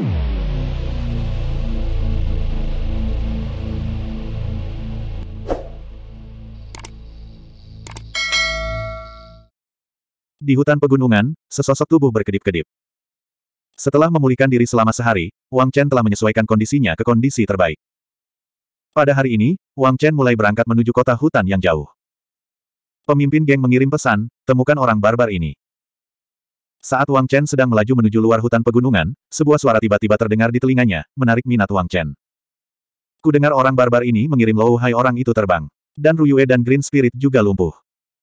Di hutan pegunungan, sesosok tubuh berkedip-kedip. Setelah memulihkan diri selama sehari, Wang Chen telah menyesuaikan kondisinya ke kondisi terbaik. Pada hari ini, Wang Chen mulai berangkat menuju kota hutan yang jauh. Pemimpin geng mengirim pesan, temukan orang barbar ini. Saat Wang Chen sedang melaju menuju luar hutan pegunungan, sebuah suara tiba-tiba terdengar di telinganya, menarik minat Wang Chen. Ku dengar orang barbar ini mengirim Lou Hai orang itu terbang. Dan Ruyue dan Green Spirit juga lumpuh.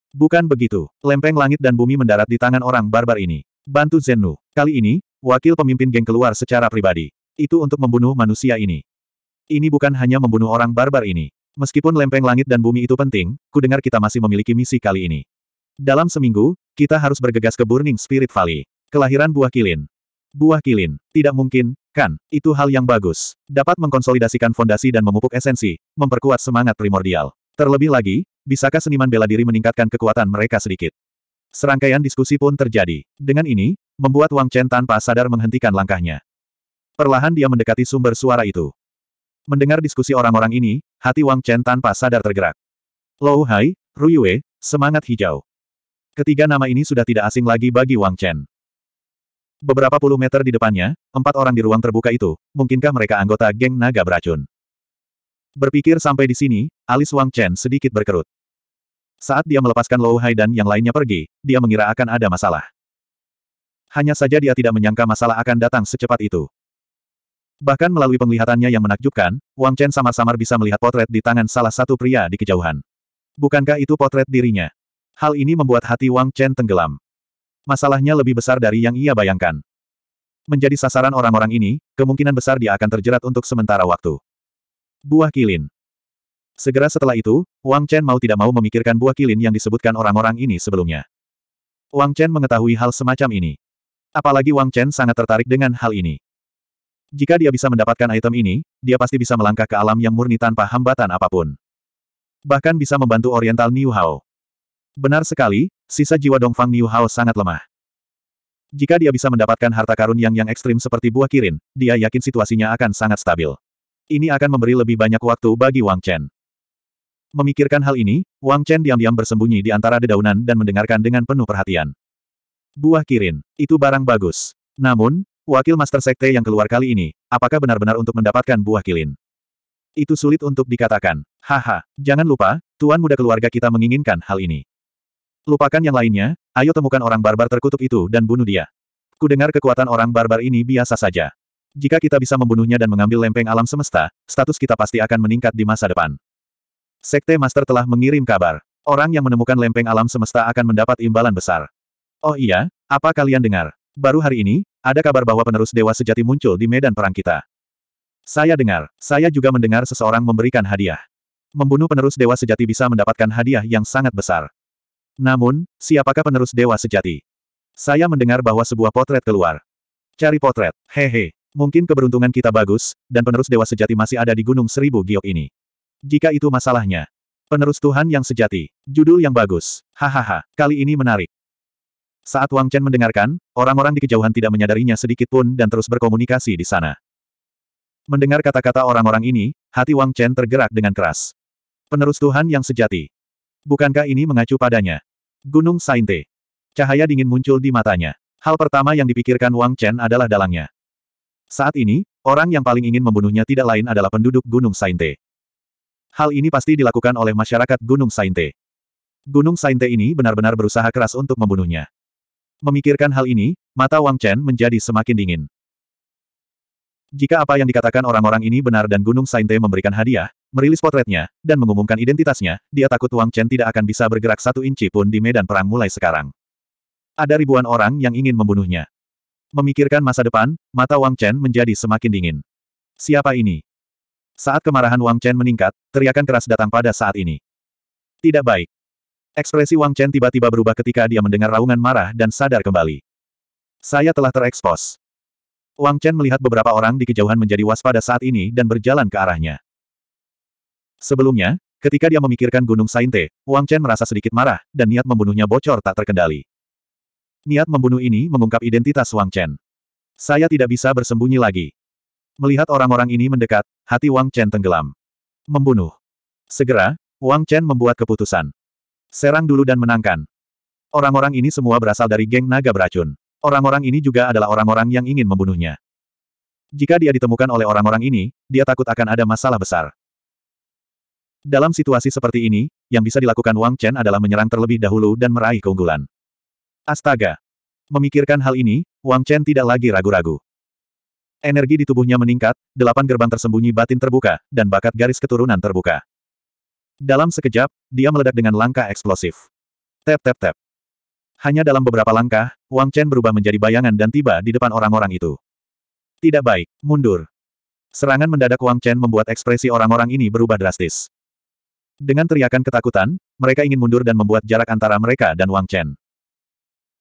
Bukan begitu, lempeng langit dan bumi mendarat di tangan orang barbar ini. Bantu Zenu. Kali ini, wakil pemimpin geng keluar secara pribadi. Itu untuk membunuh manusia ini. Ini bukan hanya membunuh orang barbar ini. Meskipun lempeng langit dan bumi itu penting, ku dengar kita masih memiliki misi kali ini. Dalam seminggu, kita harus bergegas ke Burning Spirit Valley. Kelahiran buah kilin. Buah kilin. Tidak mungkin, kan? Itu hal yang bagus. Dapat mengkonsolidasikan fondasi dan memupuk esensi, memperkuat semangat primordial. Terlebih lagi, bisakah seniman bela diri meningkatkan kekuatan mereka sedikit? Serangkaian diskusi pun terjadi. Dengan ini, membuat Wang Chen tanpa sadar menghentikan langkahnya. Perlahan dia mendekati sumber suara itu. Mendengar diskusi orang-orang ini, hati Wang Chen tanpa sadar tergerak. Lou Hai, Ruyue, semangat hijau. Ketiga nama ini sudah tidak asing lagi bagi Wang Chen. Beberapa puluh meter di depannya, empat orang di ruang terbuka itu, mungkinkah mereka anggota geng naga beracun? Berpikir sampai di sini, alis Wang Chen sedikit berkerut. Saat dia melepaskan Lou Hai dan yang lainnya pergi, dia mengira akan ada masalah. Hanya saja dia tidak menyangka masalah akan datang secepat itu. Bahkan melalui penglihatannya yang menakjubkan, Wang Chen samar-samar bisa melihat potret di tangan salah satu pria di kejauhan. Bukankah itu potret dirinya? Hal ini membuat hati Wang Chen tenggelam. Masalahnya lebih besar dari yang ia bayangkan. Menjadi sasaran orang-orang ini, kemungkinan besar dia akan terjerat untuk sementara waktu. Buah Kilin Segera setelah itu, Wang Chen mau tidak mau memikirkan buah kilin yang disebutkan orang-orang ini sebelumnya. Wang Chen mengetahui hal semacam ini. Apalagi Wang Chen sangat tertarik dengan hal ini. Jika dia bisa mendapatkan item ini, dia pasti bisa melangkah ke alam yang murni tanpa hambatan apapun. Bahkan bisa membantu Oriental New Hao. Benar sekali, sisa jiwa Dongfang Niu Hao sangat lemah. Jika dia bisa mendapatkan harta karun yang yang ekstrim seperti buah kirin, dia yakin situasinya akan sangat stabil. Ini akan memberi lebih banyak waktu bagi Wang Chen. Memikirkan hal ini, Wang Chen diam-diam bersembunyi di antara dedaunan dan mendengarkan dengan penuh perhatian. Buah kirin, itu barang bagus. Namun, wakil Master Sekte yang keluar kali ini, apakah benar-benar untuk mendapatkan buah kirin? Itu sulit untuk dikatakan. Haha, jangan lupa, tuan muda keluarga kita menginginkan hal ini. Lupakan yang lainnya, ayo temukan orang barbar terkutuk itu dan bunuh dia. Kudengar kekuatan orang barbar ini biasa saja. Jika kita bisa membunuhnya dan mengambil lempeng alam semesta, status kita pasti akan meningkat di masa depan. Sekte Master telah mengirim kabar. Orang yang menemukan lempeng alam semesta akan mendapat imbalan besar. Oh iya, apa kalian dengar? Baru hari ini, ada kabar bahwa penerus dewa sejati muncul di medan perang kita. Saya dengar, saya juga mendengar seseorang memberikan hadiah. Membunuh penerus dewa sejati bisa mendapatkan hadiah yang sangat besar. Namun, siapakah penerus dewa sejati? Saya mendengar bahwa sebuah potret keluar. Cari potret, hehe. Mungkin keberuntungan kita bagus, dan penerus dewa sejati masih ada di Gunung Seribu Giok ini. Jika itu masalahnya. Penerus Tuhan yang sejati. Judul yang bagus. Hahaha, kali ini menarik. Saat Wang Chen mendengarkan, orang-orang di kejauhan tidak menyadarinya sedikit pun dan terus berkomunikasi di sana. Mendengar kata-kata orang-orang ini, hati Wang Chen tergerak dengan keras. Penerus Tuhan yang sejati. Bukankah ini mengacu padanya? Gunung Sainte. Cahaya dingin muncul di matanya. Hal pertama yang dipikirkan Wang Chen adalah dalangnya. Saat ini, orang yang paling ingin membunuhnya tidak lain adalah penduduk Gunung Sainte. Hal ini pasti dilakukan oleh masyarakat Gunung Sainte. Gunung Sainte ini benar-benar berusaha keras untuk membunuhnya. Memikirkan hal ini, mata Wang Chen menjadi semakin dingin. Jika apa yang dikatakan orang-orang ini benar dan Gunung Sainte memberikan hadiah, merilis potretnya, dan mengumumkan identitasnya, dia takut Wang Chen tidak akan bisa bergerak satu inci pun di medan perang mulai sekarang. Ada ribuan orang yang ingin membunuhnya. Memikirkan masa depan, mata Wang Chen menjadi semakin dingin. Siapa ini? Saat kemarahan Wang Chen meningkat, teriakan keras datang pada saat ini. Tidak baik. Ekspresi Wang Chen tiba-tiba berubah ketika dia mendengar raungan marah dan sadar kembali. Saya telah terekspos. Wang Chen melihat beberapa orang di kejauhan menjadi waspada saat ini dan berjalan ke arahnya. Sebelumnya, ketika dia memikirkan Gunung Sainte, Wang Chen merasa sedikit marah, dan niat membunuhnya bocor tak terkendali. Niat membunuh ini mengungkap identitas Wang Chen. Saya tidak bisa bersembunyi lagi. Melihat orang-orang ini mendekat, hati Wang Chen tenggelam. Membunuh. Segera, Wang Chen membuat keputusan. Serang dulu dan menangkan. Orang-orang ini semua berasal dari geng naga beracun. Orang-orang ini juga adalah orang-orang yang ingin membunuhnya. Jika dia ditemukan oleh orang-orang ini, dia takut akan ada masalah besar. Dalam situasi seperti ini, yang bisa dilakukan Wang Chen adalah menyerang terlebih dahulu dan meraih keunggulan. Astaga! Memikirkan hal ini, Wang Chen tidak lagi ragu-ragu. Energi di tubuhnya meningkat, delapan gerbang tersembunyi batin terbuka, dan bakat garis keturunan terbuka. Dalam sekejap, dia meledak dengan langkah eksplosif. Tap-tap-tap. Hanya dalam beberapa langkah, Wang Chen berubah menjadi bayangan dan tiba di depan orang-orang itu. Tidak baik, mundur. Serangan mendadak Wang Chen membuat ekspresi orang-orang ini berubah drastis. Dengan teriakan ketakutan, mereka ingin mundur dan membuat jarak antara mereka dan Wang Chen.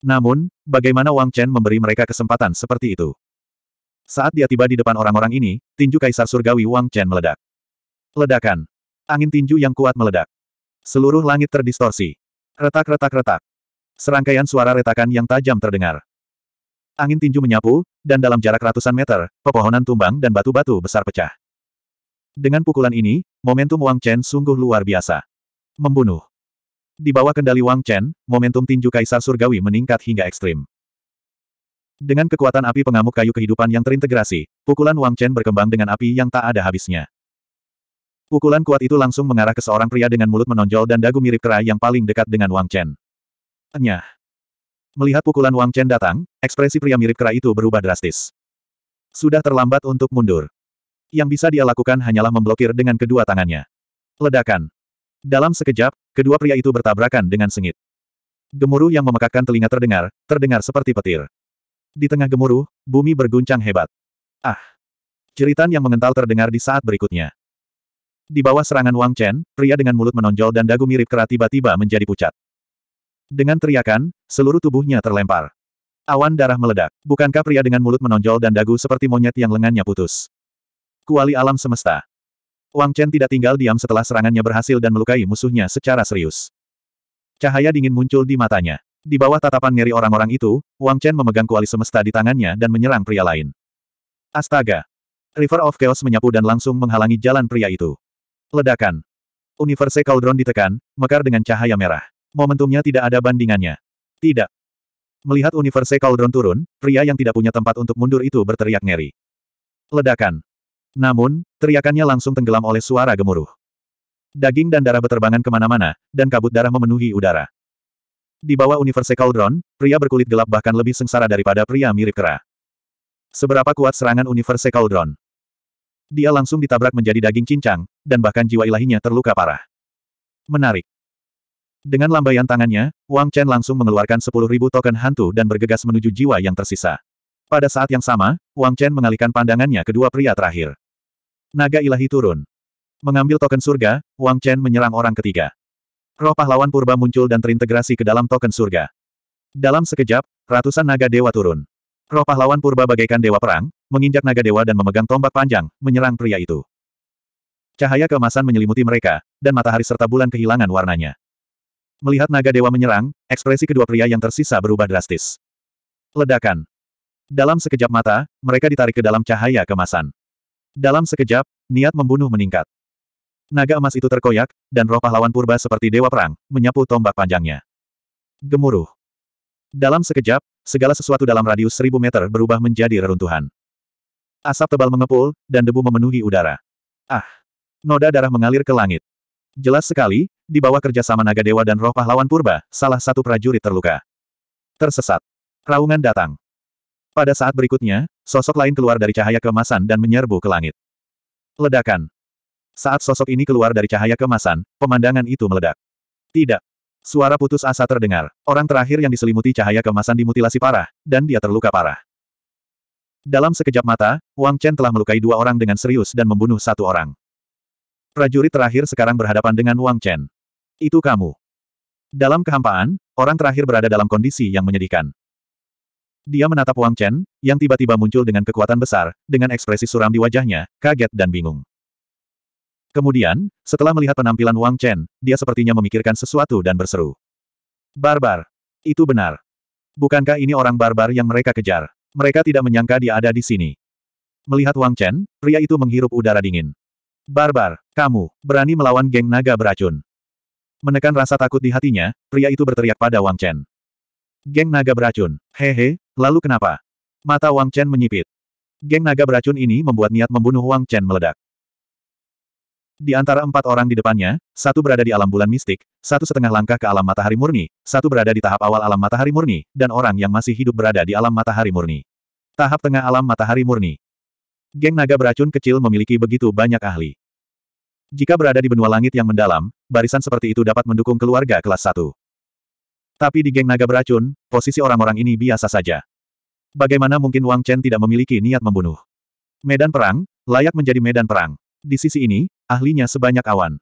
Namun, bagaimana Wang Chen memberi mereka kesempatan seperti itu? Saat dia tiba di depan orang-orang ini, tinju kaisar surgawi Wang Chen meledak. Ledakan. Angin tinju yang kuat meledak. Seluruh langit terdistorsi. Retak-retak-retak. Serangkaian suara retakan yang tajam terdengar. Angin tinju menyapu, dan dalam jarak ratusan meter, pepohonan tumbang dan batu-batu besar pecah. Dengan pukulan ini, momentum Wang Chen sungguh luar biasa. Membunuh. Di bawah kendali Wang Chen, momentum tinju Kaisar Surgawi meningkat hingga ekstrim. Dengan kekuatan api pengamuk kayu kehidupan yang terintegrasi, pukulan Wang Chen berkembang dengan api yang tak ada habisnya. Pukulan kuat itu langsung mengarah ke seorang pria dengan mulut menonjol dan dagu mirip kera yang paling dekat dengan Wang Chen. Enyah. Melihat pukulan Wang Chen datang, ekspresi pria mirip kera itu berubah drastis. Sudah terlambat untuk mundur. Yang bisa dia lakukan hanyalah memblokir dengan kedua tangannya. Ledakan. Dalam sekejap, kedua pria itu bertabrakan dengan sengit. Gemuruh yang memekakkan telinga terdengar, terdengar seperti petir. Di tengah gemuruh, bumi berguncang hebat. Ah! Jeritan yang mengental terdengar di saat berikutnya. Di bawah serangan Wang Chen, pria dengan mulut menonjol dan dagu mirip kera tiba-tiba menjadi pucat. Dengan teriakan, seluruh tubuhnya terlempar. Awan darah meledak. Bukankah pria dengan mulut menonjol dan dagu seperti monyet yang lengannya putus? Kuali alam semesta. Wang Chen tidak tinggal diam setelah serangannya berhasil dan melukai musuhnya secara serius. Cahaya dingin muncul di matanya. Di bawah tatapan ngeri orang-orang itu, Wang Chen memegang kuali semesta di tangannya dan menyerang pria lain. Astaga! River of Chaos menyapu dan langsung menghalangi jalan pria itu. Ledakan. Universe Cauldron ditekan, mekar dengan cahaya merah. Momentumnya tidak ada bandingannya. Tidak. Melihat Universe Cauldron turun, pria yang tidak punya tempat untuk mundur itu berteriak ngeri. Ledakan. Namun, teriakannya langsung tenggelam oleh suara gemuruh. Daging dan darah beterbangan kemana-mana, dan kabut darah memenuhi udara. Di bawah Universe Cauldron, pria berkulit gelap bahkan lebih sengsara daripada pria mirip kera. Seberapa kuat serangan Universe Cauldron? Dia langsung ditabrak menjadi daging cincang, dan bahkan jiwa ilahinya terluka parah. Menarik. Dengan lambaian tangannya, Wang Chen langsung mengeluarkan 10.000 token hantu dan bergegas menuju jiwa yang tersisa. Pada saat yang sama, Wang Chen mengalihkan pandangannya kedua pria terakhir naga ilahi turun. Mengambil token surga, Wang Chen menyerang orang ketiga. Roh pahlawan purba muncul dan terintegrasi ke dalam token surga. Dalam sekejap, ratusan naga dewa turun. Roh pahlawan purba bagaikan dewa perang, menginjak naga dewa dan memegang tombak panjang, menyerang pria itu. Cahaya keemasan menyelimuti mereka, dan matahari serta bulan kehilangan warnanya. Melihat naga dewa menyerang, ekspresi kedua pria yang tersisa berubah drastis. Ledakan. Dalam sekejap mata, mereka ditarik ke dalam cahaya kemasan. Dalam sekejap, niat membunuh meningkat. Naga emas itu terkoyak, dan roh pahlawan purba seperti dewa perang, menyapu tombak panjangnya. Gemuruh. Dalam sekejap, segala sesuatu dalam radius seribu meter berubah menjadi reruntuhan. Asap tebal mengepul, dan debu memenuhi udara. Ah! Noda darah mengalir ke langit. Jelas sekali, di bawah kerjasama naga dewa dan roh pahlawan purba, salah satu prajurit terluka. Tersesat. Raungan datang. Pada saat berikutnya, Sosok lain keluar dari cahaya kemasan dan menyerbu ke langit. Ledakan. Saat sosok ini keluar dari cahaya kemasan, pemandangan itu meledak. Tidak. Suara putus asa terdengar. Orang terakhir yang diselimuti cahaya kemasan dimutilasi parah, dan dia terluka parah. Dalam sekejap mata, Wang Chen telah melukai dua orang dengan serius dan membunuh satu orang. Prajurit terakhir sekarang berhadapan dengan Wang Chen. Itu kamu. Dalam kehampaan, orang terakhir berada dalam kondisi yang menyedihkan. Dia menatap Wang Chen, yang tiba-tiba muncul dengan kekuatan besar, dengan ekspresi suram di wajahnya, kaget dan bingung. Kemudian, setelah melihat penampilan Wang Chen, dia sepertinya memikirkan sesuatu dan berseru. Barbar. Itu benar. Bukankah ini orang barbar yang mereka kejar? Mereka tidak menyangka dia ada di sini. Melihat Wang Chen, pria itu menghirup udara dingin. Barbar, kamu, berani melawan geng naga beracun. Menekan rasa takut di hatinya, pria itu berteriak pada Wang Chen. Geng naga beracun. Hehe, lalu kenapa? Mata Wang Chen menyipit. Geng naga beracun ini membuat niat membunuh Wang Chen meledak. Di antara empat orang di depannya, satu berada di alam bulan mistik, satu setengah langkah ke alam matahari murni, satu berada di tahap awal alam matahari murni, dan orang yang masih hidup berada di alam matahari murni. Tahap tengah alam matahari murni. Geng naga beracun kecil memiliki begitu banyak ahli. Jika berada di benua langit yang mendalam, barisan seperti itu dapat mendukung keluarga kelas satu. Tapi di geng naga beracun, posisi orang-orang ini biasa saja. Bagaimana mungkin Wang Chen tidak memiliki niat membunuh? Medan perang, layak menjadi medan perang. Di sisi ini, ahlinya sebanyak awan.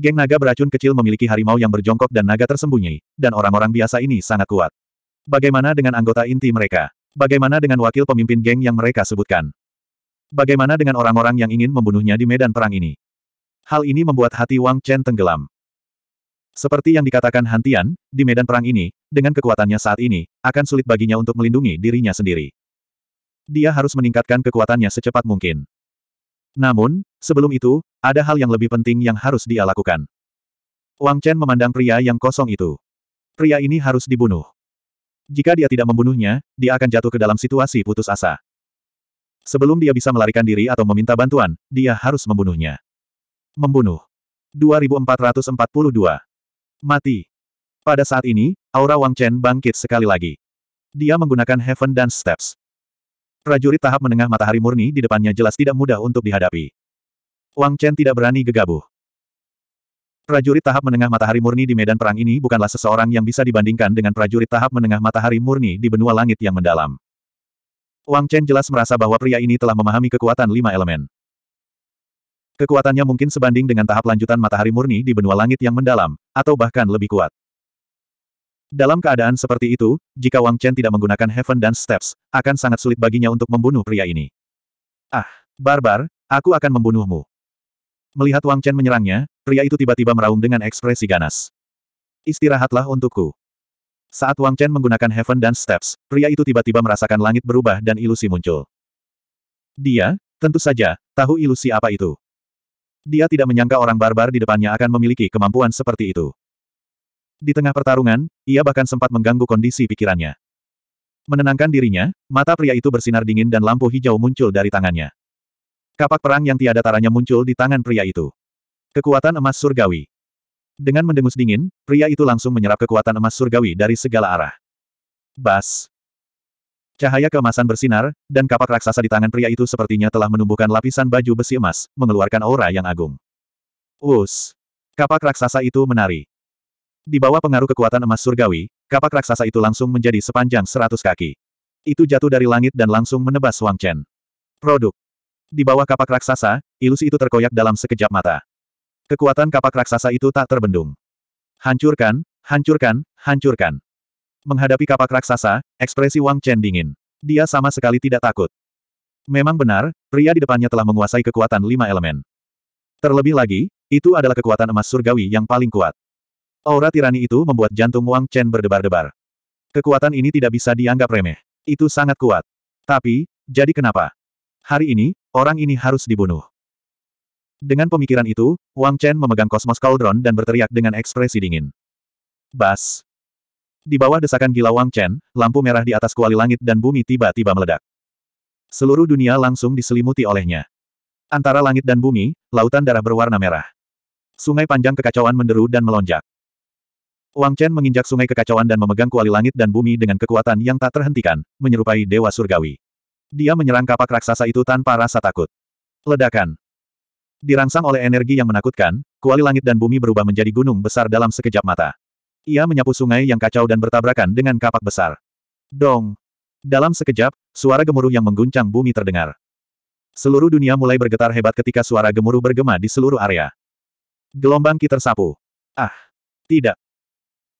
Geng naga beracun kecil memiliki harimau yang berjongkok dan naga tersembunyi, dan orang-orang biasa ini sangat kuat. Bagaimana dengan anggota inti mereka? Bagaimana dengan wakil pemimpin geng yang mereka sebutkan? Bagaimana dengan orang-orang yang ingin membunuhnya di medan perang ini? Hal ini membuat hati Wang Chen tenggelam. Seperti yang dikatakan Hantian, di medan perang ini, dengan kekuatannya saat ini, akan sulit baginya untuk melindungi dirinya sendiri. Dia harus meningkatkan kekuatannya secepat mungkin. Namun, sebelum itu, ada hal yang lebih penting yang harus dia lakukan. Wang Chen memandang pria yang kosong itu. Pria ini harus dibunuh. Jika dia tidak membunuhnya, dia akan jatuh ke dalam situasi putus asa. Sebelum dia bisa melarikan diri atau meminta bantuan, dia harus membunuhnya. Membunuh. 2442 Mati. Pada saat ini, aura Wang Chen bangkit sekali lagi. Dia menggunakan Heaven Dance Steps. Prajurit tahap menengah matahari murni di depannya jelas tidak mudah untuk dihadapi. Wang Chen tidak berani gegabah. Prajurit tahap menengah matahari murni di medan perang ini bukanlah seseorang yang bisa dibandingkan dengan prajurit tahap menengah matahari murni di benua langit yang mendalam. Wang Chen jelas merasa bahwa pria ini telah memahami kekuatan lima elemen. Kekuatannya mungkin sebanding dengan tahap lanjutan matahari murni di benua langit yang mendalam, atau bahkan lebih kuat. Dalam keadaan seperti itu, jika Wang Chen tidak menggunakan Heaven Dance Steps, akan sangat sulit baginya untuk membunuh pria ini. Ah, barbar, aku akan membunuhmu. Melihat Wang Chen menyerangnya, pria itu tiba-tiba meraung dengan ekspresi ganas. Istirahatlah untukku. Saat Wang Chen menggunakan Heaven Dance Steps, pria itu tiba-tiba merasakan langit berubah dan ilusi muncul. Dia, tentu saja, tahu ilusi apa itu. Dia tidak menyangka orang barbar di depannya akan memiliki kemampuan seperti itu. Di tengah pertarungan, ia bahkan sempat mengganggu kondisi pikirannya. Menenangkan dirinya, mata pria itu bersinar dingin dan lampu hijau muncul dari tangannya. Kapak perang yang tiada taranya muncul di tangan pria itu. Kekuatan emas surgawi. Dengan mendengus dingin, pria itu langsung menyerap kekuatan emas surgawi dari segala arah. Bas. Cahaya keemasan bersinar, dan kapak raksasa di tangan pria itu sepertinya telah menumbuhkan lapisan baju besi emas, mengeluarkan aura yang agung. Us! Kapak raksasa itu menari. Di bawah pengaruh kekuatan emas surgawi, kapak raksasa itu langsung menjadi sepanjang seratus kaki. Itu jatuh dari langit dan langsung menebas Wang Chen. Produk. Di bawah kapak raksasa, ilusi itu terkoyak dalam sekejap mata. Kekuatan kapak raksasa itu tak terbendung. Hancurkan, hancurkan, hancurkan. Menghadapi kapak raksasa, ekspresi Wang Chen dingin. Dia sama sekali tidak takut. Memang benar, pria di depannya telah menguasai kekuatan lima elemen. Terlebih lagi, itu adalah kekuatan emas surgawi yang paling kuat. Aura tirani itu membuat jantung Wang Chen berdebar-debar. Kekuatan ini tidak bisa dianggap remeh. Itu sangat kuat. Tapi, jadi kenapa? Hari ini, orang ini harus dibunuh. Dengan pemikiran itu, Wang Chen memegang kosmos cauldron dan berteriak dengan ekspresi dingin. Bas! Di bawah desakan gila Wang Chen, lampu merah di atas kuali langit dan bumi tiba-tiba meledak. Seluruh dunia langsung diselimuti olehnya. Antara langit dan bumi, lautan darah berwarna merah. Sungai panjang kekacauan menderu dan melonjak. Wang Chen menginjak sungai kekacauan dan memegang kuali langit dan bumi dengan kekuatan yang tak terhentikan, menyerupai dewa surgawi. Dia menyerang kapak raksasa itu tanpa rasa takut. Ledakan. Dirangsang oleh energi yang menakutkan, kuali langit dan bumi berubah menjadi gunung besar dalam sekejap mata. Ia menyapu sungai yang kacau dan bertabrakan dengan kapak besar. Dong! Dalam sekejap, suara gemuruh yang mengguncang bumi terdengar. Seluruh dunia mulai bergetar hebat ketika suara gemuruh bergema di seluruh area. Gelombang ki tersapu. Ah! Tidak!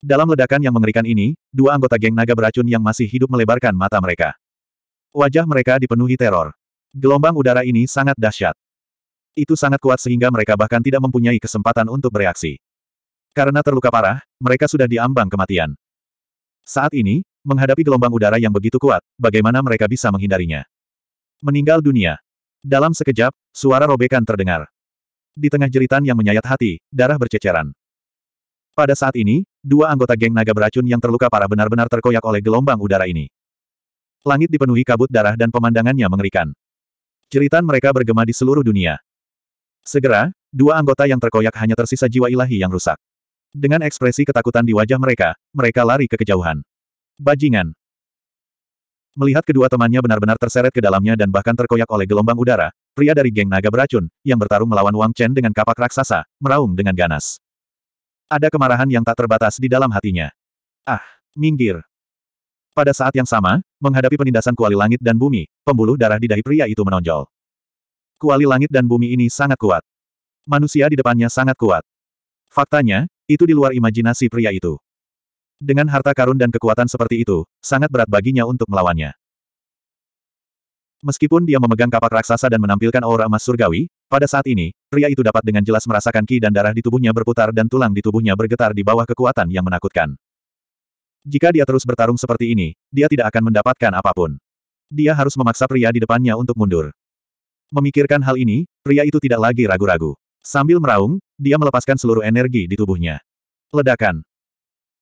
Dalam ledakan yang mengerikan ini, dua anggota geng naga beracun yang masih hidup melebarkan mata mereka. Wajah mereka dipenuhi teror. Gelombang udara ini sangat dahsyat. Itu sangat kuat sehingga mereka bahkan tidak mempunyai kesempatan untuk bereaksi. Karena terluka parah, mereka sudah diambang kematian. Saat ini, menghadapi gelombang udara yang begitu kuat, bagaimana mereka bisa menghindarinya? Meninggal dunia. Dalam sekejap, suara robekan terdengar. Di tengah jeritan yang menyayat hati, darah berceceran. Pada saat ini, dua anggota geng naga beracun yang terluka parah benar-benar terkoyak oleh gelombang udara ini. Langit dipenuhi kabut darah dan pemandangannya mengerikan. Jeritan mereka bergema di seluruh dunia. Segera, dua anggota yang terkoyak hanya tersisa jiwa ilahi yang rusak. Dengan ekspresi ketakutan di wajah mereka, mereka lari ke kejauhan. Bajingan. Melihat kedua temannya benar-benar terseret ke dalamnya dan bahkan terkoyak oleh gelombang udara, pria dari geng naga beracun, yang bertarung melawan Wang Chen dengan kapak raksasa, meraung dengan ganas. Ada kemarahan yang tak terbatas di dalam hatinya. Ah, minggir. Pada saat yang sama, menghadapi penindasan kuali langit dan bumi, pembuluh darah di dahi pria itu menonjol. Kuali langit dan bumi ini sangat kuat. Manusia di depannya sangat kuat. Faktanya, itu di luar imajinasi pria itu. Dengan harta karun dan kekuatan seperti itu, sangat berat baginya untuk melawannya. Meskipun dia memegang kapak raksasa dan menampilkan aura emas surgawi, pada saat ini, pria itu dapat dengan jelas merasakan ki dan darah di tubuhnya berputar dan tulang di tubuhnya bergetar di bawah kekuatan yang menakutkan. Jika dia terus bertarung seperti ini, dia tidak akan mendapatkan apapun. Dia harus memaksa pria di depannya untuk mundur. Memikirkan hal ini, pria itu tidak lagi ragu-ragu. Sambil meraung, dia melepaskan seluruh energi di tubuhnya. Ledakan.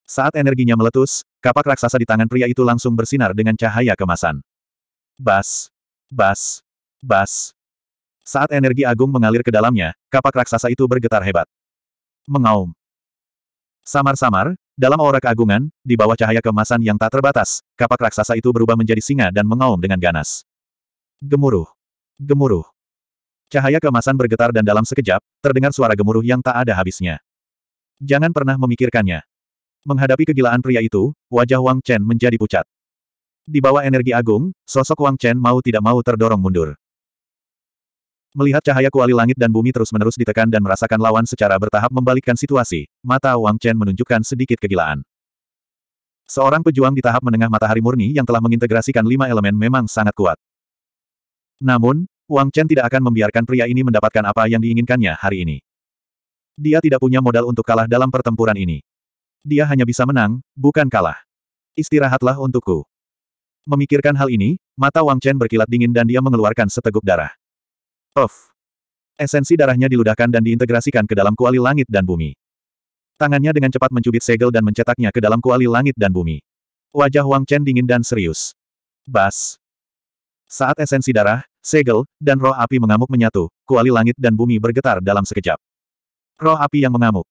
Saat energinya meletus, kapak raksasa di tangan pria itu langsung bersinar dengan cahaya kemasan. Bas. Bas. Bas. Saat energi agung mengalir ke dalamnya, kapak raksasa itu bergetar hebat. Mengaum. Samar-samar, dalam aura keagungan, di bawah cahaya kemasan yang tak terbatas, kapak raksasa itu berubah menjadi singa dan mengaum dengan ganas. Gemuruh. Gemuruh. Cahaya kemasan bergetar dan dalam sekejap, terdengar suara gemuruh yang tak ada habisnya. Jangan pernah memikirkannya. Menghadapi kegilaan pria itu, wajah Wang Chen menjadi pucat. Di bawah energi agung, sosok Wang Chen mau tidak mau terdorong mundur. Melihat cahaya kuali langit dan bumi terus-menerus ditekan dan merasakan lawan secara bertahap membalikkan situasi, mata Wang Chen menunjukkan sedikit kegilaan. Seorang pejuang di tahap menengah matahari murni yang telah mengintegrasikan lima elemen memang sangat kuat. Namun, Wang Chen tidak akan membiarkan pria ini mendapatkan apa yang diinginkannya hari ini. Dia tidak punya modal untuk kalah dalam pertempuran ini. Dia hanya bisa menang, bukan kalah. Istirahatlah untukku. Memikirkan hal ini, mata Wang Chen berkilat dingin dan dia mengeluarkan seteguk darah. Of! Esensi darahnya diludahkan dan diintegrasikan ke dalam kuali langit dan bumi. Tangannya dengan cepat mencubit segel dan mencetaknya ke dalam kuali langit dan bumi. Wajah Wang Chen dingin dan serius. Bas. Saat esensi darah, Segel, dan roh api mengamuk menyatu, kuali langit dan bumi bergetar dalam sekejap. Roh api yang mengamuk.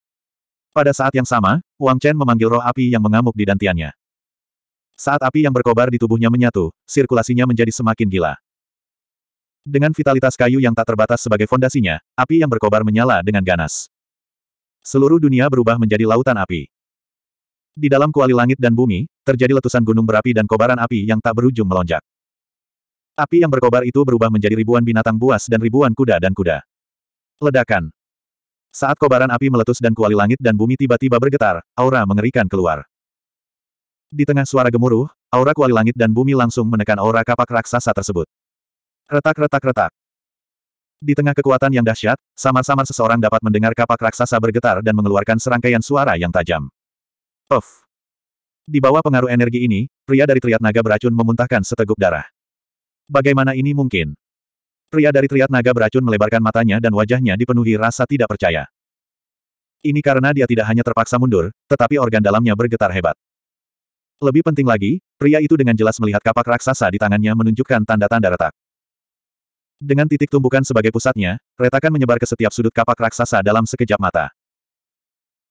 Pada saat yang sama, Wang Chen memanggil roh api yang mengamuk di dantiannya. Saat api yang berkobar di tubuhnya menyatu, sirkulasinya menjadi semakin gila. Dengan vitalitas kayu yang tak terbatas sebagai fondasinya, api yang berkobar menyala dengan ganas. Seluruh dunia berubah menjadi lautan api. Di dalam kuali langit dan bumi, terjadi letusan gunung berapi dan kobaran api yang tak berujung melonjak. Api yang berkobar itu berubah menjadi ribuan binatang buas dan ribuan kuda dan kuda. Ledakan. Saat kobaran api meletus dan kuali langit dan bumi tiba-tiba bergetar, aura mengerikan keluar. Di tengah suara gemuruh, aura kuali langit dan bumi langsung menekan aura kapak raksasa tersebut. Retak-retak-retak. Di tengah kekuatan yang dahsyat, samar-samar seseorang dapat mendengar kapak raksasa bergetar dan mengeluarkan serangkaian suara yang tajam. Of. Di bawah pengaruh energi ini, pria dari Triat naga beracun memuntahkan seteguk darah. Bagaimana ini mungkin? Pria dari Triat naga beracun melebarkan matanya dan wajahnya dipenuhi rasa tidak percaya. Ini karena dia tidak hanya terpaksa mundur, tetapi organ dalamnya bergetar hebat. Lebih penting lagi, pria itu dengan jelas melihat kapak raksasa di tangannya menunjukkan tanda-tanda retak. Dengan titik tumbukan sebagai pusatnya, retakan menyebar ke setiap sudut kapak raksasa dalam sekejap mata.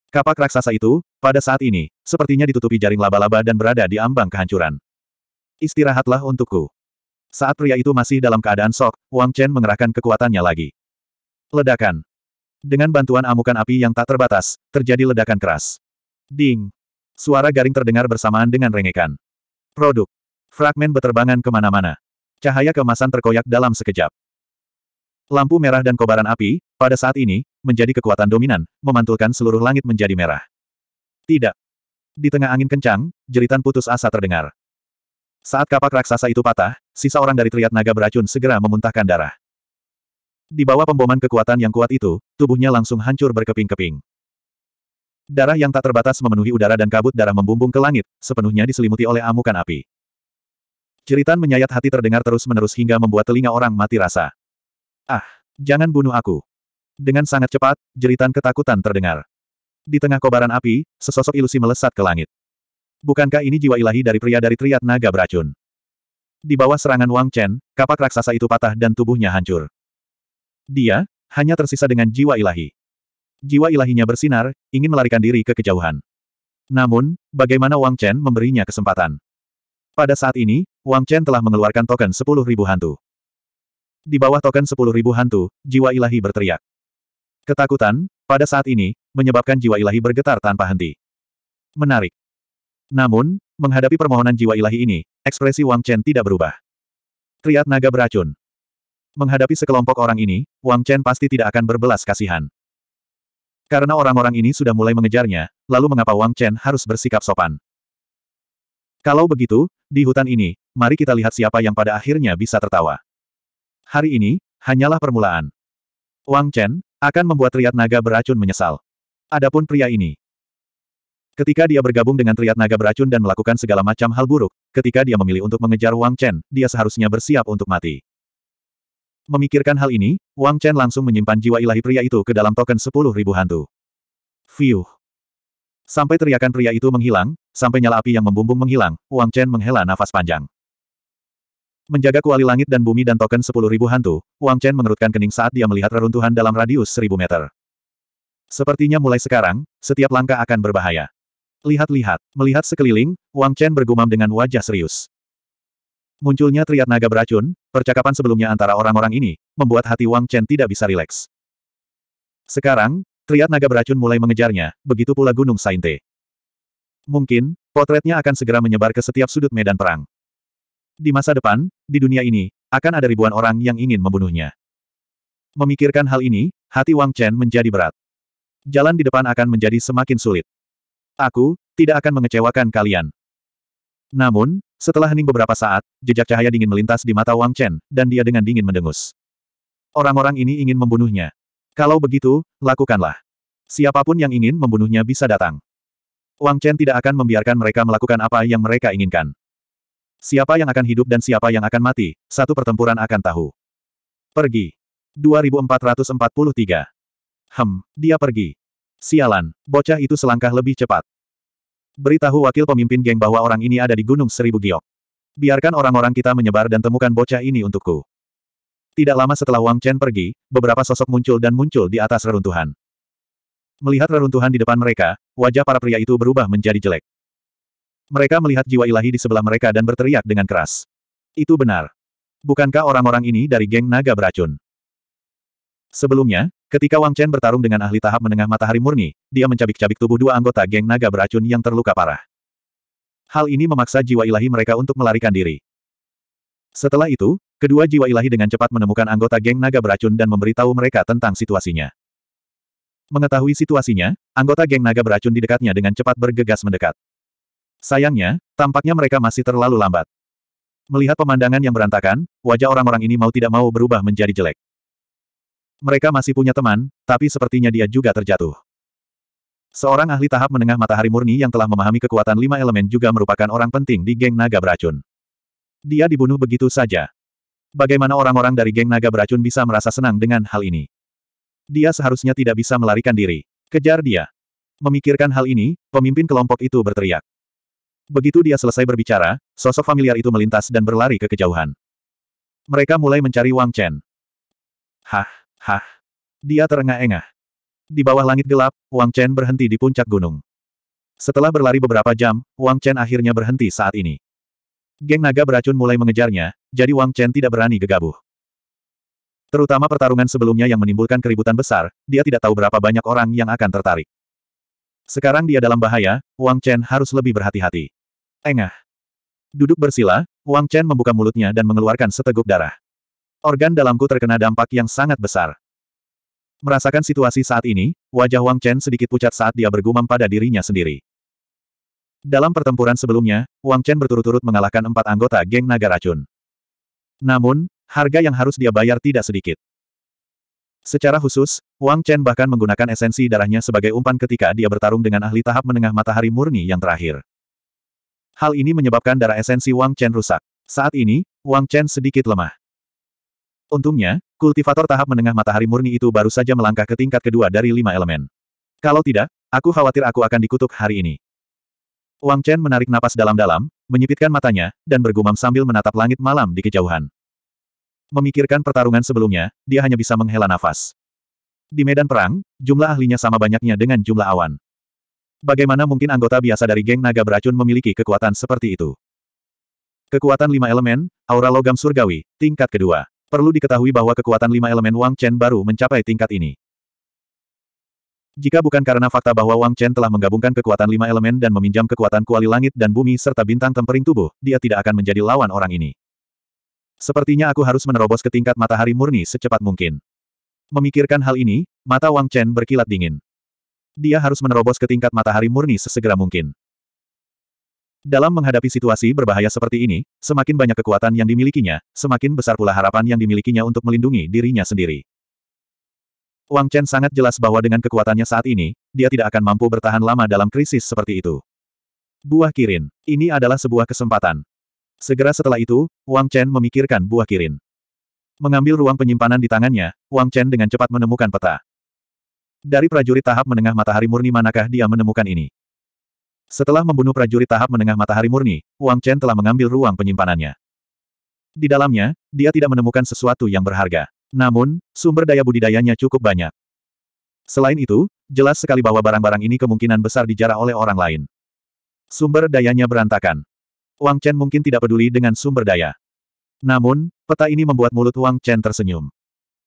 Kapak raksasa itu, pada saat ini, sepertinya ditutupi jaring laba-laba dan berada di ambang kehancuran. Istirahatlah untukku. Saat pria itu masih dalam keadaan sok, Wang Chen mengerahkan kekuatannya lagi. Ledakan. Dengan bantuan amukan api yang tak terbatas, terjadi ledakan keras. Ding. Suara garing terdengar bersamaan dengan rengekan. Produk. Fragmen beterbangan kemana-mana. Cahaya kemasan terkoyak dalam sekejap. Lampu merah dan kobaran api, pada saat ini, menjadi kekuatan dominan, memantulkan seluruh langit menjadi merah. Tidak. Di tengah angin kencang, jeritan putus asa terdengar. Saat kapak raksasa itu patah, sisa orang dari Triat naga beracun segera memuntahkan darah. Di bawah pemboman kekuatan yang kuat itu, tubuhnya langsung hancur berkeping-keping. Darah yang tak terbatas memenuhi udara dan kabut darah membumbung ke langit, sepenuhnya diselimuti oleh amukan api. Jeritan menyayat hati terdengar terus-menerus hingga membuat telinga orang mati rasa. Ah, jangan bunuh aku. Dengan sangat cepat, jeritan ketakutan terdengar. Di tengah kobaran api, sesosok ilusi melesat ke langit. Bukankah ini jiwa ilahi dari pria dari Triat naga beracun? Di bawah serangan Wang Chen, kapak raksasa itu patah dan tubuhnya hancur. Dia, hanya tersisa dengan jiwa ilahi. Jiwa ilahinya bersinar, ingin melarikan diri ke kejauhan. Namun, bagaimana Wang Chen memberinya kesempatan? Pada saat ini, Wang Chen telah mengeluarkan token sepuluh ribu hantu. Di bawah token sepuluh ribu hantu, jiwa ilahi berteriak. Ketakutan, pada saat ini, menyebabkan jiwa ilahi bergetar tanpa henti. Menarik. Namun, menghadapi permohonan jiwa ilahi ini, ekspresi Wang Chen tidak berubah. Triat naga beracun. Menghadapi sekelompok orang ini, Wang Chen pasti tidak akan berbelas kasihan. Karena orang-orang ini sudah mulai mengejarnya, lalu mengapa Wang Chen harus bersikap sopan? Kalau begitu, di hutan ini, mari kita lihat siapa yang pada akhirnya bisa tertawa. Hari ini, hanyalah permulaan. Wang Chen, akan membuat riat naga beracun menyesal. Adapun pria ini, Ketika dia bergabung dengan triad naga beracun dan melakukan segala macam hal buruk, ketika dia memilih untuk mengejar Wang Chen, dia seharusnya bersiap untuk mati. Memikirkan hal ini, Wang Chen langsung menyimpan jiwa ilahi pria itu ke dalam token sepuluh ribu hantu. Fiuh. Sampai teriakan pria itu menghilang, sampai nyala api yang membumbung menghilang, Wang Chen menghela nafas panjang. Menjaga kuali langit dan bumi dan token sepuluh ribu hantu, Wang Chen mengerutkan kening saat dia melihat reruntuhan dalam radius seribu meter. Sepertinya mulai sekarang, setiap langkah akan berbahaya. Lihat-lihat, melihat sekeliling, Wang Chen bergumam dengan wajah serius. Munculnya triad naga beracun, percakapan sebelumnya antara orang-orang ini, membuat hati Wang Chen tidak bisa rileks. Sekarang, triad naga beracun mulai mengejarnya, begitu pula Gunung Sainte. Mungkin, potretnya akan segera menyebar ke setiap sudut medan perang. Di masa depan, di dunia ini, akan ada ribuan orang yang ingin membunuhnya. Memikirkan hal ini, hati Wang Chen menjadi berat. Jalan di depan akan menjadi semakin sulit. Aku, tidak akan mengecewakan kalian. Namun, setelah hening beberapa saat, jejak cahaya dingin melintas di mata Wang Chen, dan dia dengan dingin mendengus. Orang-orang ini ingin membunuhnya. Kalau begitu, lakukanlah. Siapapun yang ingin membunuhnya bisa datang. Wang Chen tidak akan membiarkan mereka melakukan apa yang mereka inginkan. Siapa yang akan hidup dan siapa yang akan mati, satu pertempuran akan tahu. Pergi. 2443. Hem, dia pergi. Sialan, bocah itu selangkah lebih cepat. Beritahu wakil pemimpin geng bahwa orang ini ada di Gunung Seribu Giok. Biarkan orang-orang kita menyebar dan temukan bocah ini untukku. Tidak lama setelah Wang Chen pergi, beberapa sosok muncul dan muncul di atas reruntuhan. Melihat reruntuhan di depan mereka, wajah para pria itu berubah menjadi jelek. Mereka melihat jiwa ilahi di sebelah mereka dan berteriak dengan keras. Itu benar. Bukankah orang-orang ini dari geng naga beracun? Sebelumnya, Ketika Wang Chen bertarung dengan ahli tahap menengah matahari murni, dia mencabik-cabik tubuh dua anggota geng naga beracun yang terluka parah. Hal ini memaksa jiwa ilahi mereka untuk melarikan diri. Setelah itu, kedua jiwa ilahi dengan cepat menemukan anggota geng naga beracun dan memberitahu mereka tentang situasinya. Mengetahui situasinya, anggota geng naga beracun di dekatnya dengan cepat bergegas mendekat. Sayangnya, tampaknya mereka masih terlalu lambat. Melihat pemandangan yang berantakan, wajah orang-orang ini mau tidak mau berubah menjadi jelek. Mereka masih punya teman, tapi sepertinya dia juga terjatuh. Seorang ahli tahap menengah matahari murni yang telah memahami kekuatan lima elemen juga merupakan orang penting di geng naga beracun. Dia dibunuh begitu saja. Bagaimana orang-orang dari geng naga beracun bisa merasa senang dengan hal ini? Dia seharusnya tidak bisa melarikan diri. Kejar dia. Memikirkan hal ini, pemimpin kelompok itu berteriak. Begitu dia selesai berbicara, sosok familiar itu melintas dan berlari ke kejauhan. Mereka mulai mencari Wang Chen. Hah? Hah? Dia terengah-engah. Di bawah langit gelap, Wang Chen berhenti di puncak gunung. Setelah berlari beberapa jam, Wang Chen akhirnya berhenti saat ini. Geng naga beracun mulai mengejarnya, jadi Wang Chen tidak berani gegabah. Terutama pertarungan sebelumnya yang menimbulkan keributan besar, dia tidak tahu berapa banyak orang yang akan tertarik. Sekarang dia dalam bahaya, Wang Chen harus lebih berhati-hati. Engah. Duduk bersila, Wang Chen membuka mulutnya dan mengeluarkan seteguk darah. Organ dalamku terkena dampak yang sangat besar. Merasakan situasi saat ini, wajah Wang Chen sedikit pucat saat dia bergumam pada dirinya sendiri. Dalam pertempuran sebelumnya, Wang Chen berturut-turut mengalahkan empat anggota geng naga racun. Namun, harga yang harus dia bayar tidak sedikit. Secara khusus, Wang Chen bahkan menggunakan esensi darahnya sebagai umpan ketika dia bertarung dengan ahli tahap menengah matahari murni yang terakhir. Hal ini menyebabkan darah esensi Wang Chen rusak. Saat ini, Wang Chen sedikit lemah. Untungnya, kultivator tahap menengah matahari murni itu baru saja melangkah ke tingkat kedua dari lima elemen. Kalau tidak, aku khawatir aku akan dikutuk hari ini. Wang Chen menarik napas dalam-dalam, menyipitkan matanya, dan bergumam sambil menatap langit malam di kejauhan. Memikirkan pertarungan sebelumnya, dia hanya bisa menghela nafas. Di medan perang, jumlah ahlinya sama banyaknya dengan jumlah awan. Bagaimana mungkin anggota biasa dari geng naga beracun memiliki kekuatan seperti itu? Kekuatan lima elemen, aura logam surgawi, tingkat kedua. Perlu diketahui bahwa kekuatan lima elemen Wang Chen baru mencapai tingkat ini. Jika bukan karena fakta bahwa Wang Chen telah menggabungkan kekuatan lima elemen dan meminjam kekuatan kuali langit dan bumi serta bintang tempering tubuh, dia tidak akan menjadi lawan orang ini. Sepertinya aku harus menerobos ke tingkat matahari murni secepat mungkin. Memikirkan hal ini, mata Wang Chen berkilat dingin. Dia harus menerobos ke tingkat matahari murni sesegera mungkin. Dalam menghadapi situasi berbahaya seperti ini, semakin banyak kekuatan yang dimilikinya, semakin besar pula harapan yang dimilikinya untuk melindungi dirinya sendiri. Wang Chen sangat jelas bahwa dengan kekuatannya saat ini, dia tidak akan mampu bertahan lama dalam krisis seperti itu. Buah kirin. Ini adalah sebuah kesempatan. Segera setelah itu, Wang Chen memikirkan buah kirin. Mengambil ruang penyimpanan di tangannya, Wang Chen dengan cepat menemukan peta. Dari prajurit tahap menengah matahari murni manakah dia menemukan ini? Setelah membunuh prajurit tahap menengah matahari murni, Wang Chen telah mengambil ruang penyimpanannya. Di dalamnya, dia tidak menemukan sesuatu yang berharga. Namun, sumber daya budidayanya cukup banyak. Selain itu, jelas sekali bahwa barang-barang ini kemungkinan besar dijarah oleh orang lain. Sumber dayanya berantakan. Wang Chen mungkin tidak peduli dengan sumber daya. Namun, peta ini membuat mulut Wang Chen tersenyum.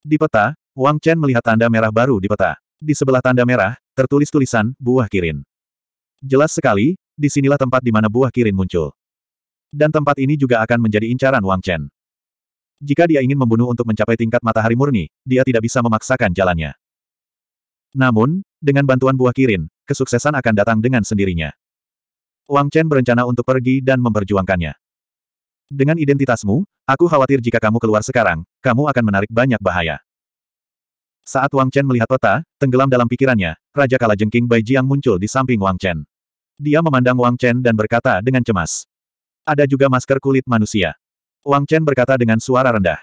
Di peta, Wang Chen melihat tanda merah baru di peta. Di sebelah tanda merah, tertulis tulisan, buah kirin. Jelas sekali, disinilah tempat di mana buah kirin muncul. Dan tempat ini juga akan menjadi incaran Wang Chen. Jika dia ingin membunuh untuk mencapai tingkat matahari murni, dia tidak bisa memaksakan jalannya. Namun, dengan bantuan buah kirin, kesuksesan akan datang dengan sendirinya. Wang Chen berencana untuk pergi dan memperjuangkannya. Dengan identitasmu, aku khawatir jika kamu keluar sekarang, kamu akan menarik banyak bahaya. Saat Wang Chen melihat peta, tenggelam dalam pikirannya, Raja Kalajengking Bai Jiang muncul di samping Wang Chen. Dia memandang Wang Chen dan berkata dengan cemas. Ada juga masker kulit manusia. Wang Chen berkata dengan suara rendah.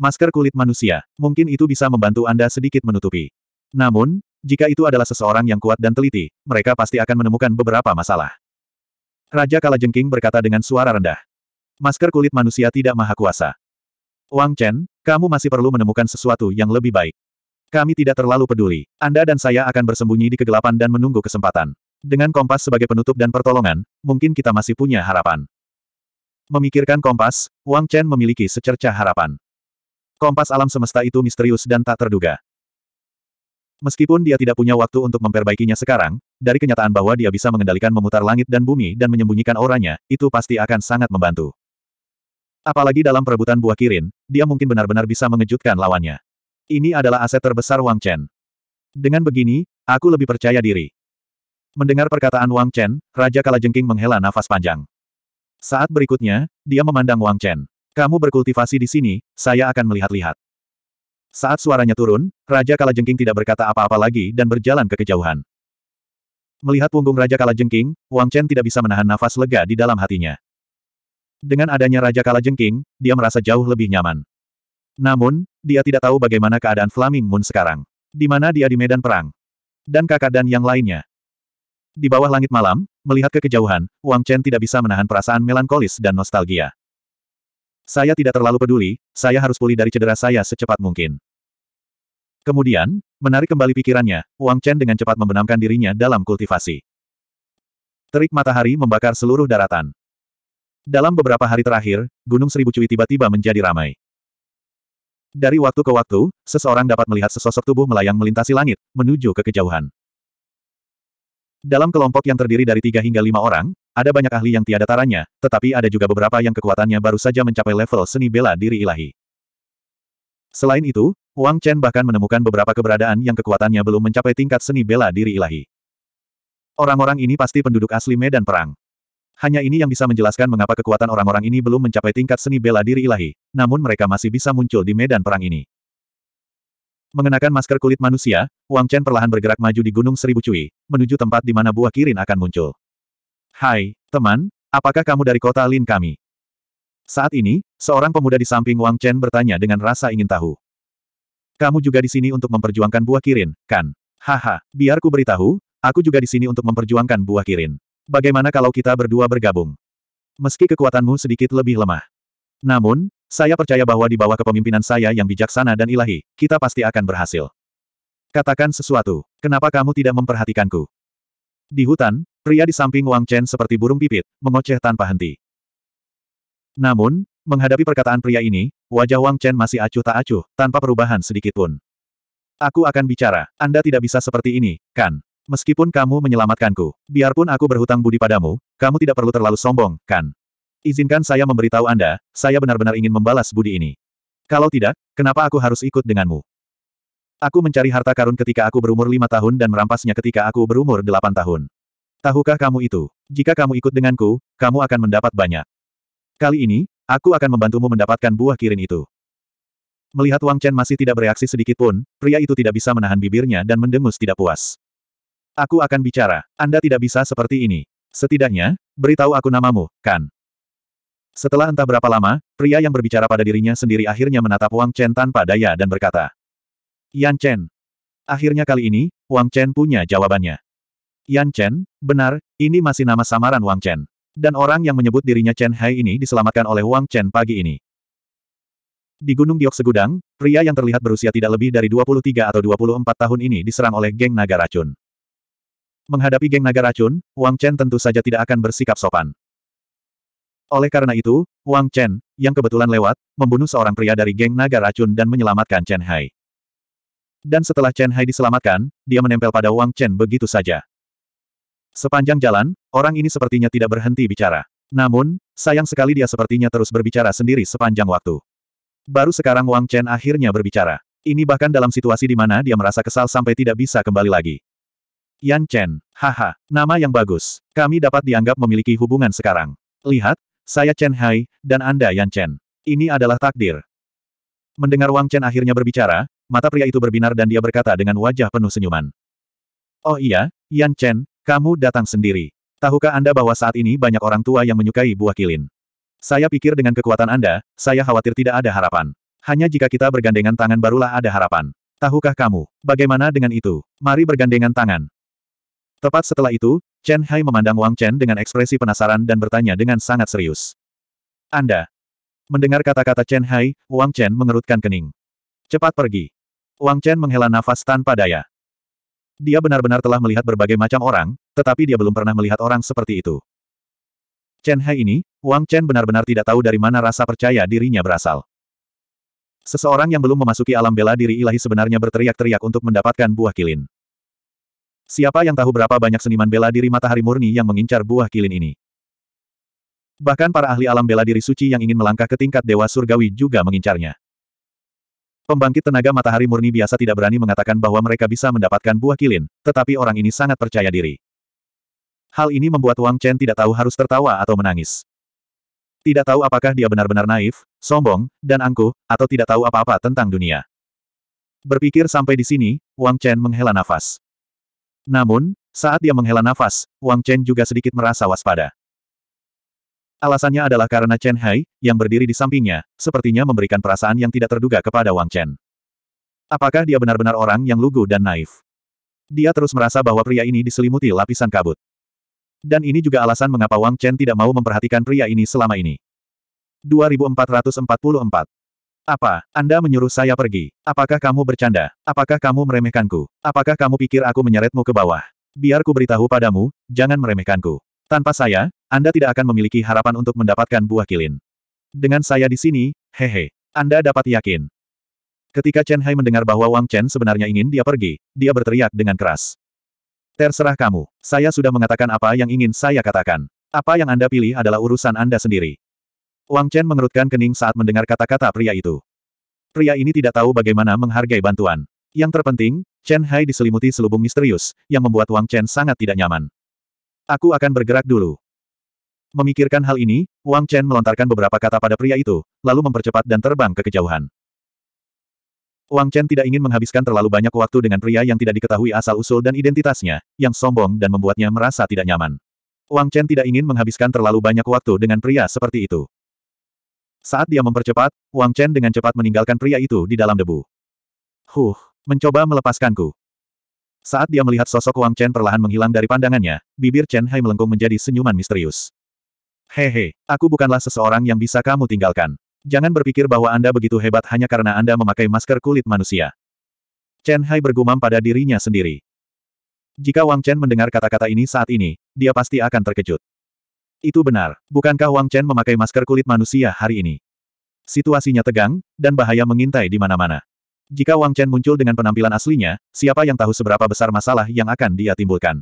Masker kulit manusia, mungkin itu bisa membantu Anda sedikit menutupi. Namun, jika itu adalah seseorang yang kuat dan teliti, mereka pasti akan menemukan beberapa masalah. Raja Kalajengking berkata dengan suara rendah. Masker kulit manusia tidak maha kuasa. Wang Chen, kamu masih perlu menemukan sesuatu yang lebih baik. Kami tidak terlalu peduli. Anda dan saya akan bersembunyi di kegelapan dan menunggu kesempatan. Dengan kompas sebagai penutup dan pertolongan, mungkin kita masih punya harapan. Memikirkan kompas, Wang Chen memiliki secerca harapan. Kompas alam semesta itu misterius dan tak terduga. Meskipun dia tidak punya waktu untuk memperbaikinya sekarang, dari kenyataan bahwa dia bisa mengendalikan memutar langit dan bumi dan menyembunyikan orangnya, itu pasti akan sangat membantu. Apalagi dalam perebutan buah kirin, dia mungkin benar-benar bisa mengejutkan lawannya. Ini adalah aset terbesar Wang Chen. Dengan begini, aku lebih percaya diri. Mendengar perkataan Wang Chen, Raja Kalajengking menghela nafas panjang. Saat berikutnya, dia memandang Wang Chen. Kamu berkultivasi di sini, saya akan melihat-lihat. Saat suaranya turun, Raja Kalajengking tidak berkata apa-apa lagi dan berjalan ke kejauhan. Melihat punggung Raja Kalajengking, Wang Chen tidak bisa menahan nafas lega di dalam hatinya. Dengan adanya Raja Kalajengking, dia merasa jauh lebih nyaman. Namun, dia tidak tahu bagaimana keadaan Flaming Moon sekarang. Di mana dia di medan perang. Dan kakak dan yang lainnya. Di bawah langit malam, melihat ke kejauhan, Wang Chen tidak bisa menahan perasaan melankolis dan nostalgia. Saya tidak terlalu peduli, saya harus pulih dari cedera saya secepat mungkin. Kemudian, menarik kembali pikirannya, Wang Chen dengan cepat membenamkan dirinya dalam kultivasi. Terik matahari membakar seluruh daratan. Dalam beberapa hari terakhir, Gunung Seribu Cui tiba-tiba menjadi ramai. Dari waktu ke waktu, seseorang dapat melihat sesosok tubuh melayang melintasi langit, menuju ke kejauhan. Dalam kelompok yang terdiri dari tiga hingga lima orang, ada banyak ahli yang tiada taranya, tetapi ada juga beberapa yang kekuatannya baru saja mencapai level seni bela diri ilahi. Selain itu, Wang Chen bahkan menemukan beberapa keberadaan yang kekuatannya belum mencapai tingkat seni bela diri ilahi. Orang-orang ini pasti penduduk asli medan perang. Hanya ini yang bisa menjelaskan mengapa kekuatan orang-orang ini belum mencapai tingkat seni bela diri ilahi, namun mereka masih bisa muncul di medan perang ini. Mengenakan masker kulit manusia, Wang Chen perlahan bergerak maju di Gunung Seribu Cui, menuju tempat di mana buah kirin akan muncul. Hai, teman, apakah kamu dari kota Lin kami? Saat ini, seorang pemuda di samping Wang Chen bertanya dengan rasa ingin tahu. Kamu juga di sini untuk memperjuangkan buah kirin, kan? Haha, biarku beritahu, aku juga di sini untuk memperjuangkan buah kirin. Bagaimana kalau kita berdua bergabung? Meski kekuatanmu sedikit lebih lemah. Namun, saya percaya bahwa di bawah kepemimpinan saya yang bijaksana dan ilahi, kita pasti akan berhasil. Katakan sesuatu, kenapa kamu tidak memperhatikanku? Di hutan, pria di samping Wang Chen seperti burung pipit, mengoceh tanpa henti. Namun, menghadapi perkataan pria ini, wajah Wang Chen masih acuh tak acuh, tanpa perubahan sedikitpun. Aku akan bicara, Anda tidak bisa seperti ini, kan? Meskipun kamu menyelamatkanku, biarpun aku berhutang budi padamu, kamu tidak perlu terlalu sombong, kan? Izinkan saya memberitahu Anda, saya benar-benar ingin membalas budi ini. Kalau tidak, kenapa aku harus ikut denganmu? Aku mencari harta karun ketika aku berumur lima tahun dan merampasnya ketika aku berumur delapan tahun. Tahukah kamu itu? Jika kamu ikut denganku, kamu akan mendapat banyak. Kali ini, aku akan membantumu mendapatkan buah kirin itu. Melihat Wang Chen masih tidak bereaksi sedikit pun, pria itu tidak bisa menahan bibirnya dan mendengus tidak puas. Aku akan bicara, Anda tidak bisa seperti ini. Setidaknya, beritahu aku namamu, kan? Setelah entah berapa lama, pria yang berbicara pada dirinya sendiri akhirnya menatap Wang Chen tanpa daya dan berkata, Yan Chen. Akhirnya kali ini, Wang Chen punya jawabannya. Yan Chen, benar, ini masih nama samaran Wang Chen. Dan orang yang menyebut dirinya Chen Hai ini diselamatkan oleh Wang Chen pagi ini. Di Gunung Giok Segudang, pria yang terlihat berusia tidak lebih dari 23 atau 24 tahun ini diserang oleh geng naga racun. Menghadapi geng naga racun, Wang Chen tentu saja tidak akan bersikap sopan. Oleh karena itu, Wang Chen, yang kebetulan lewat, membunuh seorang pria dari geng naga racun dan menyelamatkan Chen Hai. Dan setelah Chen Hai diselamatkan, dia menempel pada Wang Chen begitu saja. Sepanjang jalan, orang ini sepertinya tidak berhenti bicara. Namun, sayang sekali dia sepertinya terus berbicara sendiri sepanjang waktu. Baru sekarang Wang Chen akhirnya berbicara. Ini bahkan dalam situasi di mana dia merasa kesal sampai tidak bisa kembali lagi. Yan Chen, haha, nama yang bagus. Kami dapat dianggap memiliki hubungan sekarang. Lihat, saya Chen Hai, dan Anda Yan Chen. Ini adalah takdir. Mendengar Wang Chen akhirnya berbicara, mata pria itu berbinar dan dia berkata dengan wajah penuh senyuman. Oh iya, Yan Chen, kamu datang sendiri. Tahukah Anda bahwa saat ini banyak orang tua yang menyukai buah kilin? Saya pikir dengan kekuatan Anda, saya khawatir tidak ada harapan. Hanya jika kita bergandengan tangan barulah ada harapan. Tahukah kamu, bagaimana dengan itu? Mari bergandengan tangan. Tepat setelah itu, Chen Hai memandang Wang Chen dengan ekspresi penasaran dan bertanya dengan sangat serius. Anda. Mendengar kata-kata Chen Hai, Wang Chen mengerutkan kening. Cepat pergi. Wang Chen menghela nafas tanpa daya. Dia benar-benar telah melihat berbagai macam orang, tetapi dia belum pernah melihat orang seperti itu. Chen Hai ini, Wang Chen benar-benar tidak tahu dari mana rasa percaya dirinya berasal. Seseorang yang belum memasuki alam bela diri ilahi sebenarnya berteriak-teriak untuk mendapatkan buah kilin. Siapa yang tahu berapa banyak seniman bela diri matahari murni yang mengincar buah kilin ini? Bahkan para ahli alam bela diri suci yang ingin melangkah ke tingkat dewa surgawi juga mengincarnya. Pembangkit tenaga matahari murni biasa tidak berani mengatakan bahwa mereka bisa mendapatkan buah kilin, tetapi orang ini sangat percaya diri. Hal ini membuat Wang Chen tidak tahu harus tertawa atau menangis. Tidak tahu apakah dia benar-benar naif, sombong, dan angkuh, atau tidak tahu apa-apa tentang dunia. Berpikir sampai di sini, Wang Chen menghela nafas. Namun, saat dia menghela nafas, Wang Chen juga sedikit merasa waspada. Alasannya adalah karena Chen Hai, yang berdiri di sampingnya, sepertinya memberikan perasaan yang tidak terduga kepada Wang Chen. Apakah dia benar-benar orang yang lugu dan naif? Dia terus merasa bahwa pria ini diselimuti lapisan kabut. Dan ini juga alasan mengapa Wang Chen tidak mau memperhatikan pria ini selama ini. 2444 apa, Anda menyuruh saya pergi? Apakah kamu bercanda? Apakah kamu meremehkanku? Apakah kamu pikir aku menyeretmu ke bawah? Biar ku beritahu padamu, jangan meremehkanku. Tanpa saya, Anda tidak akan memiliki harapan untuk mendapatkan buah kilin. Dengan saya di sini, hehe, Anda dapat yakin. Ketika Chen Hai mendengar bahwa Wang Chen sebenarnya ingin dia pergi, dia berteriak dengan keras. Terserah kamu, saya sudah mengatakan apa yang ingin saya katakan. Apa yang Anda pilih adalah urusan Anda sendiri. Wang Chen mengerutkan kening saat mendengar kata-kata pria itu. Pria ini tidak tahu bagaimana menghargai bantuan. Yang terpenting, Chen Hai diselimuti selubung misterius, yang membuat Wang Chen sangat tidak nyaman. Aku akan bergerak dulu. Memikirkan hal ini, Wang Chen melontarkan beberapa kata pada pria itu, lalu mempercepat dan terbang ke kejauhan. Wang Chen tidak ingin menghabiskan terlalu banyak waktu dengan pria yang tidak diketahui asal-usul dan identitasnya, yang sombong dan membuatnya merasa tidak nyaman. Wang Chen tidak ingin menghabiskan terlalu banyak waktu dengan pria seperti itu. Saat dia mempercepat, Wang Chen dengan cepat meninggalkan pria itu di dalam debu. Huh, mencoba melepaskanku. Saat dia melihat sosok Wang Chen perlahan menghilang dari pandangannya, bibir Chen Hai melengkung menjadi senyuman misterius. Hehe, aku bukanlah seseorang yang bisa kamu tinggalkan. Jangan berpikir bahwa Anda begitu hebat hanya karena Anda memakai masker kulit manusia. Chen Hai bergumam pada dirinya sendiri. Jika Wang Chen mendengar kata-kata ini saat ini, dia pasti akan terkejut. Itu benar. Bukankah Wang Chen memakai masker kulit manusia hari ini? Situasinya tegang, dan bahaya mengintai di mana-mana. Jika Wang Chen muncul dengan penampilan aslinya, siapa yang tahu seberapa besar masalah yang akan dia timbulkan.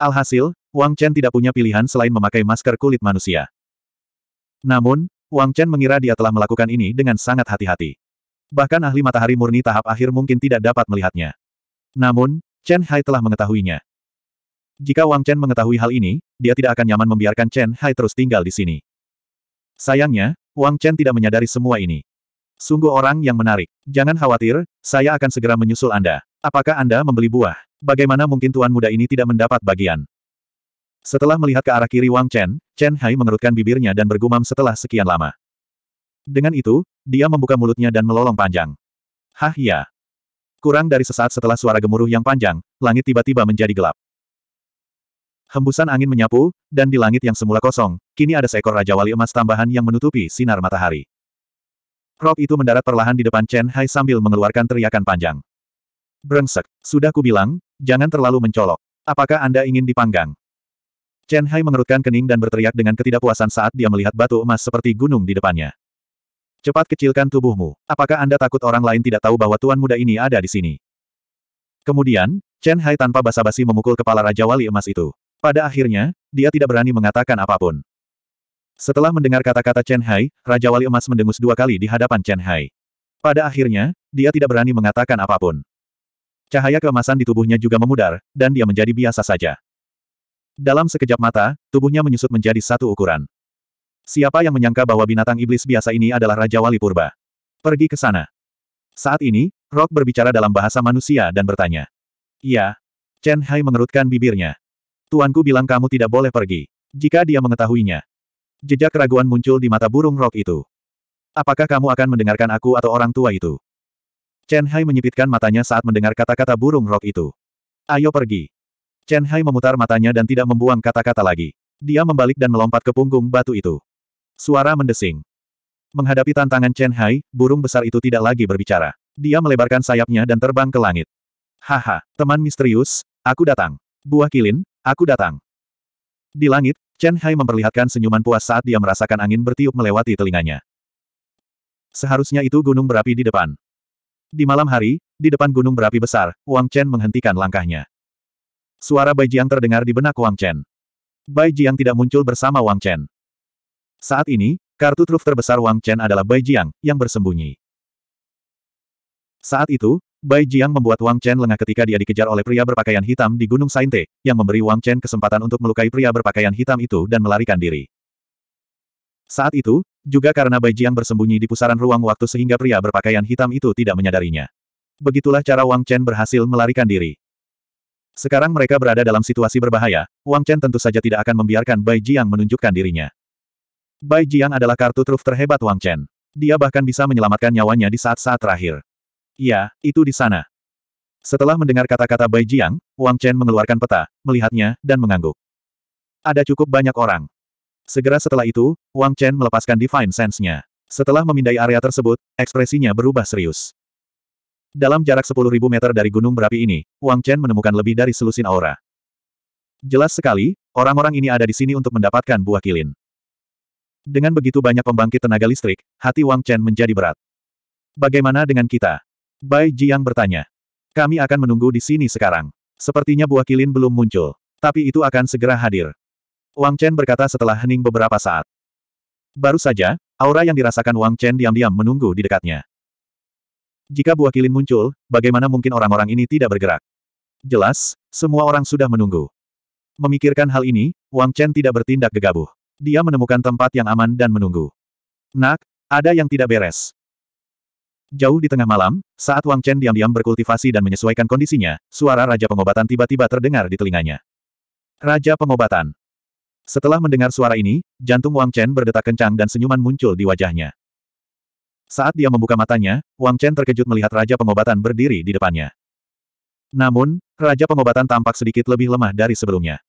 Alhasil, Wang Chen tidak punya pilihan selain memakai masker kulit manusia. Namun, Wang Chen mengira dia telah melakukan ini dengan sangat hati-hati. Bahkan ahli matahari murni tahap akhir mungkin tidak dapat melihatnya. Namun, Chen Hai telah mengetahuinya. Jika Wang Chen mengetahui hal ini, dia tidak akan nyaman membiarkan Chen Hai terus tinggal di sini. Sayangnya, Wang Chen tidak menyadari semua ini. Sungguh orang yang menarik. Jangan khawatir, saya akan segera menyusul Anda. Apakah Anda membeli buah? Bagaimana mungkin tuan muda ini tidak mendapat bagian? Setelah melihat ke arah kiri Wang Chen, Chen Hai mengerutkan bibirnya dan bergumam setelah sekian lama. Dengan itu, dia membuka mulutnya dan melolong panjang. Hah ya. Kurang dari sesaat setelah suara gemuruh yang panjang, langit tiba-tiba menjadi gelap. Hembusan angin menyapu, dan di langit yang semula kosong, kini ada seekor Raja Wali emas tambahan yang menutupi sinar matahari. Rob itu mendarat perlahan di depan Chen Hai sambil mengeluarkan teriakan panjang. Brengsek, sudah kubilang, jangan terlalu mencolok. Apakah Anda ingin dipanggang? Chen Hai mengerutkan kening dan berteriak dengan ketidakpuasan saat dia melihat batu emas seperti gunung di depannya. Cepat kecilkan tubuhmu. Apakah Anda takut orang lain tidak tahu bahwa tuan muda ini ada di sini? Kemudian, Chen Hai tanpa basa-basi memukul kepala Raja Wali emas itu. Pada akhirnya, dia tidak berani mengatakan apapun. Setelah mendengar kata-kata Chen Hai, Raja Wali Emas mendengus dua kali di hadapan Chen Hai. Pada akhirnya, dia tidak berani mengatakan apapun. Cahaya keemasan di tubuhnya juga memudar, dan dia menjadi biasa saja. Dalam sekejap mata, tubuhnya menyusut menjadi satu ukuran. Siapa yang menyangka bahwa binatang iblis biasa ini adalah Raja Wali Purba? Pergi ke sana. Saat ini, Rock berbicara dalam bahasa manusia dan bertanya. Iya. Chen Hai mengerutkan bibirnya. Tuanku bilang kamu tidak boleh pergi. Jika dia mengetahuinya. Jejak keraguan muncul di mata burung rok itu. Apakah kamu akan mendengarkan aku atau orang tua itu? Chen Hai menyipitkan matanya saat mendengar kata-kata burung rok itu. Ayo pergi. Chen Hai memutar matanya dan tidak membuang kata-kata lagi. Dia membalik dan melompat ke punggung batu itu. Suara mendesing. Menghadapi tantangan Chen Hai, burung besar itu tidak lagi berbicara. Dia melebarkan sayapnya dan terbang ke langit. Haha, teman misterius, aku datang. Buah kilin, Aku datang. Di langit, Chen Hai memperlihatkan senyuman puas saat dia merasakan angin bertiup melewati telinganya. Seharusnya itu gunung berapi di depan. Di malam hari, di depan gunung berapi besar, Wang Chen menghentikan langkahnya. Suara Bai Jiang terdengar di benak Wang Chen. Bai Jiang tidak muncul bersama Wang Chen. Saat ini, kartu truf terbesar Wang Chen adalah Bai Jiang, yang bersembunyi. Saat itu, Bai Jiang membuat Wang Chen lengah ketika dia dikejar oleh pria berpakaian hitam di Gunung Sainte, yang memberi Wang Chen kesempatan untuk melukai pria berpakaian hitam itu dan melarikan diri. Saat itu, juga karena Bai Jiang bersembunyi di pusaran ruang waktu sehingga pria berpakaian hitam itu tidak menyadarinya. Begitulah cara Wang Chen berhasil melarikan diri. Sekarang mereka berada dalam situasi berbahaya, Wang Chen tentu saja tidak akan membiarkan Bai Jiang menunjukkan dirinya. Bai Jiang adalah kartu truf terhebat Wang Chen. Dia bahkan bisa menyelamatkan nyawanya di saat-saat terakhir. Ya, itu di sana. Setelah mendengar kata-kata Bai Jiang, Wang Chen mengeluarkan peta, melihatnya, dan mengangguk. Ada cukup banyak orang. Segera setelah itu, Wang Chen melepaskan Divine Sense-nya. Setelah memindai area tersebut, ekspresinya berubah serius. Dalam jarak 10.000 meter dari gunung berapi ini, Wang Chen menemukan lebih dari selusin aura. Jelas sekali, orang-orang ini ada di sini untuk mendapatkan buah kilin. Dengan begitu banyak pembangkit tenaga listrik, hati Wang Chen menjadi berat. Bagaimana dengan kita? Bai Jiang bertanya. Kami akan menunggu di sini sekarang. Sepertinya buah kilin belum muncul. Tapi itu akan segera hadir. Wang Chen berkata setelah hening beberapa saat. Baru saja, aura yang dirasakan Wang Chen diam-diam menunggu di dekatnya. Jika buah kilin muncul, bagaimana mungkin orang-orang ini tidak bergerak? Jelas, semua orang sudah menunggu. Memikirkan hal ini, Wang Chen tidak bertindak gegabah. Dia menemukan tempat yang aman dan menunggu. Nak, ada yang tidak beres. Jauh di tengah malam, saat Wang Chen diam-diam berkultivasi dan menyesuaikan kondisinya, suara Raja Pengobatan tiba-tiba terdengar di telinganya. Raja Pengobatan. Setelah mendengar suara ini, jantung Wang Chen berdetak kencang dan senyuman muncul di wajahnya. Saat dia membuka matanya, Wang Chen terkejut melihat Raja Pengobatan berdiri di depannya. Namun, Raja Pengobatan tampak sedikit lebih lemah dari sebelumnya.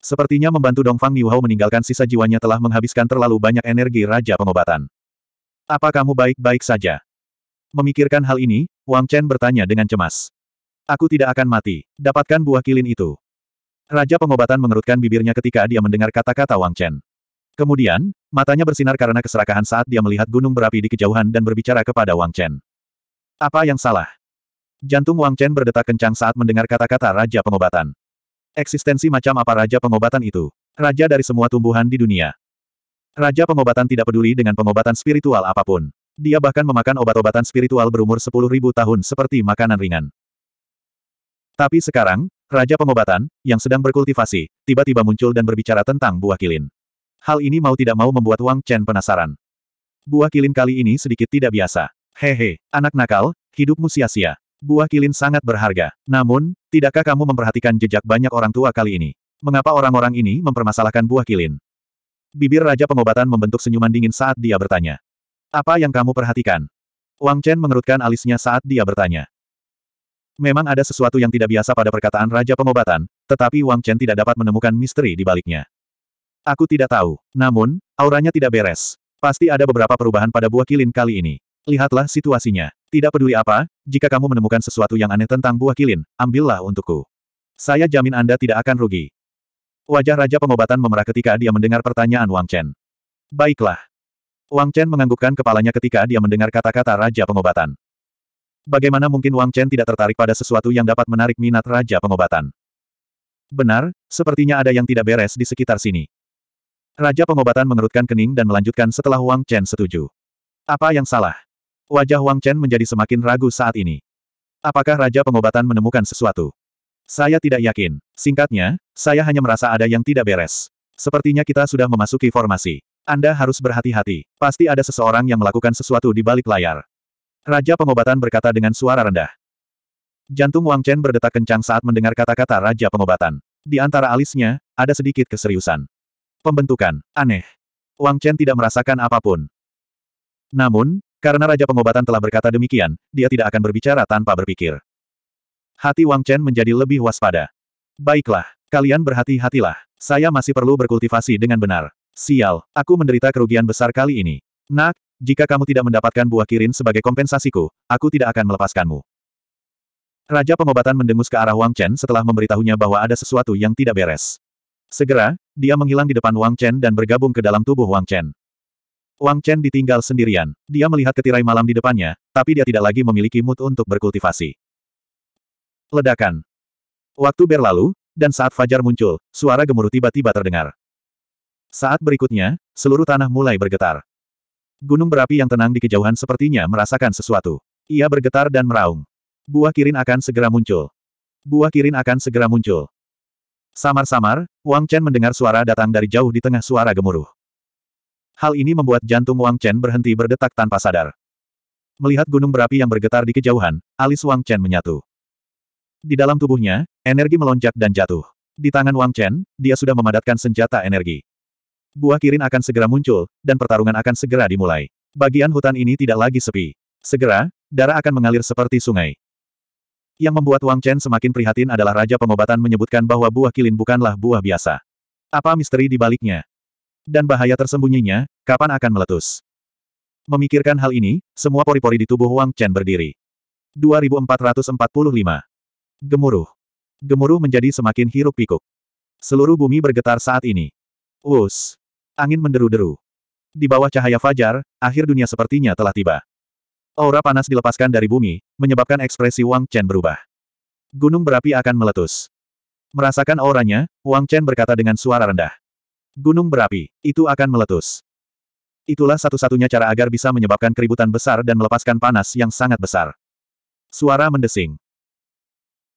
Sepertinya membantu Dongfang Niuhao meninggalkan sisa jiwanya telah menghabiskan terlalu banyak energi Raja Pengobatan. Apa kamu baik-baik saja? Memikirkan hal ini, Wang Chen bertanya dengan cemas. Aku tidak akan mati. Dapatkan buah kilin itu. Raja pengobatan mengerutkan bibirnya ketika dia mendengar kata-kata Wang Chen. Kemudian, matanya bersinar karena keserakahan saat dia melihat gunung berapi di kejauhan dan berbicara kepada Wang Chen. Apa yang salah? Jantung Wang Chen berdetak kencang saat mendengar kata-kata Raja Pengobatan. Eksistensi macam apa Raja Pengobatan itu? Raja dari semua tumbuhan di dunia. Raja pengobatan tidak peduli dengan pengobatan spiritual apapun. Dia bahkan memakan obat-obatan spiritual berumur 10.000 tahun seperti makanan ringan. Tapi sekarang, Raja pengobatan, yang sedang berkultivasi, tiba-tiba muncul dan berbicara tentang buah kilin. Hal ini mau tidak mau membuat Wang Chen penasaran. Buah kilin kali ini sedikit tidak biasa. Hehe, anak nakal, hidupmu sia-sia. Buah kilin sangat berharga. Namun, tidakkah kamu memperhatikan jejak banyak orang tua kali ini? Mengapa orang-orang ini mempermasalahkan buah kilin? Bibir Raja Pengobatan membentuk senyuman dingin saat dia bertanya. Apa yang kamu perhatikan? Wang Chen mengerutkan alisnya saat dia bertanya. Memang ada sesuatu yang tidak biasa pada perkataan Raja Pengobatan, tetapi Wang Chen tidak dapat menemukan misteri di baliknya. Aku tidak tahu. Namun, auranya tidak beres. Pasti ada beberapa perubahan pada buah kilin kali ini. Lihatlah situasinya. Tidak peduli apa, jika kamu menemukan sesuatu yang aneh tentang buah kilin, ambillah untukku. Saya jamin Anda tidak akan rugi. Wajah Raja Pengobatan memerah ketika dia mendengar pertanyaan Wang Chen. Baiklah. Wang Chen menganggukkan kepalanya ketika dia mendengar kata-kata Raja Pengobatan. Bagaimana mungkin Wang Chen tidak tertarik pada sesuatu yang dapat menarik minat Raja Pengobatan? Benar, sepertinya ada yang tidak beres di sekitar sini. Raja Pengobatan mengerutkan kening dan melanjutkan setelah Wang Chen setuju. Apa yang salah? Wajah Wang Chen menjadi semakin ragu saat ini. Apakah Raja Pengobatan menemukan sesuatu? Saya tidak yakin. Singkatnya, saya hanya merasa ada yang tidak beres. Sepertinya kita sudah memasuki formasi. Anda harus berhati-hati. Pasti ada seseorang yang melakukan sesuatu di balik layar. Raja pengobatan berkata dengan suara rendah. Jantung Wang Chen berdetak kencang saat mendengar kata-kata Raja pengobatan. Di antara alisnya, ada sedikit keseriusan. Pembentukan, aneh. Wang Chen tidak merasakan apapun. Namun, karena Raja Pengobatan telah berkata demikian, dia tidak akan berbicara tanpa berpikir. Hati Wang Chen menjadi lebih waspada. Baiklah, kalian berhati-hatilah. Saya masih perlu berkultivasi dengan benar. Sial, aku menderita kerugian besar kali ini. Nak, jika kamu tidak mendapatkan buah kirin sebagai kompensasiku, aku tidak akan melepaskanmu. Raja pengobatan mendengus ke arah Wang Chen setelah memberitahunya bahwa ada sesuatu yang tidak beres. Segera, dia menghilang di depan Wang Chen dan bergabung ke dalam tubuh Wang Chen. Wang Chen ditinggal sendirian. Dia melihat ketirai malam di depannya, tapi dia tidak lagi memiliki mood untuk berkultivasi. Ledakan. Waktu berlalu, dan saat fajar muncul, suara gemuruh tiba-tiba terdengar. Saat berikutnya, seluruh tanah mulai bergetar. Gunung berapi yang tenang di kejauhan sepertinya merasakan sesuatu. Ia bergetar dan meraung. Buah kirin akan segera muncul. Buah kirin akan segera muncul. Samar-samar, Wang Chen mendengar suara datang dari jauh di tengah suara gemuruh. Hal ini membuat jantung Wang Chen berhenti berdetak tanpa sadar. Melihat gunung berapi yang bergetar di kejauhan, alis Wang Chen menyatu. Di dalam tubuhnya, energi melonjak dan jatuh. Di tangan Wang Chen, dia sudah memadatkan senjata energi. Buah kirin akan segera muncul, dan pertarungan akan segera dimulai. Bagian hutan ini tidak lagi sepi. Segera, darah akan mengalir seperti sungai. Yang membuat Wang Chen semakin prihatin adalah Raja Pengobatan menyebutkan bahwa buah kilin bukanlah buah biasa. Apa misteri di baliknya? Dan bahaya tersembunyinya, kapan akan meletus? Memikirkan hal ini, semua pori-pori di tubuh Wang Chen berdiri. 2445 Gemuruh. Gemuruh menjadi semakin hiruk pikuk. Seluruh bumi bergetar saat ini. Us. Angin menderu-deru. Di bawah cahaya fajar, akhir dunia sepertinya telah tiba. Aura panas dilepaskan dari bumi, menyebabkan ekspresi Wang Chen berubah. Gunung berapi akan meletus. Merasakan auranya, Wang Chen berkata dengan suara rendah. Gunung berapi, itu akan meletus. Itulah satu-satunya cara agar bisa menyebabkan keributan besar dan melepaskan panas yang sangat besar. Suara mendesing.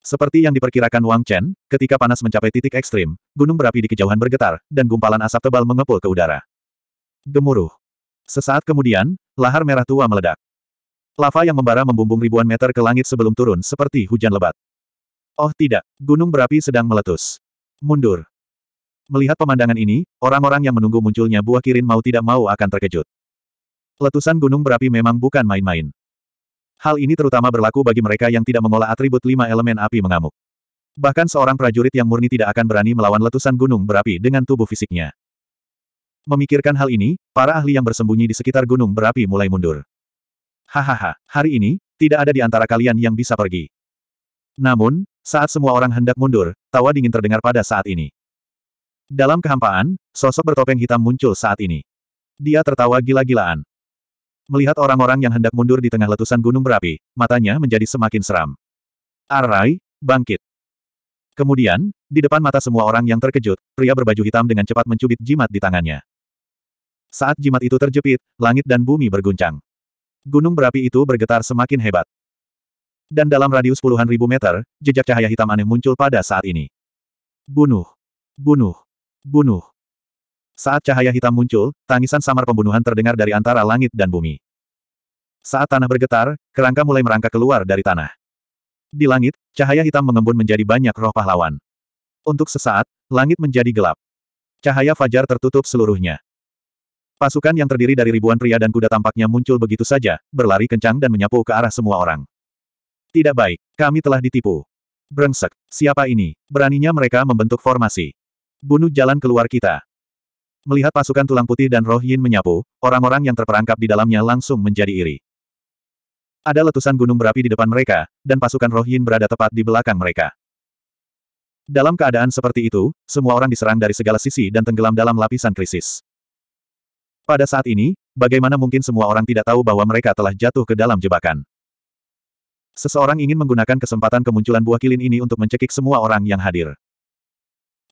Seperti yang diperkirakan Wang Chen, ketika panas mencapai titik ekstrim, gunung berapi di kejauhan bergetar, dan gumpalan asap tebal mengepul ke udara. Gemuruh. Sesaat kemudian, lahar merah tua meledak. Lava yang membara membumbung ribuan meter ke langit sebelum turun seperti hujan lebat. Oh tidak, gunung berapi sedang meletus. Mundur. Melihat pemandangan ini, orang-orang yang menunggu munculnya buah kirin mau tidak mau akan terkejut. Letusan gunung berapi memang bukan main-main. Hal ini terutama berlaku bagi mereka yang tidak mengolah atribut lima elemen api mengamuk. Bahkan seorang prajurit yang murni tidak akan berani melawan letusan gunung berapi dengan tubuh fisiknya. Memikirkan hal ini, para ahli yang bersembunyi di sekitar gunung berapi mulai mundur. Hahaha, hari ini, tidak ada di antara kalian yang bisa pergi. Namun, saat semua orang hendak mundur, tawa dingin terdengar pada saat ini. Dalam kehampaan, sosok bertopeng hitam muncul saat ini. Dia tertawa gila-gilaan. Melihat orang-orang yang hendak mundur di tengah letusan gunung berapi, matanya menjadi semakin seram. Arai, bangkit. Kemudian, di depan mata semua orang yang terkejut, pria berbaju hitam dengan cepat mencubit jimat di tangannya. Saat jimat itu terjepit, langit dan bumi berguncang. Gunung berapi itu bergetar semakin hebat. Dan dalam radius puluhan ribu meter, jejak cahaya hitam aneh muncul pada saat ini. Bunuh! Bunuh! Bunuh! Saat cahaya hitam muncul, tangisan samar pembunuhan terdengar dari antara langit dan bumi. Saat tanah bergetar, kerangka mulai merangkak keluar dari tanah. Di langit, cahaya hitam mengembun menjadi banyak roh pahlawan. Untuk sesaat, langit menjadi gelap. Cahaya fajar tertutup seluruhnya. Pasukan yang terdiri dari ribuan pria dan kuda tampaknya muncul begitu saja, berlari kencang dan menyapu ke arah semua orang. Tidak baik, kami telah ditipu. Brengsek, siapa ini? Beraninya mereka membentuk formasi. Bunuh jalan keluar kita. Melihat pasukan tulang putih dan roh yin menyapu, orang-orang yang terperangkap di dalamnya langsung menjadi iri. Ada letusan gunung berapi di depan mereka, dan pasukan roh yin berada tepat di belakang mereka. Dalam keadaan seperti itu, semua orang diserang dari segala sisi dan tenggelam dalam lapisan krisis. Pada saat ini, bagaimana mungkin semua orang tidak tahu bahwa mereka telah jatuh ke dalam jebakan. Seseorang ingin menggunakan kesempatan kemunculan buah kilin ini untuk mencekik semua orang yang hadir.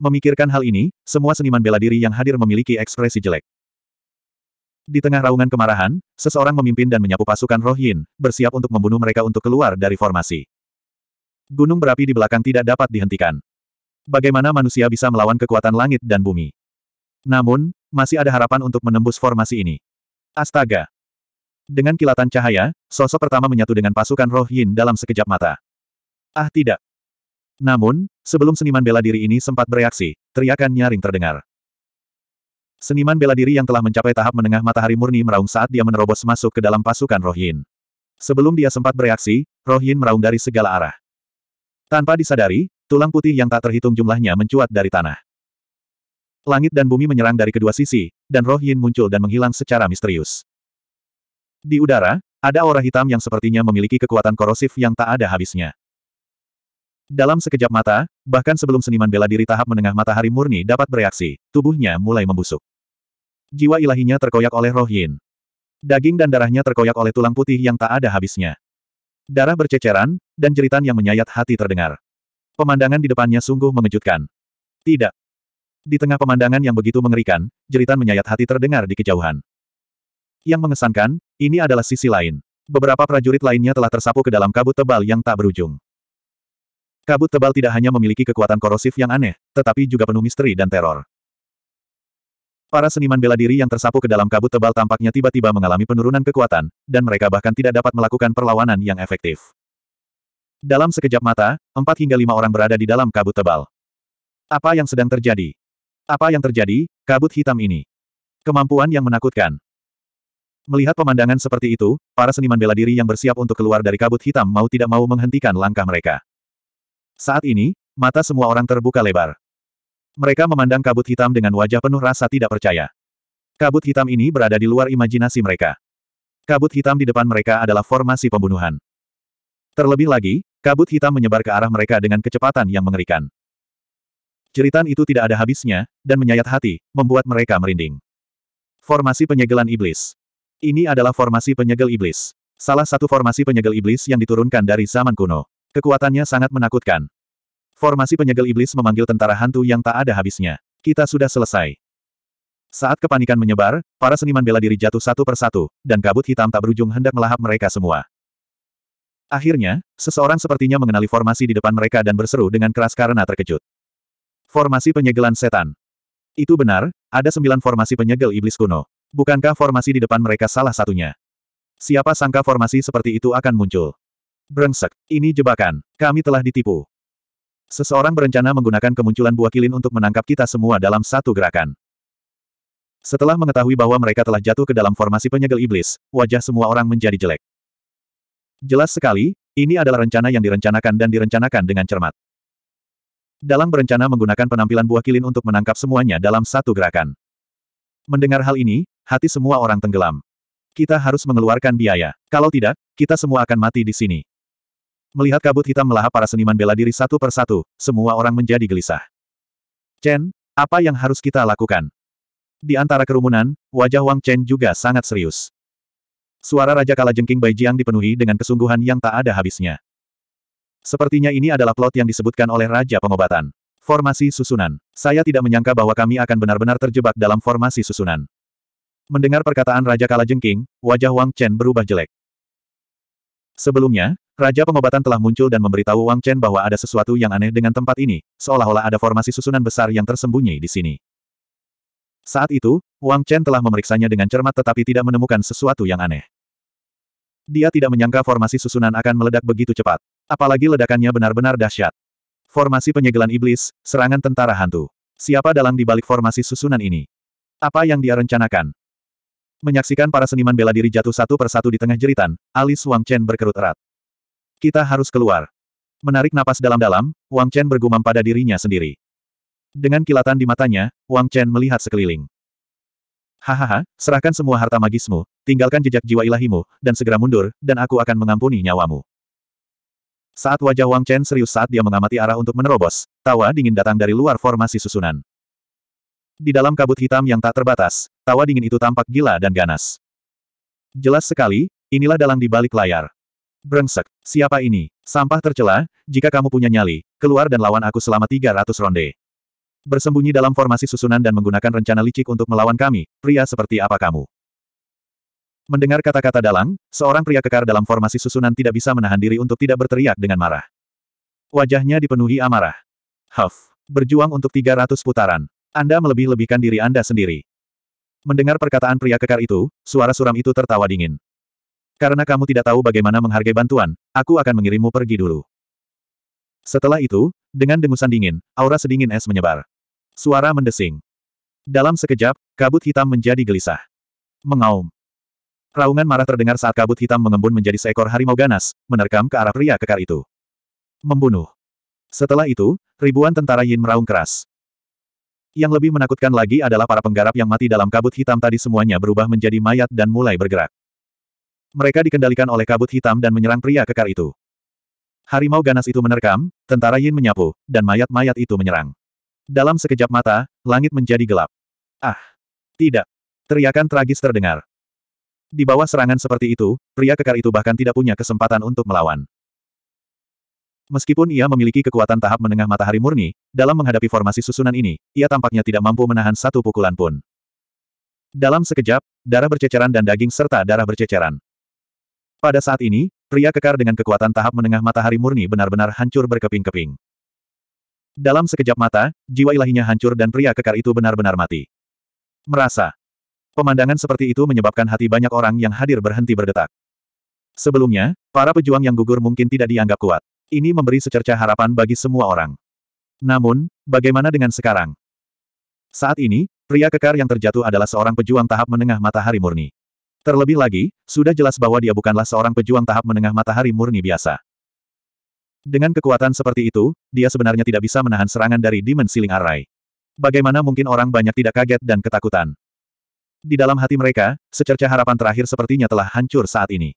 Memikirkan hal ini, semua seniman bela diri yang hadir memiliki ekspresi jelek. Di tengah raungan kemarahan, seseorang memimpin dan menyapu pasukan Roh Yin, bersiap untuk membunuh mereka untuk keluar dari formasi. Gunung berapi di belakang tidak dapat dihentikan. Bagaimana manusia bisa melawan kekuatan langit dan bumi? Namun, masih ada harapan untuk menembus formasi ini. Astaga! Dengan kilatan cahaya, sosok pertama menyatu dengan pasukan Roh Yin dalam sekejap mata. Ah tidak, namun, sebelum seniman bela diri ini sempat bereaksi, teriakan nyaring terdengar. Seniman bela diri yang telah mencapai tahap menengah matahari murni meraung saat dia menerobos masuk ke dalam pasukan Rohin. Sebelum dia sempat bereaksi, Rohin meraung dari segala arah. Tanpa disadari, tulang putih yang tak terhitung jumlahnya mencuat dari tanah. Langit dan bumi menyerang dari kedua sisi, dan Rohin muncul dan menghilang secara misterius. Di udara, ada aura hitam yang sepertinya memiliki kekuatan korosif yang tak ada habisnya. Dalam sekejap mata, bahkan sebelum seniman bela diri tahap menengah matahari murni dapat bereaksi, tubuhnya mulai membusuk. Jiwa ilahinya terkoyak oleh roh yin. Daging dan darahnya terkoyak oleh tulang putih yang tak ada habisnya. Darah berceceran, dan jeritan yang menyayat hati terdengar. Pemandangan di depannya sungguh mengejutkan. Tidak. Di tengah pemandangan yang begitu mengerikan, jeritan menyayat hati terdengar di kejauhan. Yang mengesankan, ini adalah sisi lain. Beberapa prajurit lainnya telah tersapu ke dalam kabut tebal yang tak berujung. Kabut tebal tidak hanya memiliki kekuatan korosif yang aneh, tetapi juga penuh misteri dan teror. Para seniman bela diri yang tersapu ke dalam kabut tebal tampaknya tiba-tiba mengalami penurunan kekuatan, dan mereka bahkan tidak dapat melakukan perlawanan yang efektif. Dalam sekejap mata, empat hingga lima orang berada di dalam kabut tebal. Apa yang sedang terjadi? Apa yang terjadi, kabut hitam ini? Kemampuan yang menakutkan. Melihat pemandangan seperti itu, para seniman bela diri yang bersiap untuk keluar dari kabut hitam mau tidak mau menghentikan langkah mereka. Saat ini, mata semua orang terbuka lebar. Mereka memandang kabut hitam dengan wajah penuh rasa tidak percaya. Kabut hitam ini berada di luar imajinasi mereka. Kabut hitam di depan mereka adalah formasi pembunuhan. Terlebih lagi, kabut hitam menyebar ke arah mereka dengan kecepatan yang mengerikan. Ceritan itu tidak ada habisnya, dan menyayat hati, membuat mereka merinding. Formasi penyegelan iblis. Ini adalah formasi penyegel iblis. Salah satu formasi penyegel iblis yang diturunkan dari zaman kuno. Kekuatannya sangat menakutkan. Formasi penyegel iblis memanggil tentara hantu yang tak ada habisnya. Kita sudah selesai. Saat kepanikan menyebar, para seniman bela diri jatuh satu persatu, dan kabut hitam tak berujung hendak melahap mereka semua. Akhirnya, seseorang sepertinya mengenali formasi di depan mereka dan berseru dengan keras karena terkejut. Formasi penyegelan setan. Itu benar, ada sembilan formasi penyegel iblis kuno. Bukankah formasi di depan mereka salah satunya? Siapa sangka formasi seperti itu akan muncul? Brengsek, ini jebakan. Kami telah ditipu. Seseorang berencana menggunakan kemunculan buah kilin untuk menangkap kita semua dalam satu gerakan. Setelah mengetahui bahwa mereka telah jatuh ke dalam formasi penyegel iblis, wajah semua orang menjadi jelek. Jelas sekali, ini adalah rencana yang direncanakan dan direncanakan dengan cermat. Dalam berencana menggunakan penampilan buah kilin untuk menangkap semuanya dalam satu gerakan. Mendengar hal ini, hati semua orang tenggelam. Kita harus mengeluarkan biaya. Kalau tidak, kita semua akan mati di sini. Melihat kabut hitam melahap para seniman bela diri satu persatu, semua orang menjadi gelisah. Chen, apa yang harus kita lakukan? Di antara kerumunan, wajah Wang Chen juga sangat serius. Suara Raja Kalajengking Bai Jiang dipenuhi dengan kesungguhan yang tak ada habisnya. Sepertinya ini adalah plot yang disebutkan oleh Raja Pengobatan. Formasi susunan. Saya tidak menyangka bahwa kami akan benar-benar terjebak dalam formasi susunan. Mendengar perkataan Raja Kalajengking, wajah Wang Chen berubah jelek. Sebelumnya, Raja Pengobatan telah muncul dan memberitahu Wang Chen bahwa ada sesuatu yang aneh dengan tempat ini, seolah-olah ada formasi susunan besar yang tersembunyi di sini. Saat itu, Wang Chen telah memeriksanya dengan cermat tetapi tidak menemukan sesuatu yang aneh. Dia tidak menyangka formasi susunan akan meledak begitu cepat. Apalagi ledakannya benar-benar dahsyat. Formasi penyegelan iblis, serangan tentara hantu. Siapa dalang di balik formasi susunan ini? Apa yang dia rencanakan? Menyaksikan para seniman bela diri jatuh satu persatu di tengah jeritan, alis Wang Chen berkerut erat. Kita harus keluar. Menarik napas dalam-dalam, Wang Chen bergumam pada dirinya sendiri. Dengan kilatan di matanya, Wang Chen melihat sekeliling. Hahaha, serahkan semua harta magismu, tinggalkan jejak jiwa ilahimu, dan segera mundur, dan aku akan mengampuni nyawamu. Saat wajah Wang Chen serius saat dia mengamati arah untuk menerobos, tawa dingin datang dari luar formasi susunan. Di dalam kabut hitam yang tak terbatas, Tawa dingin itu tampak gila dan ganas. Jelas sekali, inilah dalang di balik layar. Brengsek, siapa ini? Sampah tercela, jika kamu punya nyali, keluar dan lawan aku selama 300 ronde. Bersembunyi dalam formasi susunan dan menggunakan rencana licik untuk melawan kami, pria seperti apa kamu? Mendengar kata-kata dalang, seorang pria kekar dalam formasi susunan tidak bisa menahan diri untuk tidak berteriak dengan marah. Wajahnya dipenuhi amarah. Huff, berjuang untuk 300 putaran. Anda melebih-lebihkan diri Anda sendiri. Mendengar perkataan pria kekar itu, suara suram itu tertawa dingin. Karena kamu tidak tahu bagaimana menghargai bantuan, aku akan mengirimmu pergi dulu. Setelah itu, dengan dengusan dingin, aura sedingin es menyebar. Suara mendesing. Dalam sekejap, kabut hitam menjadi gelisah. Mengaum. Raungan marah terdengar saat kabut hitam mengembun menjadi seekor harimau ganas, menerkam ke arah pria kekar itu. Membunuh. Setelah itu, ribuan tentara Yin meraung keras. Yang lebih menakutkan lagi adalah para penggarap yang mati dalam kabut hitam tadi semuanya berubah menjadi mayat dan mulai bergerak. Mereka dikendalikan oleh kabut hitam dan menyerang pria kekar itu. Harimau ganas itu menerkam, tentara Yin menyapu, dan mayat-mayat itu menyerang. Dalam sekejap mata, langit menjadi gelap. Ah! Tidak! Teriakan tragis terdengar. Di bawah serangan seperti itu, pria kekar itu bahkan tidak punya kesempatan untuk melawan. Meskipun ia memiliki kekuatan tahap menengah matahari murni, dalam menghadapi formasi susunan ini, ia tampaknya tidak mampu menahan satu pukulan pun. Dalam sekejap, darah berceceran dan daging serta darah berceceran. Pada saat ini, pria kekar dengan kekuatan tahap menengah matahari murni benar-benar hancur berkeping-keping. Dalam sekejap mata, jiwa ilahinya hancur dan pria kekar itu benar-benar mati. Merasa. Pemandangan seperti itu menyebabkan hati banyak orang yang hadir berhenti berdetak. Sebelumnya, para pejuang yang gugur mungkin tidak dianggap kuat. Ini memberi secerca harapan bagi semua orang. Namun, bagaimana dengan sekarang? Saat ini, pria kekar yang terjatuh adalah seorang pejuang tahap menengah matahari murni. Terlebih lagi, sudah jelas bahwa dia bukanlah seorang pejuang tahap menengah matahari murni biasa. Dengan kekuatan seperti itu, dia sebenarnya tidak bisa menahan serangan dari Demon Siling Array. Bagaimana mungkin orang banyak tidak kaget dan ketakutan? Di dalam hati mereka, secerca harapan terakhir sepertinya telah hancur saat ini.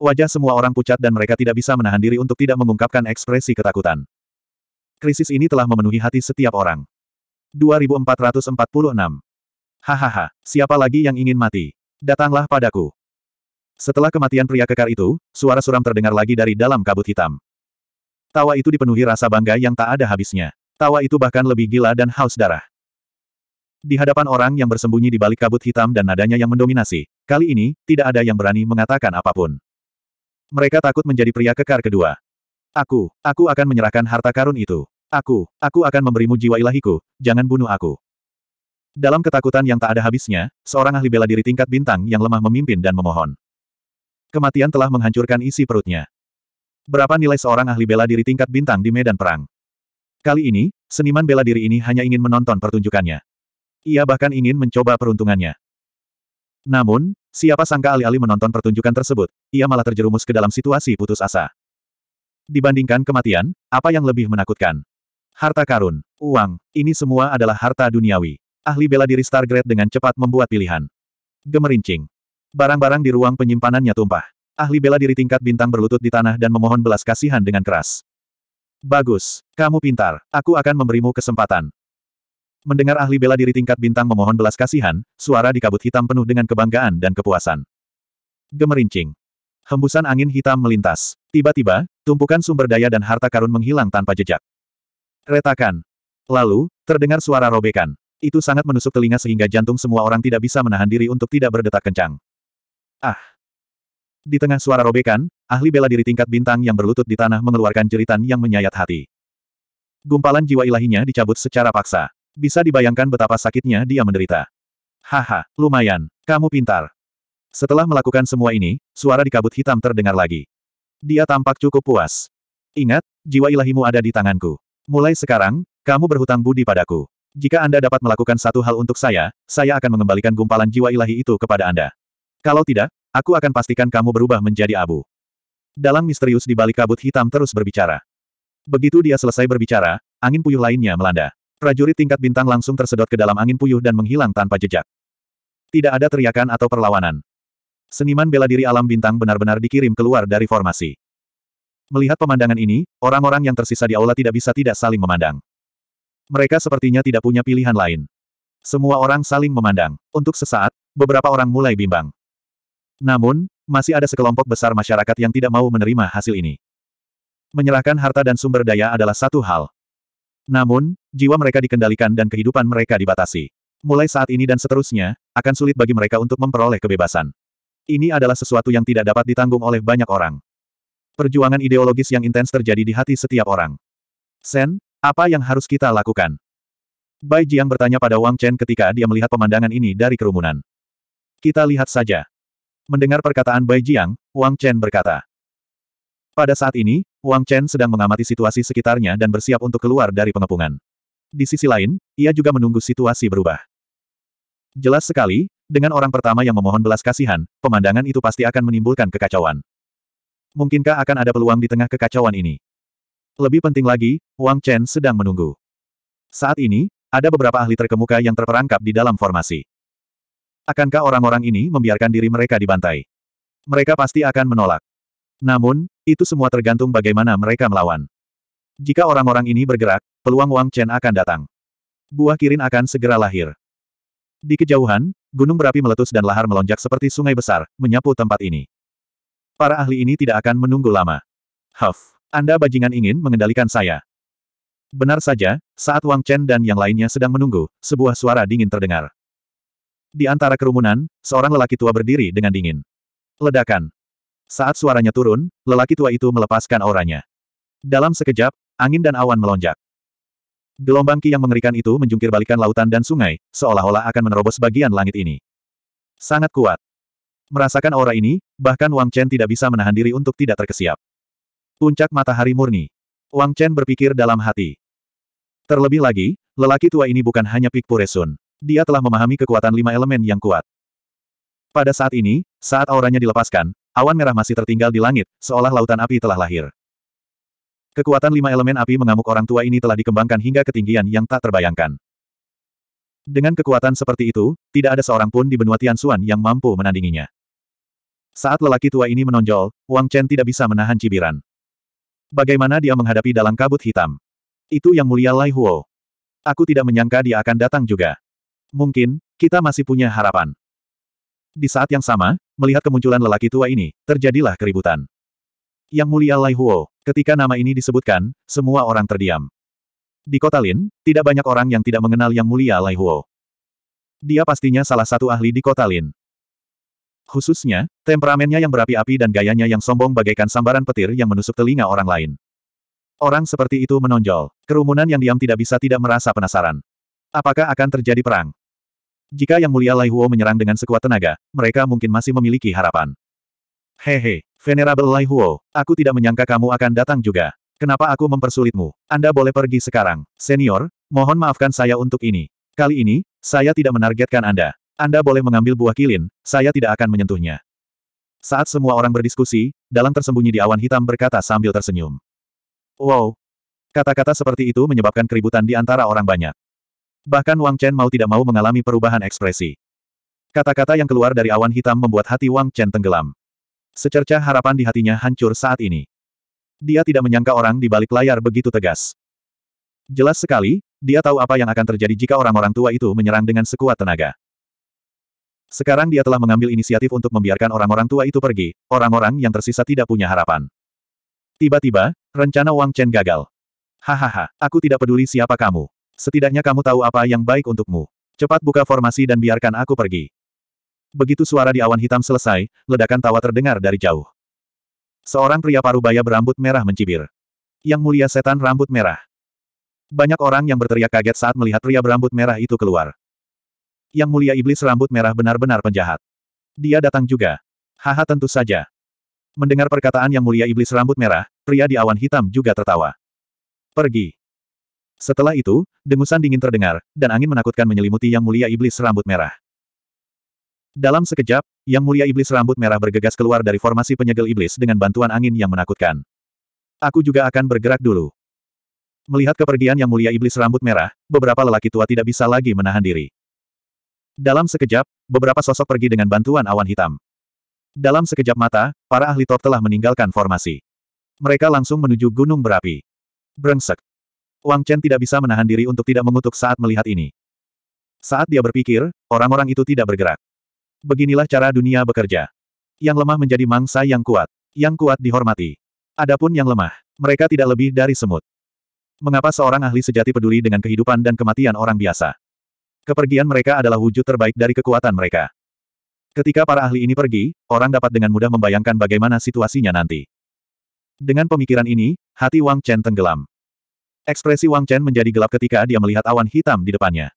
Wajah semua orang pucat dan mereka tidak bisa menahan diri untuk tidak mengungkapkan ekspresi ketakutan. Krisis ini telah memenuhi hati setiap orang. 2446. Hahaha, siapa lagi yang ingin mati? Datanglah padaku. Setelah kematian pria kekar itu, suara suram terdengar lagi dari dalam kabut hitam. Tawa itu dipenuhi rasa bangga yang tak ada habisnya. Tawa itu bahkan lebih gila dan haus darah. Di hadapan orang yang bersembunyi di balik kabut hitam dan nadanya yang mendominasi, kali ini, tidak ada yang berani mengatakan apapun. Mereka takut menjadi pria kekar kedua. Aku, aku akan menyerahkan harta karun itu. Aku, aku akan memberimu jiwa ilahiku, jangan bunuh aku. Dalam ketakutan yang tak ada habisnya, seorang ahli bela diri tingkat bintang yang lemah memimpin dan memohon. Kematian telah menghancurkan isi perutnya. Berapa nilai seorang ahli bela diri tingkat bintang di medan perang? Kali ini, seniman bela diri ini hanya ingin menonton pertunjukannya. Ia bahkan ingin mencoba peruntungannya. Namun, siapa sangka alih-alih menonton pertunjukan tersebut, ia malah terjerumus ke dalam situasi putus asa. Dibandingkan kematian, apa yang lebih menakutkan? Harta karun, uang, ini semua adalah harta duniawi. Ahli bela diri Stargrade dengan cepat membuat pilihan. Gemerincing. Barang-barang di ruang penyimpanannya tumpah. Ahli bela diri tingkat bintang berlutut di tanah dan memohon belas kasihan dengan keras. Bagus, kamu pintar, aku akan memberimu kesempatan. Mendengar ahli bela diri tingkat bintang memohon belas kasihan, suara di kabut hitam penuh dengan kebanggaan dan kepuasan. Gemerincing. Hembusan angin hitam melintas. Tiba-tiba, tumpukan sumber daya dan harta karun menghilang tanpa jejak. Retakan. Lalu, terdengar suara robekan. Itu sangat menusuk telinga sehingga jantung semua orang tidak bisa menahan diri untuk tidak berdetak kencang. Ah! Di tengah suara robekan, ahli bela diri tingkat bintang yang berlutut di tanah mengeluarkan jeritan yang menyayat hati. Gumpalan jiwa ilahinya dicabut secara paksa. Bisa dibayangkan betapa sakitnya dia menderita. Haha, lumayan, kamu pintar. Setelah melakukan semua ini, suara di kabut hitam terdengar lagi. Dia tampak cukup puas. Ingat, jiwa ilahimu ada di tanganku. Mulai sekarang, kamu berhutang budi padaku. Jika Anda dapat melakukan satu hal untuk saya, saya akan mengembalikan gumpalan jiwa ilahi itu kepada Anda. Kalau tidak, aku akan pastikan kamu berubah menjadi abu. Dalang misterius di balik kabut hitam terus berbicara. Begitu dia selesai berbicara, angin puyuh lainnya melanda. Prajurit tingkat bintang langsung tersedot ke dalam angin puyuh dan menghilang tanpa jejak. Tidak ada teriakan atau perlawanan. Seniman bela diri alam bintang benar-benar dikirim keluar dari formasi. Melihat pemandangan ini, orang-orang yang tersisa di aula tidak bisa tidak saling memandang. Mereka sepertinya tidak punya pilihan lain. Semua orang saling memandang. Untuk sesaat, beberapa orang mulai bimbang. Namun, masih ada sekelompok besar masyarakat yang tidak mau menerima hasil ini. Menyerahkan harta dan sumber daya adalah satu hal, namun, jiwa mereka dikendalikan dan kehidupan mereka dibatasi. Mulai saat ini dan seterusnya, akan sulit bagi mereka untuk memperoleh kebebasan. Ini adalah sesuatu yang tidak dapat ditanggung oleh banyak orang. Perjuangan ideologis yang intens terjadi di hati setiap orang. Sen, apa yang harus kita lakukan? Bai Jiang bertanya pada Wang Chen ketika dia melihat pemandangan ini dari kerumunan. Kita lihat saja. Mendengar perkataan Bai Jiang, Wang Chen berkata. Pada saat ini, Wang Chen sedang mengamati situasi sekitarnya dan bersiap untuk keluar dari pengepungan. Di sisi lain, ia juga menunggu situasi berubah. Jelas sekali, dengan orang pertama yang memohon belas kasihan, pemandangan itu pasti akan menimbulkan kekacauan. Mungkinkah akan ada peluang di tengah kekacauan ini? Lebih penting lagi, Wang Chen sedang menunggu. Saat ini, ada beberapa ahli terkemuka yang terperangkap di dalam formasi. Akankah orang-orang ini membiarkan diri mereka dibantai? Mereka pasti akan menolak. Namun, itu semua tergantung bagaimana mereka melawan. Jika orang-orang ini bergerak, peluang Wang Chen akan datang. Buah kirin akan segera lahir. Di kejauhan, gunung berapi meletus dan lahar melonjak seperti sungai besar, menyapu tempat ini. Para ahli ini tidak akan menunggu lama. Huff, Anda bajingan ingin mengendalikan saya. Benar saja, saat Wang Chen dan yang lainnya sedang menunggu, sebuah suara dingin terdengar. Di antara kerumunan, seorang lelaki tua berdiri dengan dingin. Ledakan. Saat suaranya turun, lelaki tua itu melepaskan auranya. Dalam sekejap, angin dan awan melonjak. Gelombang ki yang mengerikan itu menjungkir balikan lautan dan sungai, seolah-olah akan menerobos bagian langit ini. Sangat kuat. Merasakan aura ini, bahkan Wang Chen tidak bisa menahan diri untuk tidak terkesiap. Puncak matahari murni. Wang Chen berpikir dalam hati. Terlebih lagi, lelaki tua ini bukan hanya Pik Puresun. Dia telah memahami kekuatan lima elemen yang kuat. Pada saat ini, saat auranya dilepaskan, Awan merah masih tertinggal di langit, seolah lautan api telah lahir. Kekuatan lima elemen api mengamuk orang tua ini telah dikembangkan hingga ketinggian yang tak terbayangkan. Dengan kekuatan seperti itu, tidak ada seorang pun di benua Tianxuan yang mampu menandinginya. Saat lelaki tua ini menonjol, Wang Chen tidak bisa menahan cibiran. Bagaimana dia menghadapi dalam kabut hitam? Itu yang mulia Lai Huo. Aku tidak menyangka dia akan datang juga. Mungkin, kita masih punya harapan. Di saat yang sama, melihat kemunculan lelaki tua ini, terjadilah keributan. Yang mulia Lai Huo, ketika nama ini disebutkan, semua orang terdiam. Di kota Lin, tidak banyak orang yang tidak mengenal Yang mulia Lai Huo. Dia pastinya salah satu ahli di kota Lin. Khususnya, temperamennya yang berapi-api dan gayanya yang sombong bagaikan sambaran petir yang menusuk telinga orang lain. Orang seperti itu menonjol. Kerumunan yang diam tidak bisa tidak merasa penasaran. Apakah akan terjadi perang? Jika Yang Mulia Lai Huo menyerang dengan sekuat tenaga, mereka mungkin masih memiliki harapan. Hehe, Venerable Lai Huo, aku tidak menyangka kamu akan datang juga. Kenapa aku mempersulitmu? Anda boleh pergi sekarang. Senior, mohon maafkan saya untuk ini. Kali ini, saya tidak menargetkan Anda. Anda boleh mengambil buah kilin, saya tidak akan menyentuhnya. Saat semua orang berdiskusi, dalam tersembunyi di awan hitam berkata sambil tersenyum. Wow. Kata-kata seperti itu menyebabkan keributan di antara orang banyak. Bahkan Wang Chen mau tidak mau mengalami perubahan ekspresi. Kata-kata yang keluar dari awan hitam membuat hati Wang Chen tenggelam. Secerca harapan di hatinya hancur saat ini. Dia tidak menyangka orang di balik layar begitu tegas. Jelas sekali, dia tahu apa yang akan terjadi jika orang-orang tua itu menyerang dengan sekuat tenaga. Sekarang dia telah mengambil inisiatif untuk membiarkan orang-orang tua itu pergi, orang-orang yang tersisa tidak punya harapan. Tiba-tiba, rencana Wang Chen gagal. Hahaha, aku tidak peduli siapa kamu. Setidaknya kamu tahu apa yang baik untukmu. Cepat buka formasi dan biarkan aku pergi. Begitu suara di awan hitam selesai, ledakan tawa terdengar dari jauh. Seorang pria paruh baya berambut merah mencibir. Yang mulia setan rambut merah. Banyak orang yang berteriak kaget saat melihat pria berambut merah itu keluar. Yang mulia iblis rambut merah benar-benar penjahat. Dia datang juga. Haha tentu saja. Mendengar perkataan yang mulia iblis rambut merah, pria di awan hitam juga tertawa. Pergi. Setelah itu, dengusan dingin terdengar, dan angin menakutkan menyelimuti Yang Mulia Iblis Rambut Merah. Dalam sekejap, Yang Mulia Iblis Rambut Merah bergegas keluar dari formasi penyegel iblis dengan bantuan angin yang menakutkan. Aku juga akan bergerak dulu. Melihat kepergian Yang Mulia Iblis Rambut Merah, beberapa lelaki tua tidak bisa lagi menahan diri. Dalam sekejap, beberapa sosok pergi dengan bantuan awan hitam. Dalam sekejap mata, para ahli top telah meninggalkan formasi. Mereka langsung menuju gunung berapi. Brengsek. Wang Chen tidak bisa menahan diri untuk tidak mengutuk saat melihat ini. Saat dia berpikir, orang-orang itu tidak bergerak. Beginilah cara dunia bekerja. Yang lemah menjadi mangsa yang kuat. Yang kuat dihormati. Adapun yang lemah, mereka tidak lebih dari semut. Mengapa seorang ahli sejati peduli dengan kehidupan dan kematian orang biasa? Kepergian mereka adalah wujud terbaik dari kekuatan mereka. Ketika para ahli ini pergi, orang dapat dengan mudah membayangkan bagaimana situasinya nanti. Dengan pemikiran ini, hati Wang Chen tenggelam. Ekspresi Wang Chen menjadi gelap ketika dia melihat awan hitam di depannya.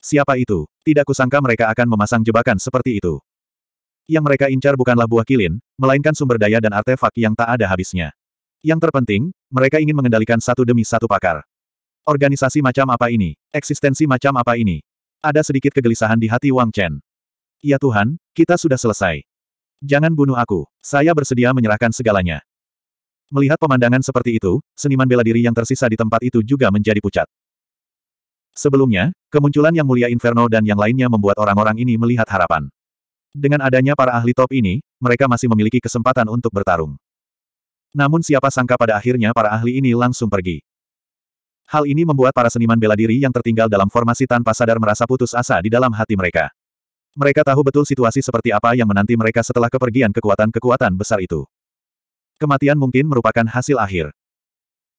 Siapa itu? Tidak kusangka mereka akan memasang jebakan seperti itu. Yang mereka incar bukanlah buah kilin, melainkan sumber daya dan artefak yang tak ada habisnya. Yang terpenting, mereka ingin mengendalikan satu demi satu pakar. Organisasi macam apa ini? Eksistensi macam apa ini? Ada sedikit kegelisahan di hati Wang Chen. Ya Tuhan, kita sudah selesai. Jangan bunuh aku. Saya bersedia menyerahkan segalanya. Melihat pemandangan seperti itu, seniman bela diri yang tersisa di tempat itu juga menjadi pucat. Sebelumnya, kemunculan yang mulia Inferno dan yang lainnya membuat orang-orang ini melihat harapan. Dengan adanya para ahli top ini, mereka masih memiliki kesempatan untuk bertarung. Namun siapa sangka pada akhirnya para ahli ini langsung pergi. Hal ini membuat para seniman bela diri yang tertinggal dalam formasi tanpa sadar merasa putus asa di dalam hati mereka. Mereka tahu betul situasi seperti apa yang menanti mereka setelah kepergian kekuatan-kekuatan besar itu. Kematian mungkin merupakan hasil akhir.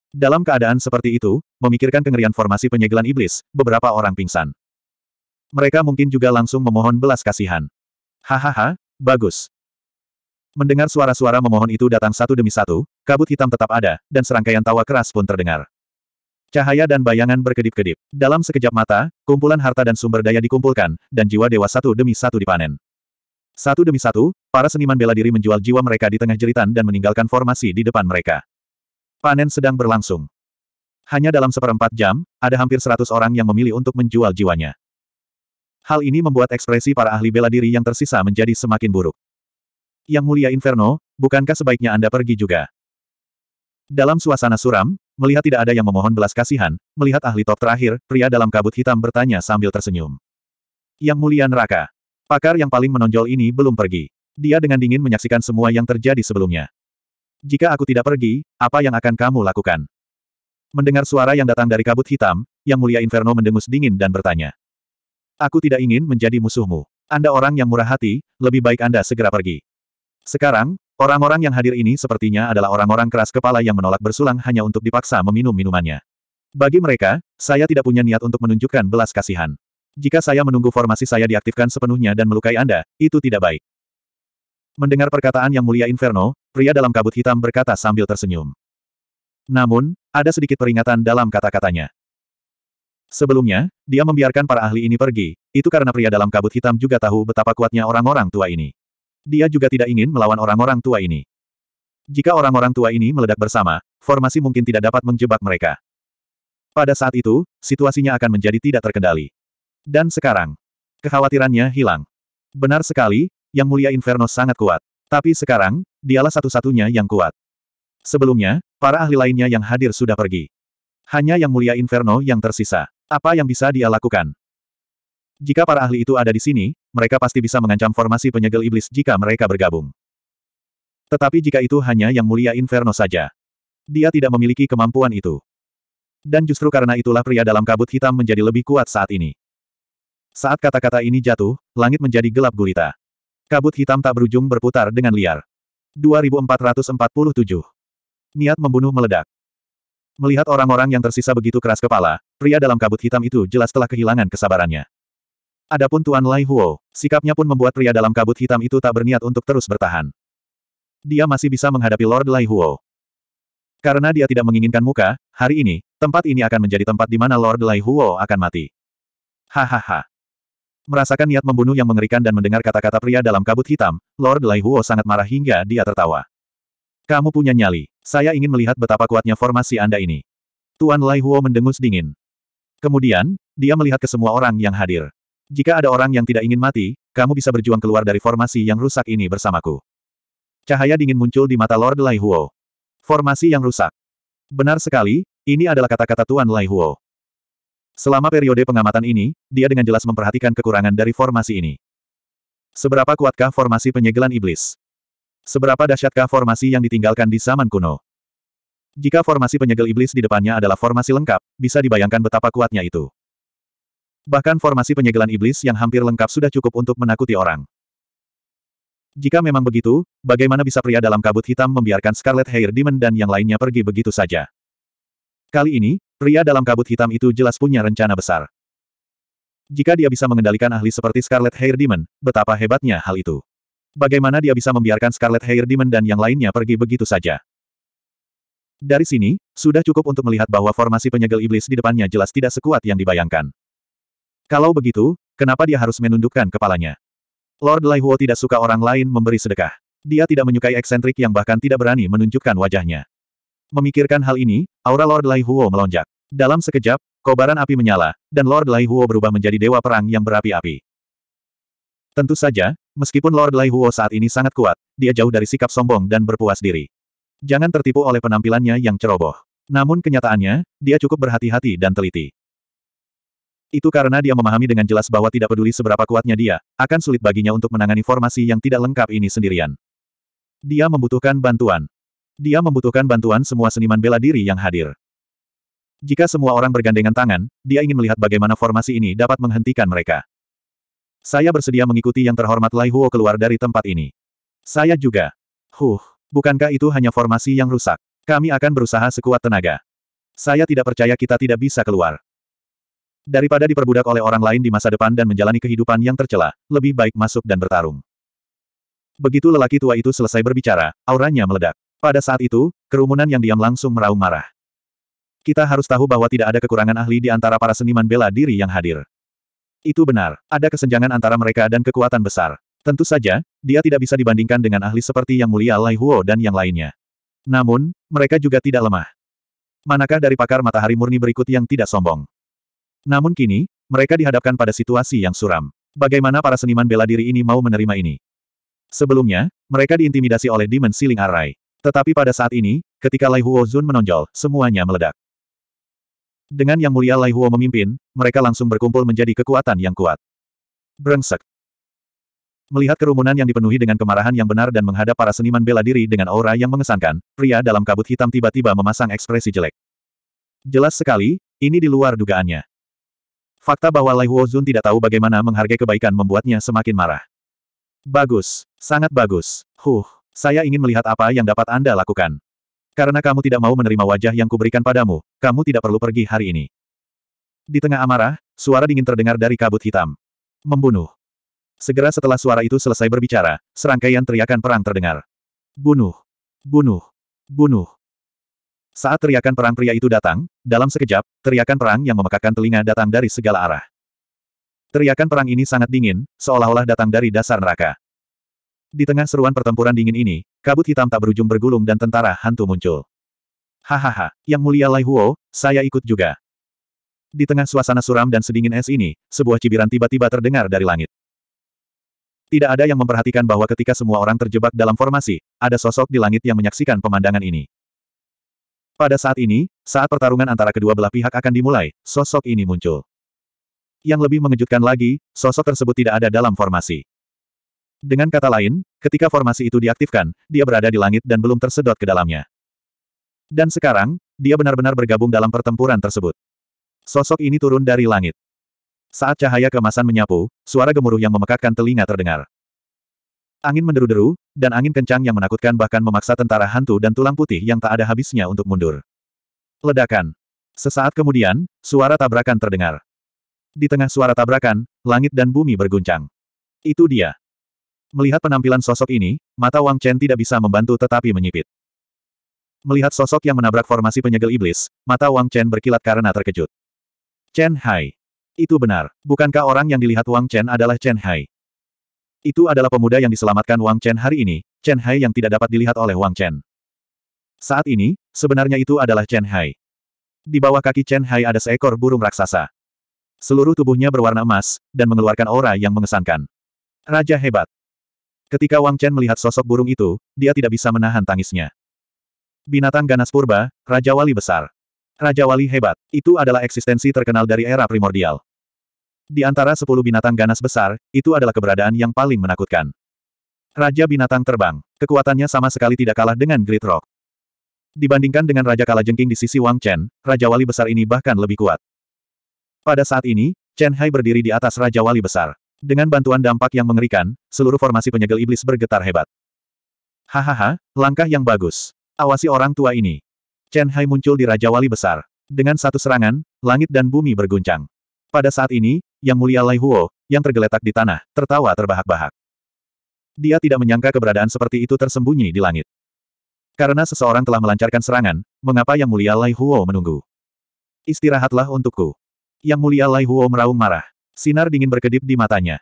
Dalam keadaan seperti itu, memikirkan kengerian formasi penyegelan iblis, beberapa orang pingsan. Mereka mungkin juga langsung memohon belas kasihan. Hahaha, bagus. Mendengar suara-suara memohon itu datang satu demi satu, kabut hitam tetap ada, dan serangkaian tawa keras pun terdengar. Cahaya dan bayangan berkedip-kedip. Dalam sekejap mata, kumpulan harta dan sumber daya dikumpulkan, dan jiwa dewa satu demi satu dipanen. Satu demi satu, para seniman bela diri menjual jiwa mereka di tengah jeritan dan meninggalkan formasi di depan mereka. Panen sedang berlangsung. Hanya dalam seperempat jam, ada hampir seratus orang yang memilih untuk menjual jiwanya. Hal ini membuat ekspresi para ahli bela diri yang tersisa menjadi semakin buruk. Yang mulia Inferno, bukankah sebaiknya Anda pergi juga? Dalam suasana suram, melihat tidak ada yang memohon belas kasihan, melihat ahli top terakhir, pria dalam kabut hitam bertanya sambil tersenyum. Yang mulia neraka. Pakar yang paling menonjol ini belum pergi. Dia dengan dingin menyaksikan semua yang terjadi sebelumnya. Jika aku tidak pergi, apa yang akan kamu lakukan? Mendengar suara yang datang dari kabut hitam, Yang Mulia Inferno mendengus dingin dan bertanya. Aku tidak ingin menjadi musuhmu. Anda orang yang murah hati, lebih baik Anda segera pergi. Sekarang, orang-orang yang hadir ini sepertinya adalah orang-orang keras kepala yang menolak bersulang hanya untuk dipaksa meminum minumannya. Bagi mereka, saya tidak punya niat untuk menunjukkan belas kasihan. Jika saya menunggu formasi saya diaktifkan sepenuhnya dan melukai Anda, itu tidak baik. Mendengar perkataan yang mulia Inferno, pria dalam kabut hitam berkata sambil tersenyum. Namun, ada sedikit peringatan dalam kata-katanya. Sebelumnya, dia membiarkan para ahli ini pergi, itu karena pria dalam kabut hitam juga tahu betapa kuatnya orang-orang tua ini. Dia juga tidak ingin melawan orang-orang tua ini. Jika orang-orang tua ini meledak bersama, formasi mungkin tidak dapat menjebak mereka. Pada saat itu, situasinya akan menjadi tidak terkendali. Dan sekarang, kekhawatirannya hilang. Benar sekali, Yang Mulia Inferno sangat kuat. Tapi sekarang, dialah satu-satunya yang kuat. Sebelumnya, para ahli lainnya yang hadir sudah pergi. Hanya Yang Mulia Inferno yang tersisa. Apa yang bisa dia lakukan? Jika para ahli itu ada di sini, mereka pasti bisa mengancam formasi penyegel iblis jika mereka bergabung. Tetapi jika itu hanya Yang Mulia Inferno saja, dia tidak memiliki kemampuan itu. Dan justru karena itulah pria dalam kabut hitam menjadi lebih kuat saat ini. Saat kata-kata ini jatuh, langit menjadi gelap gulita. Kabut hitam tak berujung berputar dengan liar. 2447. Niat membunuh meledak. Melihat orang-orang yang tersisa begitu keras kepala, pria dalam kabut hitam itu jelas telah kehilangan kesabarannya. Adapun Tuan Lai Huo, sikapnya pun membuat pria dalam kabut hitam itu tak berniat untuk terus bertahan. Dia masih bisa menghadapi Lord Lai Huo. Karena dia tidak menginginkan muka, hari ini, tempat ini akan menjadi tempat di mana Lord Lai Huo akan mati. Hahaha. Merasakan niat membunuh yang mengerikan dan mendengar kata-kata pria dalam kabut hitam, Lord Lai Huo sangat marah hingga dia tertawa. Kamu punya nyali. Saya ingin melihat betapa kuatnya formasi Anda ini. Tuan Lai Huo mendengus dingin. Kemudian, dia melihat ke semua orang yang hadir. Jika ada orang yang tidak ingin mati, kamu bisa berjuang keluar dari formasi yang rusak ini bersamaku. Cahaya dingin muncul di mata Lord Lai Huo. Formasi yang rusak. Benar sekali, ini adalah kata-kata Tuan Lai Huo. Selama periode pengamatan ini, dia dengan jelas memperhatikan kekurangan dari formasi ini. Seberapa kuatkah formasi penyegelan iblis? Seberapa dahsyatkah formasi yang ditinggalkan di zaman kuno? Jika formasi penyegel iblis di depannya adalah formasi lengkap, bisa dibayangkan betapa kuatnya itu. Bahkan formasi penyegelan iblis yang hampir lengkap sudah cukup untuk menakuti orang. Jika memang begitu, bagaimana bisa pria dalam kabut hitam membiarkan Scarlet Hair Demon dan yang lainnya pergi begitu saja? Kali ini, pria dalam kabut hitam itu jelas punya rencana besar. Jika dia bisa mengendalikan ahli seperti Scarlet Hair Demon, betapa hebatnya hal itu. Bagaimana dia bisa membiarkan Scarlet Hair Demon dan yang lainnya pergi begitu saja? Dari sini, sudah cukup untuk melihat bahwa formasi penyegel iblis di depannya jelas tidak sekuat yang dibayangkan. Kalau begitu, kenapa dia harus menundukkan kepalanya? Lord Lai Huo tidak suka orang lain memberi sedekah. Dia tidak menyukai eksentrik yang bahkan tidak berani menunjukkan wajahnya. Memikirkan hal ini, aura Lord Lai Huo melonjak. Dalam sekejap, kobaran api menyala, dan Lord Lai Huo berubah menjadi dewa perang yang berapi-api. Tentu saja, meskipun Lord Lai Huo saat ini sangat kuat, dia jauh dari sikap sombong dan berpuas diri. Jangan tertipu oleh penampilannya yang ceroboh. Namun kenyataannya, dia cukup berhati-hati dan teliti. Itu karena dia memahami dengan jelas bahwa tidak peduli seberapa kuatnya dia, akan sulit baginya untuk menangani formasi yang tidak lengkap ini sendirian. Dia membutuhkan bantuan. Dia membutuhkan bantuan semua seniman bela diri yang hadir. Jika semua orang bergandengan tangan, dia ingin melihat bagaimana formasi ini dapat menghentikan mereka. Saya bersedia mengikuti yang terhormat Lai Huo keluar dari tempat ini. Saya juga. Huh, bukankah itu hanya formasi yang rusak? Kami akan berusaha sekuat tenaga. Saya tidak percaya kita tidak bisa keluar. Daripada diperbudak oleh orang lain di masa depan dan menjalani kehidupan yang tercela, lebih baik masuk dan bertarung. Begitu lelaki tua itu selesai berbicara, auranya meledak. Pada saat itu, kerumunan yang diam langsung meraung marah. Kita harus tahu bahwa tidak ada kekurangan ahli di antara para seniman bela diri yang hadir. Itu benar, ada kesenjangan antara mereka dan kekuatan besar. Tentu saja, dia tidak bisa dibandingkan dengan ahli seperti Yang Mulia Lai Huo dan yang lainnya. Namun, mereka juga tidak lemah. Manakah dari pakar matahari murni berikut yang tidak sombong? Namun kini, mereka dihadapkan pada situasi yang suram. Bagaimana para seniman bela diri ini mau menerima ini? Sebelumnya, mereka diintimidasi oleh Demon Siling Array. Tetapi pada saat ini, ketika Lai Huo Zun menonjol, semuanya meledak. Dengan Yang Mulia Lai Huo memimpin, mereka langsung berkumpul menjadi kekuatan yang kuat. Brengsek. Melihat kerumunan yang dipenuhi dengan kemarahan yang benar dan menghadap para seniman bela diri dengan aura yang mengesankan, pria dalam kabut hitam tiba-tiba memasang ekspresi jelek. Jelas sekali, ini di luar dugaannya. Fakta bahwa Lai Zun tidak tahu bagaimana menghargai kebaikan membuatnya semakin marah. Bagus, sangat bagus. Huh, saya ingin melihat apa yang dapat Anda lakukan. Karena kamu tidak mau menerima wajah yang kuberikan padamu, kamu tidak perlu pergi hari ini. Di tengah amarah, suara dingin terdengar dari kabut hitam. Membunuh. Segera setelah suara itu selesai berbicara, serangkaian teriakan perang terdengar. Bunuh. Bunuh. Bunuh. Saat teriakan perang pria itu datang, dalam sekejap, teriakan perang yang memekakan telinga datang dari segala arah. Teriakan perang ini sangat dingin, seolah-olah datang dari dasar neraka. Di tengah seruan pertempuran dingin ini, kabut hitam tak berujung bergulung dan tentara hantu muncul. Hahaha, yang mulia Lai Huo, saya ikut juga. Di tengah suasana suram dan sedingin es ini, sebuah cibiran tiba-tiba terdengar dari langit. Tidak ada yang memperhatikan bahwa ketika semua orang terjebak dalam formasi, ada sosok di langit yang menyaksikan pemandangan ini. Pada saat ini, saat pertarungan antara kedua belah pihak akan dimulai, sosok ini muncul. Yang lebih mengejutkan lagi, sosok tersebut tidak ada dalam formasi. Dengan kata lain, ketika formasi itu diaktifkan, dia berada di langit dan belum tersedot ke dalamnya. Dan sekarang, dia benar-benar bergabung dalam pertempuran tersebut. Sosok ini turun dari langit. Saat cahaya kemasan menyapu, suara gemuruh yang memekakkan telinga terdengar. Angin menderu-deru, dan angin kencang yang menakutkan bahkan memaksa tentara hantu dan tulang putih yang tak ada habisnya untuk mundur. Ledakan. Sesaat kemudian, suara tabrakan terdengar. Di tengah suara tabrakan, langit dan bumi berguncang. Itu dia. Melihat penampilan sosok ini, mata Wang Chen tidak bisa membantu tetapi menyipit. Melihat sosok yang menabrak formasi penyegel iblis, mata Wang Chen berkilat karena terkejut. Chen Hai. Itu benar. Bukankah orang yang dilihat Wang Chen adalah Chen Hai? Itu adalah pemuda yang diselamatkan Wang Chen hari ini, Chen Hai yang tidak dapat dilihat oleh Wang Chen. Saat ini, sebenarnya itu adalah Chen Hai. Di bawah kaki Chen Hai ada seekor burung raksasa. Seluruh tubuhnya berwarna emas, dan mengeluarkan aura yang mengesankan. Raja hebat. Ketika Wang Chen melihat sosok burung itu, dia tidak bisa menahan tangisnya. Binatang ganas purba, Raja Wali besar. Raja Wali hebat, itu adalah eksistensi terkenal dari era primordial. Di antara sepuluh binatang ganas besar, itu adalah keberadaan yang paling menakutkan. Raja binatang terbang, kekuatannya sama sekali tidak kalah dengan Great Rock. Dibandingkan dengan Raja Kalajengking di sisi Wang Chen, Raja Wali besar ini bahkan lebih kuat. Pada saat ini, Chen Hai berdiri di atas Raja Wali besar. Dengan bantuan dampak yang mengerikan, seluruh formasi penyegel iblis bergetar hebat. Hahaha, langkah yang bagus. Awasi orang tua ini. Chen Hai muncul di Raja Wali Besar. Dengan satu serangan, langit dan bumi berguncang. Pada saat ini, Yang Mulia Lai Huo, yang tergeletak di tanah, tertawa terbahak-bahak. Dia tidak menyangka keberadaan seperti itu tersembunyi di langit. Karena seseorang telah melancarkan serangan, mengapa Yang Mulia Lai Huo menunggu? Istirahatlah untukku. Yang Mulia Lai Huo meraung marah. Sinar dingin berkedip di matanya.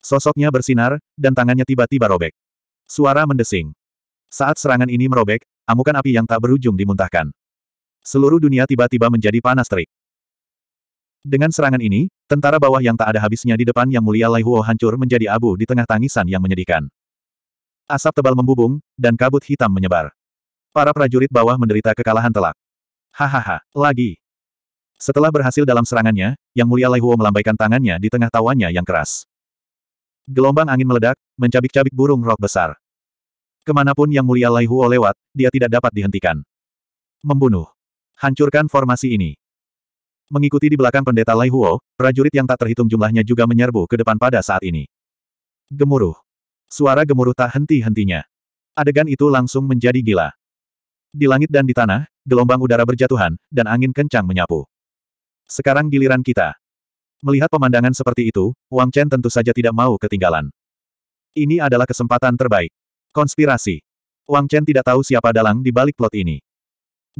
Sosoknya bersinar, dan tangannya tiba-tiba robek. Suara mendesing. Saat serangan ini merobek, amukan api yang tak berujung dimuntahkan. Seluruh dunia tiba-tiba menjadi panas terik. Dengan serangan ini, tentara bawah yang tak ada habisnya di depan Yang Mulia Lai Huo hancur menjadi abu di tengah tangisan yang menyedihkan. Asap tebal membubung, dan kabut hitam menyebar. Para prajurit bawah menderita kekalahan telak. Hahaha, lagi. Setelah berhasil dalam serangannya, Yang Mulia Lai Huo melambaikan tangannya di tengah tawanya yang keras. Gelombang angin meledak, mencabik-cabik burung rok besar. Kemanapun Yang Mulia Lai Huo lewat, dia tidak dapat dihentikan. Membunuh. Hancurkan formasi ini. Mengikuti di belakang pendeta Lai Huo, prajurit yang tak terhitung jumlahnya juga menyerbu ke depan pada saat ini. Gemuruh. Suara gemuruh tak henti-hentinya. Adegan itu langsung menjadi gila. Di langit dan di tanah, gelombang udara berjatuhan, dan angin kencang menyapu. Sekarang giliran kita. Melihat pemandangan seperti itu, Wang Chen tentu saja tidak mau ketinggalan. Ini adalah kesempatan terbaik. Konspirasi. Wang Chen tidak tahu siapa dalang di balik plot ini.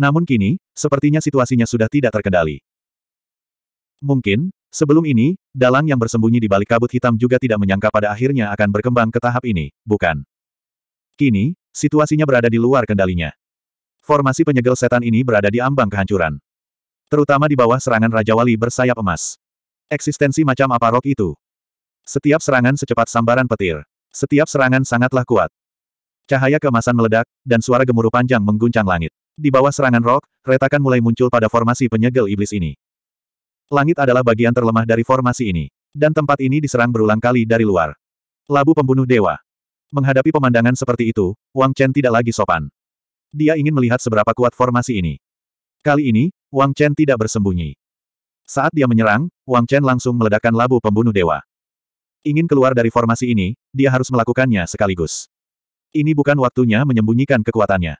Namun kini, sepertinya situasinya sudah tidak terkendali. Mungkin, sebelum ini, dalang yang bersembunyi di balik kabut hitam juga tidak menyangka pada akhirnya akan berkembang ke tahap ini, bukan? Kini, situasinya berada di luar kendalinya. Formasi penyegel setan ini berada di ambang kehancuran. Terutama di bawah serangan Raja Wali bersayap emas. Eksistensi macam apa rok itu? Setiap serangan secepat sambaran petir. Setiap serangan sangatlah kuat. Cahaya keemasan meledak, dan suara gemuruh panjang mengguncang langit. Di bawah serangan rok, retakan mulai muncul pada formasi penyegel iblis ini. Langit adalah bagian terlemah dari formasi ini. Dan tempat ini diserang berulang kali dari luar. Labu pembunuh dewa. Menghadapi pemandangan seperti itu, Wang Chen tidak lagi sopan. Dia ingin melihat seberapa kuat formasi ini. Kali ini, Wang Chen tidak bersembunyi. Saat dia menyerang, Wang Chen langsung meledakkan labu pembunuh dewa. Ingin keluar dari formasi ini, dia harus melakukannya sekaligus. Ini bukan waktunya menyembunyikan kekuatannya.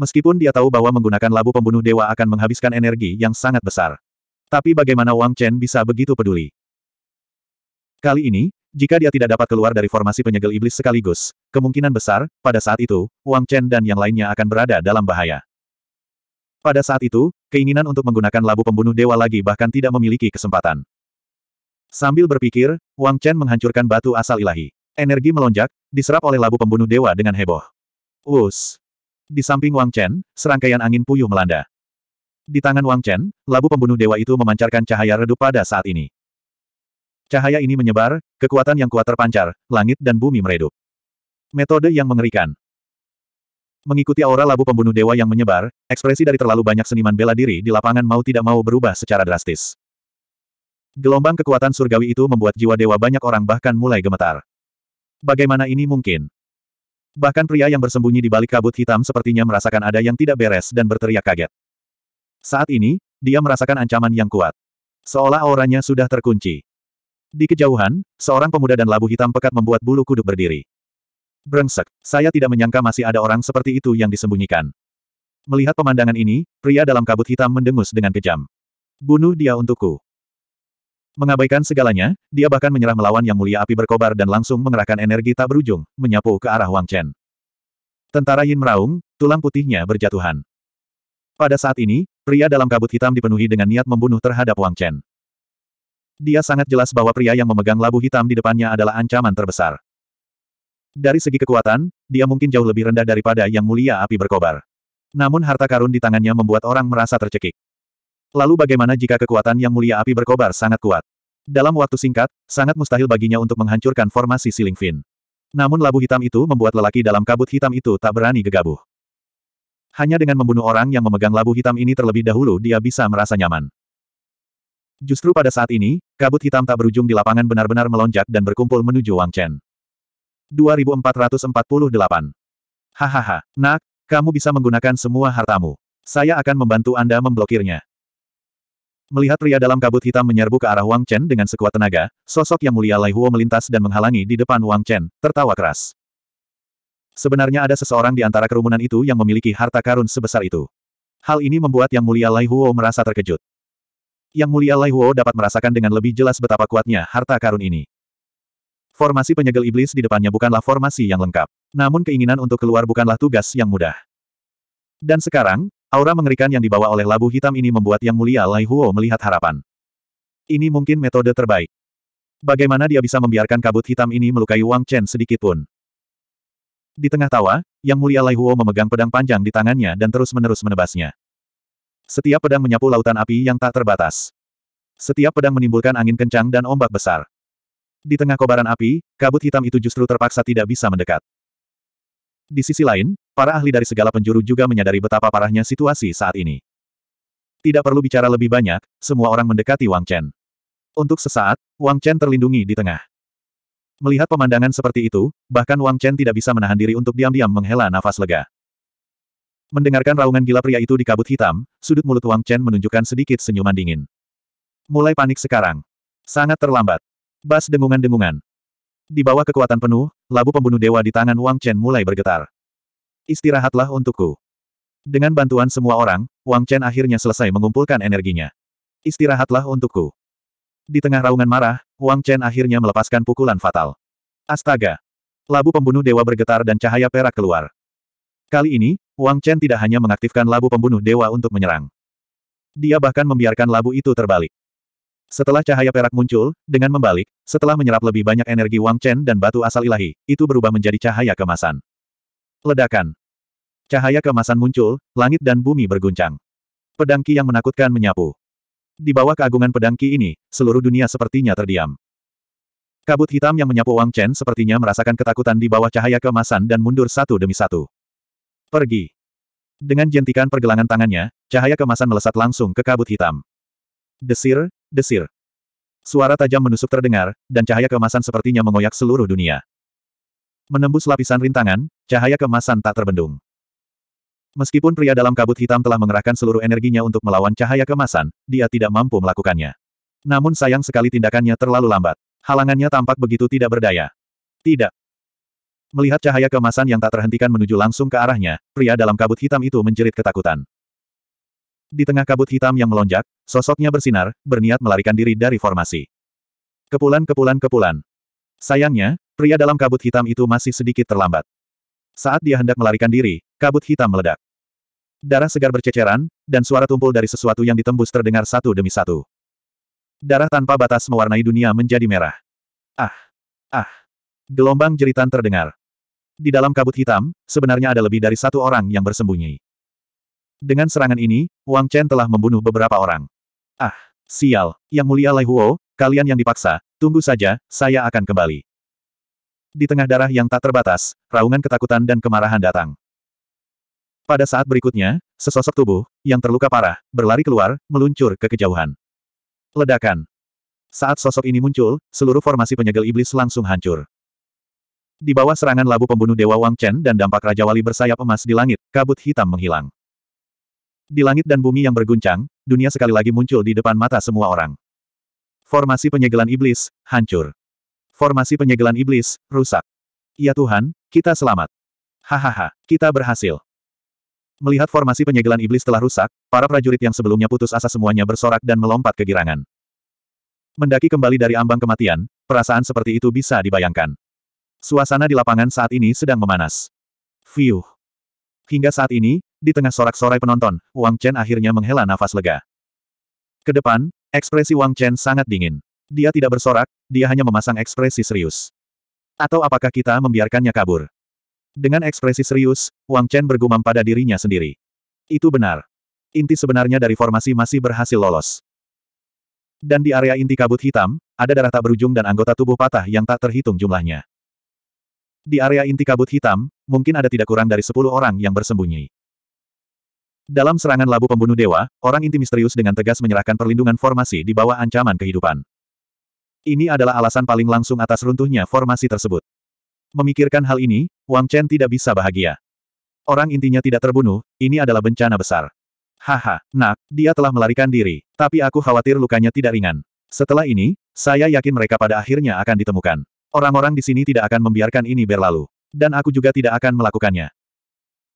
Meskipun dia tahu bahwa menggunakan labu pembunuh dewa akan menghabiskan energi yang sangat besar. Tapi bagaimana Wang Chen bisa begitu peduli? Kali ini, jika dia tidak dapat keluar dari formasi penyegel iblis sekaligus, kemungkinan besar, pada saat itu, Wang Chen dan yang lainnya akan berada dalam bahaya. Pada saat itu, Keinginan untuk menggunakan labu pembunuh dewa lagi bahkan tidak memiliki kesempatan. Sambil berpikir, Wang Chen menghancurkan batu asal ilahi. Energi melonjak, diserap oleh labu pembunuh dewa dengan heboh. Wus! Di samping Wang Chen, serangkaian angin puyuh melanda. Di tangan Wang Chen, labu pembunuh dewa itu memancarkan cahaya redup pada saat ini. Cahaya ini menyebar, kekuatan yang kuat terpancar, langit dan bumi meredup. Metode yang mengerikan. Mengikuti aura labu pembunuh dewa yang menyebar, ekspresi dari terlalu banyak seniman bela diri di lapangan mau tidak mau berubah secara drastis. Gelombang kekuatan surgawi itu membuat jiwa dewa banyak orang bahkan mulai gemetar. Bagaimana ini mungkin? Bahkan pria yang bersembunyi di balik kabut hitam sepertinya merasakan ada yang tidak beres dan berteriak kaget. Saat ini, dia merasakan ancaman yang kuat. Seolah auranya sudah terkunci. Di kejauhan, seorang pemuda dan labu hitam pekat membuat bulu kuduk berdiri. Brengsek, saya tidak menyangka masih ada orang seperti itu yang disembunyikan. Melihat pemandangan ini, pria dalam kabut hitam mendengus dengan kejam. Bunuh dia untukku. Mengabaikan segalanya, dia bahkan menyerah melawan yang mulia api berkobar dan langsung mengerahkan energi tak berujung, menyapu ke arah Wang Chen. Tentara Yin meraung, tulang putihnya berjatuhan. Pada saat ini, pria dalam kabut hitam dipenuhi dengan niat membunuh terhadap Wang Chen. Dia sangat jelas bahwa pria yang memegang labu hitam di depannya adalah ancaman terbesar. Dari segi kekuatan, dia mungkin jauh lebih rendah daripada Yang Mulia Api Berkobar. Namun harta karun di tangannya membuat orang merasa tercekik. Lalu bagaimana jika kekuatan Yang Mulia Api Berkobar sangat kuat? Dalam waktu singkat, sangat mustahil baginya untuk menghancurkan formasi Siling Fin. Namun labu hitam itu membuat lelaki dalam kabut hitam itu tak berani gegabah. Hanya dengan membunuh orang yang memegang labu hitam ini terlebih dahulu dia bisa merasa nyaman. Justru pada saat ini, kabut hitam tak berujung di lapangan benar-benar melonjak dan berkumpul menuju Wang Chen. 2448. Hahaha, nak, kamu bisa menggunakan semua hartamu. Saya akan membantu Anda memblokirnya. Melihat pria dalam kabut hitam menyerbu ke arah Wang Chen dengan sekuat tenaga, sosok yang mulia Lai Huo melintas dan menghalangi di depan Wang Chen, tertawa keras. Sebenarnya ada seseorang di antara kerumunan itu yang memiliki harta karun sebesar itu. Hal ini membuat yang mulia Lai Huo merasa terkejut. Yang mulia Lai Huo dapat merasakan dengan lebih jelas betapa kuatnya harta karun ini. Formasi penyegel iblis di depannya bukanlah formasi yang lengkap. Namun keinginan untuk keluar bukanlah tugas yang mudah. Dan sekarang, aura mengerikan yang dibawa oleh labu hitam ini membuat Yang Mulia Lai Huo melihat harapan. Ini mungkin metode terbaik. Bagaimana dia bisa membiarkan kabut hitam ini melukai Wang Chen sedikitpun? Di tengah tawa, Yang Mulia Lai Huo memegang pedang panjang di tangannya dan terus-menerus menebasnya. Setiap pedang menyapu lautan api yang tak terbatas. Setiap pedang menimbulkan angin kencang dan ombak besar. Di tengah kobaran api, kabut hitam itu justru terpaksa tidak bisa mendekat. Di sisi lain, para ahli dari segala penjuru juga menyadari betapa parahnya situasi saat ini. Tidak perlu bicara lebih banyak, semua orang mendekati Wang Chen. Untuk sesaat, Wang Chen terlindungi di tengah. Melihat pemandangan seperti itu, bahkan Wang Chen tidak bisa menahan diri untuk diam-diam menghela nafas lega. Mendengarkan raungan gila pria itu di kabut hitam, sudut mulut Wang Chen menunjukkan sedikit senyuman dingin. Mulai panik sekarang. Sangat terlambat. Bas dengungan-dengungan. Di bawah kekuatan penuh, labu pembunuh dewa di tangan Wang Chen mulai bergetar. Istirahatlah untukku. Dengan bantuan semua orang, Wang Chen akhirnya selesai mengumpulkan energinya. Istirahatlah untukku. Di tengah raungan marah, Wang Chen akhirnya melepaskan pukulan fatal. Astaga! Labu pembunuh dewa bergetar dan cahaya perak keluar. Kali ini, Wang Chen tidak hanya mengaktifkan labu pembunuh dewa untuk menyerang. Dia bahkan membiarkan labu itu terbalik. Setelah cahaya perak muncul, dengan membalik, setelah menyerap lebih banyak energi Wang Chen dan batu asal ilahi, itu berubah menjadi cahaya kemasan. Ledakan. Cahaya kemasan muncul, langit dan bumi berguncang. Pedangki yang menakutkan menyapu. Di bawah keagungan pedangki ini, seluruh dunia sepertinya terdiam. Kabut hitam yang menyapu Wang Chen sepertinya merasakan ketakutan di bawah cahaya kemasan dan mundur satu demi satu. Pergi. Dengan jentikan pergelangan tangannya, cahaya kemasan melesat langsung ke kabut hitam. Desir, desir. Suara tajam menusuk terdengar, dan cahaya kemasan sepertinya mengoyak seluruh dunia. Menembus lapisan rintangan, cahaya kemasan tak terbendung. Meskipun pria dalam kabut hitam telah mengerahkan seluruh energinya untuk melawan cahaya kemasan, dia tidak mampu melakukannya. Namun sayang sekali tindakannya terlalu lambat. Halangannya tampak begitu tidak berdaya. Tidak. Melihat cahaya kemasan yang tak terhentikan menuju langsung ke arahnya, pria dalam kabut hitam itu menjerit ketakutan. Di tengah kabut hitam yang melonjak, sosoknya bersinar, berniat melarikan diri dari formasi. Kepulan kepulan kepulan. Sayangnya, pria dalam kabut hitam itu masih sedikit terlambat. Saat dia hendak melarikan diri, kabut hitam meledak. Darah segar berceceran, dan suara tumpul dari sesuatu yang ditembus terdengar satu demi satu. Darah tanpa batas mewarnai dunia menjadi merah. Ah! Ah! Gelombang jeritan terdengar. Di dalam kabut hitam, sebenarnya ada lebih dari satu orang yang bersembunyi. Dengan serangan ini, Wang Chen telah membunuh beberapa orang. Ah, sial, Yang Mulia Lai Huo, kalian yang dipaksa, tunggu saja, saya akan kembali. Di tengah darah yang tak terbatas, raungan ketakutan dan kemarahan datang. Pada saat berikutnya, sesosok tubuh, yang terluka parah, berlari keluar, meluncur ke kejauhan. Ledakan. Saat sosok ini muncul, seluruh formasi penyegel iblis langsung hancur. Di bawah serangan labu pembunuh Dewa Wang Chen dan dampak Raja Wali bersayap emas di langit, kabut hitam menghilang. Di langit dan bumi yang berguncang, dunia sekali lagi muncul di depan mata semua orang. Formasi penyegelan iblis, hancur. Formasi penyegelan iblis, rusak. Ya Tuhan, kita selamat. Hahaha, kita berhasil. Melihat formasi penyegelan iblis telah rusak, para prajurit yang sebelumnya putus asa semuanya bersorak dan melompat kegirangan. Mendaki kembali dari ambang kematian, perasaan seperti itu bisa dibayangkan. Suasana di lapangan saat ini sedang memanas. Fiuh. Hingga saat ini, di tengah sorak-sorai penonton, Wang Chen akhirnya menghela nafas lega. Kedepan, ekspresi Wang Chen sangat dingin. Dia tidak bersorak, dia hanya memasang ekspresi serius. Atau apakah kita membiarkannya kabur? Dengan ekspresi serius, Wang Chen bergumam pada dirinya sendiri. Itu benar. Inti sebenarnya dari formasi masih berhasil lolos. Dan di area inti kabut hitam, ada darah tak berujung dan anggota tubuh patah yang tak terhitung jumlahnya. Di area inti kabut hitam, mungkin ada tidak kurang dari sepuluh orang yang bersembunyi. Dalam serangan labu pembunuh dewa, orang inti misterius dengan tegas menyerahkan perlindungan formasi di bawah ancaman kehidupan. Ini adalah alasan paling langsung atas runtuhnya formasi tersebut. Memikirkan hal ini, Wang Chen tidak bisa bahagia. Orang intinya tidak terbunuh, ini adalah bencana besar. Haha, nak, dia telah melarikan diri, tapi aku khawatir lukanya tidak ringan. Setelah ini, saya yakin mereka pada akhirnya akan ditemukan. Orang-orang di sini tidak akan membiarkan ini berlalu. Dan aku juga tidak akan melakukannya.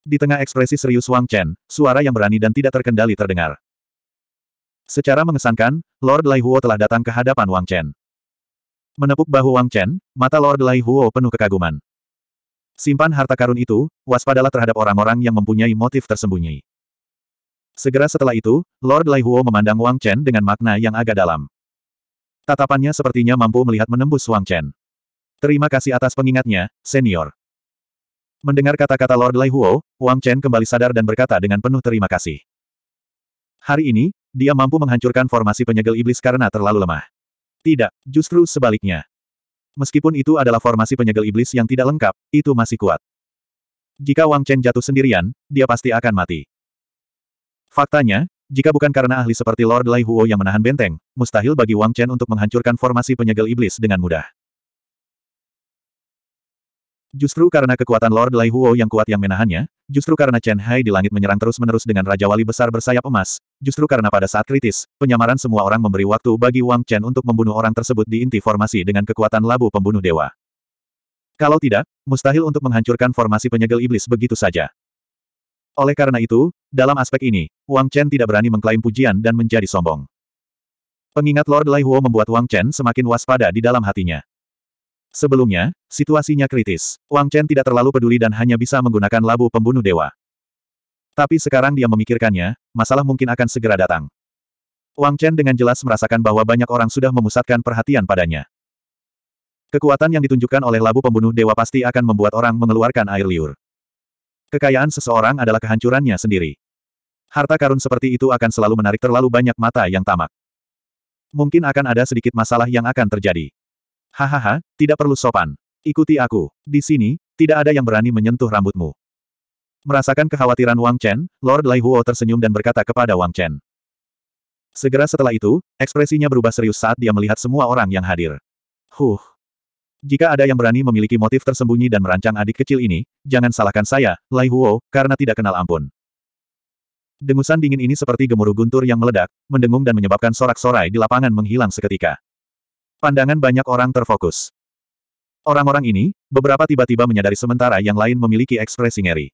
Di tengah ekspresi serius Wang Chen, suara yang berani dan tidak terkendali terdengar. Secara mengesankan, Lord Lai Huo telah datang ke hadapan Wang Chen. Menepuk bahu Wang Chen, mata Lord Lai Huo penuh kekaguman. Simpan harta karun itu, waspadalah terhadap orang-orang yang mempunyai motif tersembunyi. Segera setelah itu, Lord Lai Huo memandang Wang Chen dengan makna yang agak dalam. Tatapannya sepertinya mampu melihat menembus Wang Chen. Terima kasih atas pengingatnya, senior. Mendengar kata-kata Lord Lai Huo, Wang Chen kembali sadar dan berkata dengan penuh terima kasih. Hari ini, dia mampu menghancurkan formasi penyegel iblis karena terlalu lemah. Tidak, justru sebaliknya. Meskipun itu adalah formasi penyegel iblis yang tidak lengkap, itu masih kuat. Jika Wang Chen jatuh sendirian, dia pasti akan mati. Faktanya, jika bukan karena ahli seperti Lord Lai Huo yang menahan benteng, mustahil bagi Wang Chen untuk menghancurkan formasi penyegel iblis dengan mudah. Justru karena kekuatan Lord Lai Huo yang kuat yang menahannya, justru karena Chen Hai di langit menyerang terus-menerus dengan Raja Wali besar bersayap emas, justru karena pada saat kritis, penyamaran semua orang memberi waktu bagi Wang Chen untuk membunuh orang tersebut di inti formasi dengan kekuatan labu pembunuh dewa. Kalau tidak, mustahil untuk menghancurkan formasi penyegel iblis begitu saja. Oleh karena itu, dalam aspek ini, Wang Chen tidak berani mengklaim pujian dan menjadi sombong. Pengingat Lord Lai Huo membuat Wang Chen semakin waspada di dalam hatinya. Sebelumnya, situasinya kritis. Wang Chen tidak terlalu peduli dan hanya bisa menggunakan labu pembunuh dewa. Tapi sekarang dia memikirkannya, masalah mungkin akan segera datang. Wang Chen dengan jelas merasakan bahwa banyak orang sudah memusatkan perhatian padanya. Kekuatan yang ditunjukkan oleh labu pembunuh dewa pasti akan membuat orang mengeluarkan air liur. Kekayaan seseorang adalah kehancurannya sendiri. Harta karun seperti itu akan selalu menarik terlalu banyak mata yang tamak. Mungkin akan ada sedikit masalah yang akan terjadi. Hahaha, tidak perlu sopan. Ikuti aku. Di sini, tidak ada yang berani menyentuh rambutmu. Merasakan kekhawatiran Wang Chen, Lord Lai Huo tersenyum dan berkata kepada Wang Chen. Segera setelah itu, ekspresinya berubah serius saat dia melihat semua orang yang hadir. Huh. Jika ada yang berani memiliki motif tersembunyi dan merancang adik kecil ini, jangan salahkan saya, Lai Huo, karena tidak kenal ampun. Dengusan dingin ini seperti gemuruh guntur yang meledak, mendengung dan menyebabkan sorak-sorai di lapangan menghilang seketika. Pandangan banyak orang terfokus. Orang-orang ini, beberapa tiba-tiba menyadari sementara yang lain memiliki ekspresi ngeri.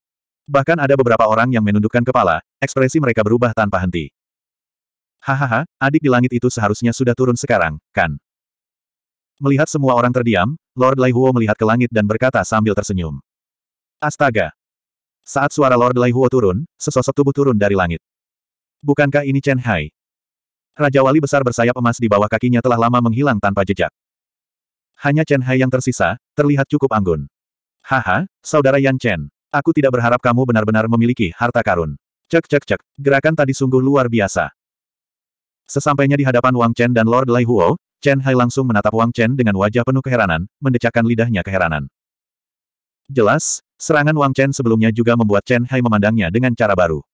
Bahkan ada beberapa orang yang menundukkan kepala, ekspresi mereka berubah tanpa henti. Hahaha, adik di langit itu seharusnya sudah turun sekarang, kan? Melihat semua orang terdiam, Lord Lai Huo melihat ke langit dan berkata sambil tersenyum. Astaga! Saat suara Lord Lai Huo turun, sesosok tubuh turun dari langit. Bukankah ini Chen Hai? Raja Wali besar bersayap emas di bawah kakinya telah lama menghilang tanpa jejak. Hanya Chen Hai yang tersisa, terlihat cukup anggun. Haha, saudara Yan Chen, aku tidak berharap kamu benar-benar memiliki harta karun. Cek cek cek, gerakan tadi sungguh luar biasa. Sesampainya di hadapan Wang Chen dan Lord Lai Huo, Chen Hai langsung menatap Wang Chen dengan wajah penuh keheranan, mendecakkan lidahnya keheranan. Jelas, serangan Wang Chen sebelumnya juga membuat Chen Hai memandangnya dengan cara baru.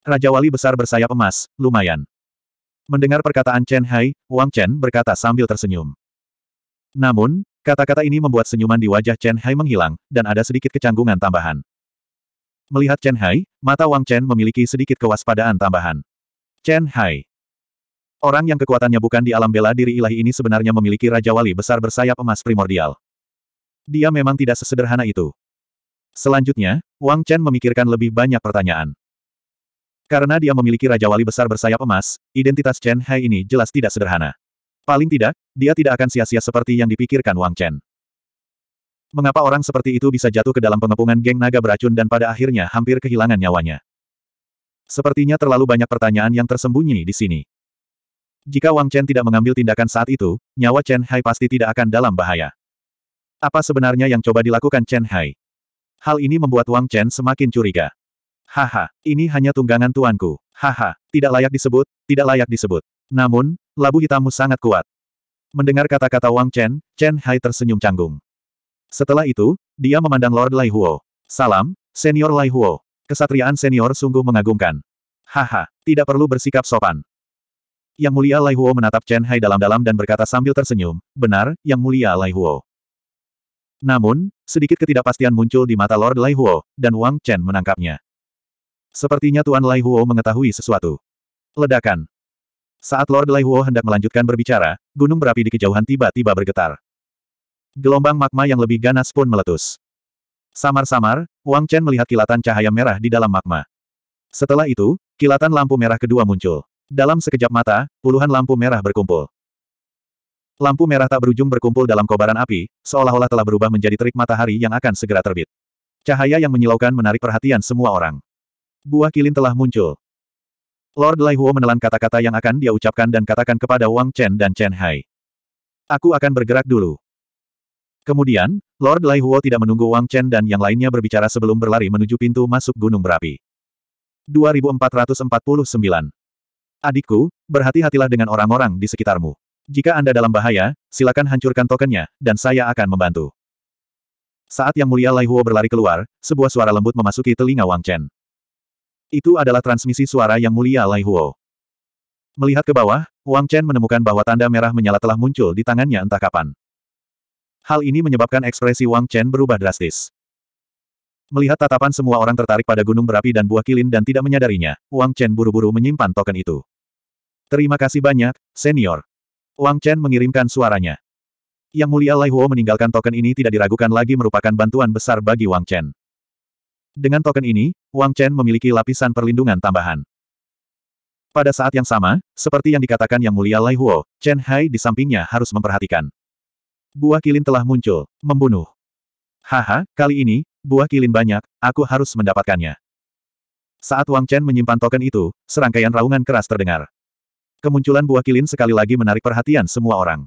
Raja Wali besar bersayap emas, lumayan. Mendengar perkataan Chen Hai, Wang Chen berkata sambil tersenyum. Namun, kata-kata ini membuat senyuman di wajah Chen Hai menghilang, dan ada sedikit kecanggungan tambahan. Melihat Chen Hai, mata Wang Chen memiliki sedikit kewaspadaan tambahan. Chen Hai. Orang yang kekuatannya bukan di alam bela diri ilahi ini sebenarnya memiliki Raja Wali besar bersayap emas primordial. Dia memang tidak sesederhana itu. Selanjutnya, Wang Chen memikirkan lebih banyak pertanyaan. Karena dia memiliki Raja Wali besar bersayap emas, identitas Chen Hai ini jelas tidak sederhana. Paling tidak, dia tidak akan sia-sia seperti yang dipikirkan Wang Chen. Mengapa orang seperti itu bisa jatuh ke dalam pengepungan geng naga beracun dan pada akhirnya hampir kehilangan nyawanya? Sepertinya terlalu banyak pertanyaan yang tersembunyi di sini. Jika Wang Chen tidak mengambil tindakan saat itu, nyawa Chen Hai pasti tidak akan dalam bahaya. Apa sebenarnya yang coba dilakukan Chen Hai? Hal ini membuat Wang Chen semakin curiga. Haha, ini hanya tunggangan tuanku. Haha, tidak layak disebut, tidak layak disebut. Namun, labu hitammu sangat kuat. Mendengar kata-kata Wang Chen, Chen Hai tersenyum canggung. Setelah itu, dia memandang Lord Lai Huo. Salam, senior Lai Huo. Kesatriaan senior sungguh mengagumkan. Haha, tidak perlu bersikap sopan. Yang mulia Lai Huo menatap Chen Hai dalam-dalam dan berkata sambil tersenyum, benar, yang mulia Lai Huo. Namun, sedikit ketidakpastian muncul di mata Lord Lai Huo, dan Wang Chen menangkapnya. Sepertinya Tuan Lai Huo mengetahui sesuatu. Ledakan. Saat Lord Lai Huo hendak melanjutkan berbicara, gunung berapi di kejauhan tiba-tiba bergetar. Gelombang magma yang lebih ganas pun meletus. Samar-samar, Wang Chen melihat kilatan cahaya merah di dalam magma. Setelah itu, kilatan lampu merah kedua muncul. Dalam sekejap mata, puluhan lampu merah berkumpul. Lampu merah tak berujung berkumpul dalam kobaran api, seolah-olah telah berubah menjadi terik matahari yang akan segera terbit. Cahaya yang menyilaukan menarik perhatian semua orang. Buah kilin telah muncul. Lord Lai Huo menelan kata-kata yang akan dia ucapkan dan katakan kepada Wang Chen dan Chen Hai. Aku akan bergerak dulu. Kemudian, Lord Lai Huo tidak menunggu Wang Chen dan yang lainnya berbicara sebelum berlari menuju pintu masuk gunung berapi. 2449 Adikku, berhati-hatilah dengan orang-orang di sekitarmu. Jika Anda dalam bahaya, silakan hancurkan tokennya, dan saya akan membantu. Saat Yang Mulia Lai Huo berlari keluar, sebuah suara lembut memasuki telinga Wang Chen. Itu adalah transmisi suara yang mulia Lai Huo. Melihat ke bawah, Wang Chen menemukan bahwa tanda merah menyala telah muncul di tangannya entah kapan. Hal ini menyebabkan ekspresi Wang Chen berubah drastis. Melihat tatapan semua orang tertarik pada gunung berapi dan buah kilin dan tidak menyadarinya, Wang Chen buru-buru menyimpan token itu. Terima kasih banyak, senior. Wang Chen mengirimkan suaranya. Yang mulia Lai Huo meninggalkan token ini tidak diragukan lagi merupakan bantuan besar bagi Wang Chen. Dengan token ini, Wang Chen memiliki lapisan perlindungan tambahan. Pada saat yang sama, seperti yang dikatakan Yang Mulia Lai Huo, Chen Hai di sampingnya harus memperhatikan. Buah kilin telah muncul, membunuh. Haha, kali ini, buah kilin banyak, aku harus mendapatkannya. Saat Wang Chen menyimpan token itu, serangkaian raungan keras terdengar. Kemunculan buah kilin sekali lagi menarik perhatian semua orang.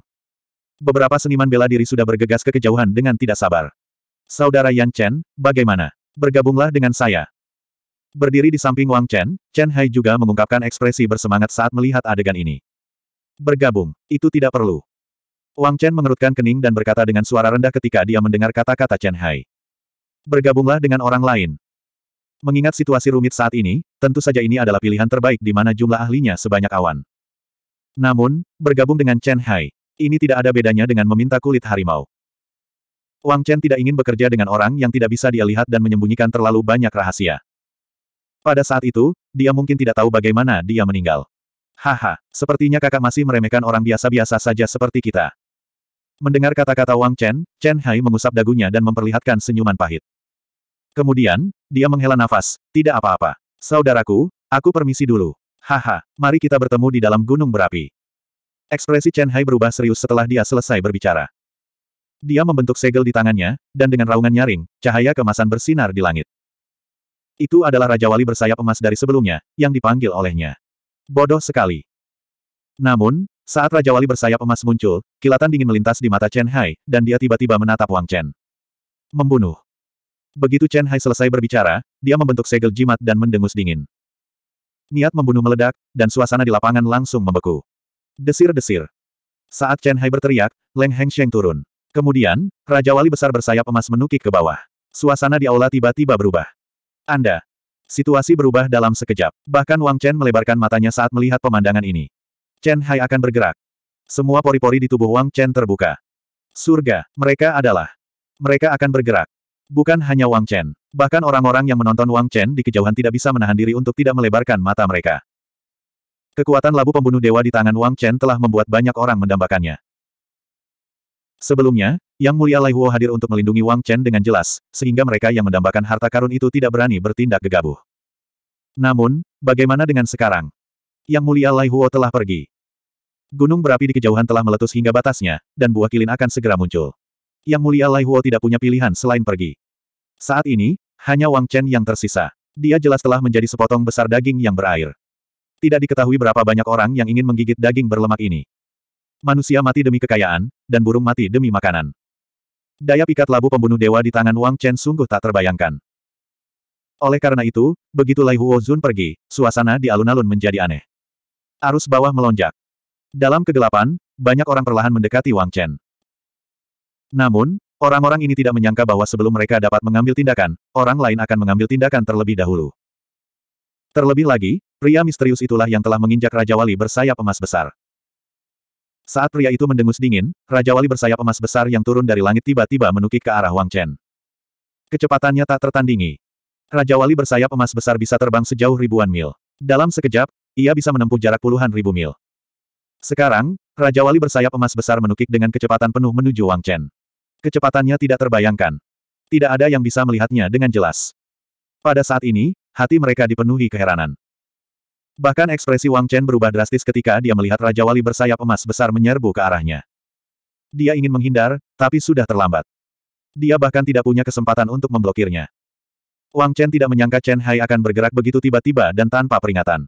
Beberapa seniman bela diri sudah bergegas ke kejauhan dengan tidak sabar. Saudara Yan Chen, bagaimana? Bergabunglah dengan saya. Berdiri di samping Wang Chen, Chen Hai juga mengungkapkan ekspresi bersemangat saat melihat adegan ini. Bergabung, itu tidak perlu. Wang Chen mengerutkan kening dan berkata dengan suara rendah ketika dia mendengar kata-kata Chen Hai. Bergabunglah dengan orang lain. Mengingat situasi rumit saat ini, tentu saja ini adalah pilihan terbaik di mana jumlah ahlinya sebanyak awan. Namun, bergabung dengan Chen Hai, ini tidak ada bedanya dengan meminta kulit harimau. Wang Chen tidak ingin bekerja dengan orang yang tidak bisa dia lihat dan menyembunyikan terlalu banyak rahasia. Pada saat itu, dia mungkin tidak tahu bagaimana dia meninggal. Haha, sepertinya kakak masih meremehkan orang biasa-biasa saja seperti kita. Mendengar kata-kata Wang Chen, Chen Hai mengusap dagunya dan memperlihatkan senyuman pahit. Kemudian, dia menghela nafas, tidak apa-apa. Saudaraku, aku permisi dulu. Haha, mari kita bertemu di dalam gunung berapi. Ekspresi Chen Hai berubah serius setelah dia selesai berbicara. Dia membentuk segel di tangannya, dan dengan raungan nyaring, cahaya kemasan bersinar di langit. Itu adalah Raja Wali bersayap emas dari sebelumnya, yang dipanggil olehnya. Bodoh sekali. Namun, saat Raja Wali bersayap emas muncul, kilatan dingin melintas di mata Chen Hai, dan dia tiba-tiba menatap Wang Chen. Membunuh. Begitu Chen Hai selesai berbicara, dia membentuk segel jimat dan mendengus dingin. Niat membunuh meledak, dan suasana di lapangan langsung membeku. Desir-desir. Saat Chen Hai berteriak, Leng Heng Sheng turun. Kemudian, Raja Wali besar bersayap emas menukik ke bawah. Suasana di aula tiba-tiba berubah. Anda. Situasi berubah dalam sekejap. Bahkan Wang Chen melebarkan matanya saat melihat pemandangan ini. Chen Hai akan bergerak. Semua pori-pori di tubuh Wang Chen terbuka. Surga, mereka adalah. Mereka akan bergerak. Bukan hanya Wang Chen. Bahkan orang-orang yang menonton Wang Chen di kejauhan tidak bisa menahan diri untuk tidak melebarkan mata mereka. Kekuatan labu pembunuh dewa di tangan Wang Chen telah membuat banyak orang mendambakannya. Sebelumnya, Yang Mulia Lai Huo hadir untuk melindungi Wang Chen dengan jelas, sehingga mereka yang mendambakan harta karun itu tidak berani bertindak gegabah. Namun, bagaimana dengan sekarang? Yang Mulia Lai Huo telah pergi. Gunung berapi di kejauhan telah meletus hingga batasnya, dan buah kilin akan segera muncul. Yang Mulia Lai Huo tidak punya pilihan selain pergi. Saat ini, hanya Wang Chen yang tersisa. Dia jelas telah menjadi sepotong besar daging yang berair. Tidak diketahui berapa banyak orang yang ingin menggigit daging berlemak ini manusia mati demi kekayaan, dan burung mati demi makanan. Daya pikat labu pembunuh dewa di tangan Wang Chen sungguh tak terbayangkan. Oleh karena itu, begitu Lai Huo Zun pergi, suasana di alun-alun menjadi aneh. Arus bawah melonjak. Dalam kegelapan, banyak orang perlahan mendekati Wang Chen. Namun, orang-orang ini tidak menyangka bahwa sebelum mereka dapat mengambil tindakan, orang lain akan mengambil tindakan terlebih dahulu. Terlebih lagi, pria misterius itulah yang telah menginjak Raja Wali bersayap emas besar. Saat pria itu mendengus dingin, Raja Wali bersayap emas besar yang turun dari langit tiba-tiba menukik ke arah Wang Chen. Kecepatannya tak tertandingi. Raja Wali bersayap emas besar bisa terbang sejauh ribuan mil. Dalam sekejap, ia bisa menempuh jarak puluhan ribu mil. Sekarang, Raja Wali bersayap emas besar menukik dengan kecepatan penuh menuju Wang Chen. Kecepatannya tidak terbayangkan. Tidak ada yang bisa melihatnya dengan jelas. Pada saat ini, hati mereka dipenuhi keheranan. Bahkan ekspresi Wang Chen berubah drastis ketika dia melihat Raja Wali bersayap emas besar menyerbu ke arahnya. Dia ingin menghindar, tapi sudah terlambat. Dia bahkan tidak punya kesempatan untuk memblokirnya. Wang Chen tidak menyangka Chen Hai akan bergerak begitu tiba-tiba dan tanpa peringatan.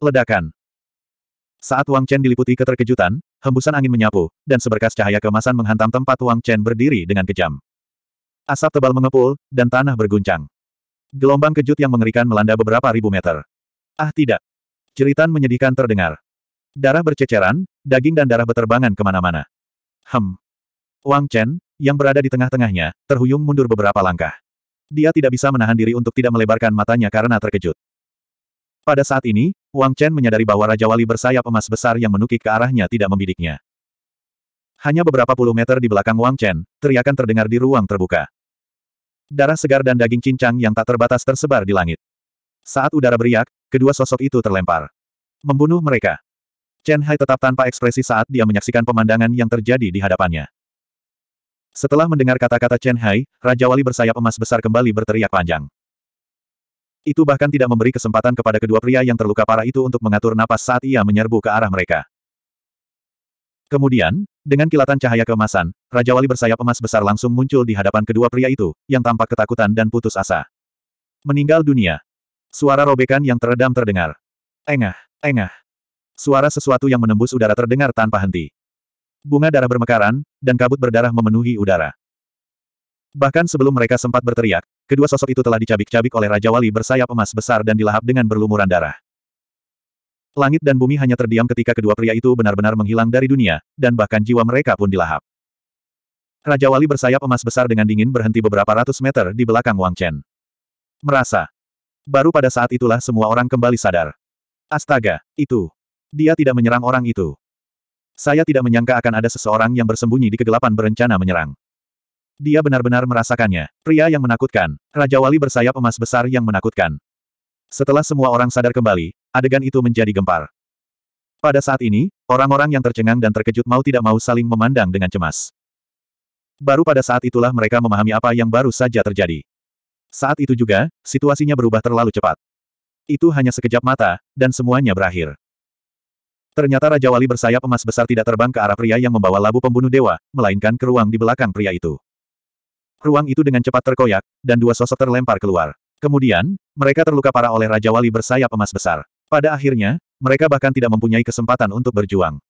Ledakan. Saat Wang Chen diliputi keterkejutan, hembusan angin menyapu, dan seberkas cahaya kemasan menghantam tempat Wang Chen berdiri dengan kejam. Asap tebal mengepul, dan tanah berguncang. Gelombang kejut yang mengerikan melanda beberapa ribu meter. Ah tidak. Jeritan menyedihkan terdengar. Darah berceceran, daging dan darah beterbangan kemana-mana. Hem. Wang Chen, yang berada di tengah-tengahnya, terhuyung mundur beberapa langkah. Dia tidak bisa menahan diri untuk tidak melebarkan matanya karena terkejut. Pada saat ini, Wang Chen menyadari bahwa Raja Wali bersayap emas besar yang menukik ke arahnya tidak membidiknya. Hanya beberapa puluh meter di belakang Wang Chen, teriakan terdengar di ruang terbuka. Darah segar dan daging cincang yang tak terbatas tersebar di langit. Saat udara beriak, kedua sosok itu terlempar. Membunuh mereka. Chen Hai tetap tanpa ekspresi saat dia menyaksikan pemandangan yang terjadi di hadapannya. Setelah mendengar kata-kata Chen Hai, Raja Wali bersayap emas besar kembali berteriak panjang. Itu bahkan tidak memberi kesempatan kepada kedua pria yang terluka parah itu untuk mengatur napas saat ia menyerbu ke arah mereka. Kemudian, dengan kilatan cahaya keemasan, Raja Wali bersayap emas besar langsung muncul di hadapan kedua pria itu, yang tampak ketakutan dan putus asa. Meninggal dunia. Suara robekan yang teredam terdengar. Engah, engah. Suara sesuatu yang menembus udara terdengar tanpa henti. Bunga darah bermekaran, dan kabut berdarah memenuhi udara. Bahkan sebelum mereka sempat berteriak, kedua sosok itu telah dicabik-cabik oleh Raja Wali bersayap emas besar dan dilahap dengan berlumuran darah. Langit dan bumi hanya terdiam ketika kedua pria itu benar-benar menghilang dari dunia, dan bahkan jiwa mereka pun dilahap. Raja Wali bersayap emas besar dengan dingin berhenti beberapa ratus meter di belakang Wang Chen. Merasa, Baru pada saat itulah semua orang kembali sadar. Astaga, itu. Dia tidak menyerang orang itu. Saya tidak menyangka akan ada seseorang yang bersembunyi di kegelapan berencana menyerang. Dia benar-benar merasakannya. Pria yang menakutkan. Raja Wali bersayap emas besar yang menakutkan. Setelah semua orang sadar kembali, adegan itu menjadi gempar. Pada saat ini, orang-orang yang tercengang dan terkejut mau tidak mau saling memandang dengan cemas. Baru pada saat itulah mereka memahami apa yang baru saja terjadi. Saat itu juga, situasinya berubah terlalu cepat. Itu hanya sekejap mata, dan semuanya berakhir. Ternyata Raja Wali bersayap emas besar tidak terbang ke arah pria yang membawa labu pembunuh dewa, melainkan ke ruang di belakang pria itu. Ruang itu dengan cepat terkoyak, dan dua sosok terlempar keluar. Kemudian, mereka terluka parah oleh Raja Wali bersayap emas besar. Pada akhirnya, mereka bahkan tidak mempunyai kesempatan untuk berjuang.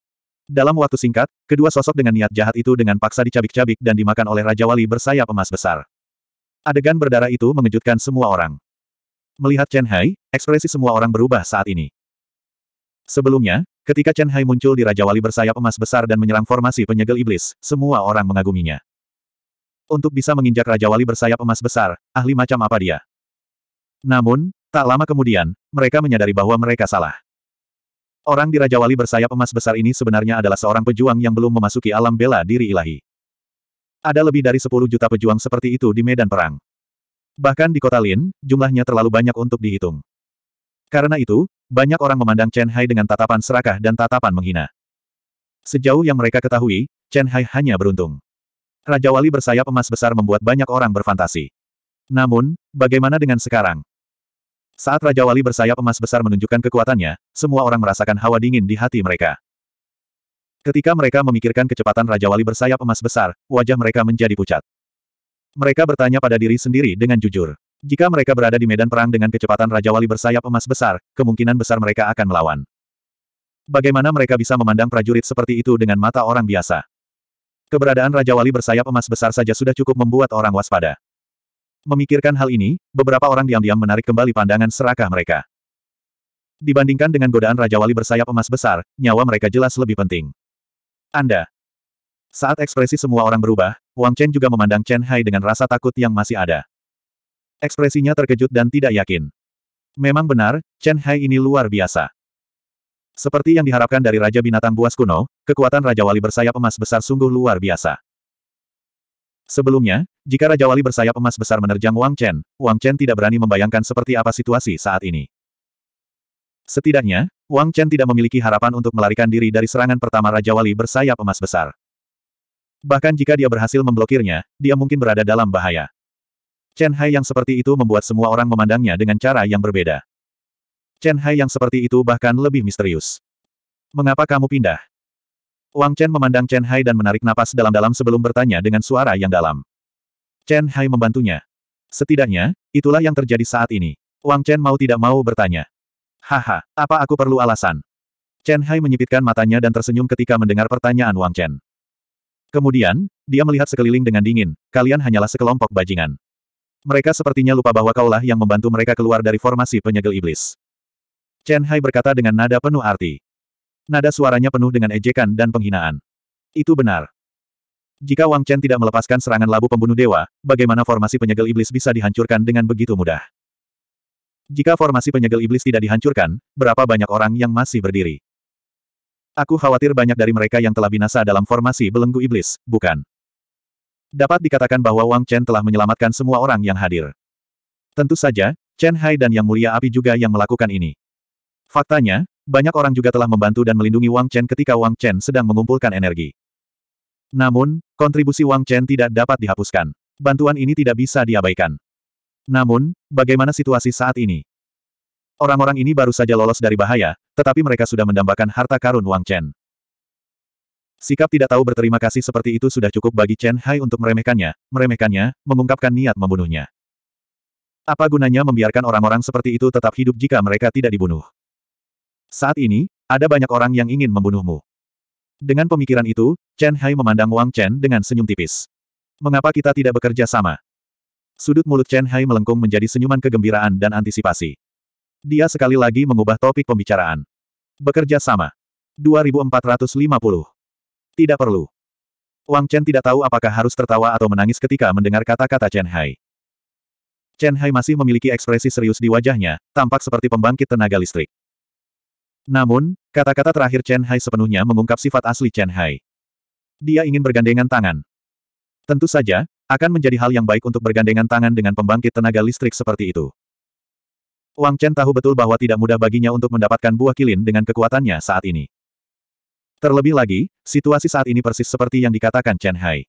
Dalam waktu singkat, kedua sosok dengan niat jahat itu dengan paksa dicabik-cabik dan dimakan oleh Raja Wali bersayap emas besar. Adegan berdarah itu mengejutkan semua orang. Melihat Chen Hai, ekspresi semua orang berubah saat ini. Sebelumnya, ketika Chen Hai muncul di Raja Wali bersayap emas besar dan menyerang formasi penyegel iblis, semua orang mengaguminya. Untuk bisa menginjak Raja Wali bersayap emas besar, ahli macam apa dia? Namun, tak lama kemudian, mereka menyadari bahwa mereka salah. Orang di Raja Wali bersayap emas besar ini sebenarnya adalah seorang pejuang yang belum memasuki alam bela diri ilahi. Ada lebih dari 10 juta pejuang seperti itu di medan perang. Bahkan di kota Lin, jumlahnya terlalu banyak untuk dihitung. Karena itu, banyak orang memandang Chen Hai dengan tatapan serakah dan tatapan menghina. Sejauh yang mereka ketahui, Chen Hai hanya beruntung. Raja Wali bersayap emas besar membuat banyak orang berfantasi. Namun, bagaimana dengan sekarang? Saat Raja Wali bersayap emas besar menunjukkan kekuatannya, semua orang merasakan hawa dingin di hati mereka. Ketika mereka memikirkan kecepatan Raja Wali bersayap emas besar, wajah mereka menjadi pucat. Mereka bertanya pada diri sendiri dengan jujur. Jika mereka berada di medan perang dengan kecepatan Raja Wali bersayap emas besar, kemungkinan besar mereka akan melawan. Bagaimana mereka bisa memandang prajurit seperti itu dengan mata orang biasa? Keberadaan Raja Wali bersayap emas besar saja sudah cukup membuat orang waspada. Memikirkan hal ini, beberapa orang diam-diam menarik kembali pandangan serakah mereka. Dibandingkan dengan godaan Raja Wali bersayap emas besar, nyawa mereka jelas lebih penting. Anda. Saat ekspresi semua orang berubah, Wang Chen juga memandang Chen Hai dengan rasa takut yang masih ada. Ekspresinya terkejut dan tidak yakin. Memang benar, Chen Hai ini luar biasa. Seperti yang diharapkan dari Raja Binatang Buas kuno, kekuatan Raja Wali bersayap emas besar sungguh luar biasa. Sebelumnya, jika Raja Wali bersayap emas besar menerjang Wang Chen, Wang Chen tidak berani membayangkan seperti apa situasi saat ini. Setidaknya, Wang Chen tidak memiliki harapan untuk melarikan diri dari serangan pertama Raja Wali bersayap emas besar. Bahkan jika dia berhasil memblokirnya, dia mungkin berada dalam bahaya. Chen Hai yang seperti itu membuat semua orang memandangnya dengan cara yang berbeda. Chen Hai yang seperti itu bahkan lebih misterius. Mengapa kamu pindah? Wang Chen memandang Chen Hai dan menarik napas dalam-dalam sebelum bertanya dengan suara yang dalam. Chen Hai membantunya. Setidaknya, itulah yang terjadi saat ini. Wang Chen mau tidak mau bertanya. Haha, apa aku perlu alasan? Chen Hai menyipitkan matanya dan tersenyum ketika mendengar pertanyaan Wang Chen. Kemudian, dia melihat sekeliling dengan dingin, kalian hanyalah sekelompok bajingan. Mereka sepertinya lupa bahwa kaulah yang membantu mereka keluar dari formasi penyegel iblis. Chen Hai berkata dengan nada penuh arti. Nada suaranya penuh dengan ejekan dan penghinaan. Itu benar. Jika Wang Chen tidak melepaskan serangan labu pembunuh dewa, bagaimana formasi penyegel iblis bisa dihancurkan dengan begitu mudah? Jika formasi penyegel iblis tidak dihancurkan, berapa banyak orang yang masih berdiri? Aku khawatir banyak dari mereka yang telah binasa dalam formasi belenggu iblis, bukan? Dapat dikatakan bahwa Wang Chen telah menyelamatkan semua orang yang hadir. Tentu saja, Chen Hai dan Yang Mulia Api juga yang melakukan ini. Faktanya, banyak orang juga telah membantu dan melindungi Wang Chen ketika Wang Chen sedang mengumpulkan energi. Namun, kontribusi Wang Chen tidak dapat dihapuskan. Bantuan ini tidak bisa diabaikan. Namun, bagaimana situasi saat ini? Orang-orang ini baru saja lolos dari bahaya, tetapi mereka sudah mendambakan harta karun Wang Chen. Sikap tidak tahu berterima kasih seperti itu sudah cukup bagi Chen Hai untuk meremehkannya, meremehkannya, mengungkapkan niat membunuhnya. Apa gunanya membiarkan orang-orang seperti itu tetap hidup jika mereka tidak dibunuh? Saat ini, ada banyak orang yang ingin membunuhmu. Dengan pemikiran itu, Chen Hai memandang Wang Chen dengan senyum tipis. Mengapa kita tidak bekerja sama? Sudut mulut Chen Hai melengkung menjadi senyuman kegembiraan dan antisipasi. Dia sekali lagi mengubah topik pembicaraan. Bekerja sama. 2450. Tidak perlu. Wang Chen tidak tahu apakah harus tertawa atau menangis ketika mendengar kata-kata Chen Hai. Chen Hai masih memiliki ekspresi serius di wajahnya, tampak seperti pembangkit tenaga listrik. Namun, kata-kata terakhir Chen Hai sepenuhnya mengungkap sifat asli Chen Hai. Dia ingin bergandengan tangan. Tentu saja, akan menjadi hal yang baik untuk bergandengan tangan dengan pembangkit tenaga listrik seperti itu. Wang Chen tahu betul bahwa tidak mudah baginya untuk mendapatkan buah kilin dengan kekuatannya saat ini. Terlebih lagi, situasi saat ini persis seperti yang dikatakan Chen Hai.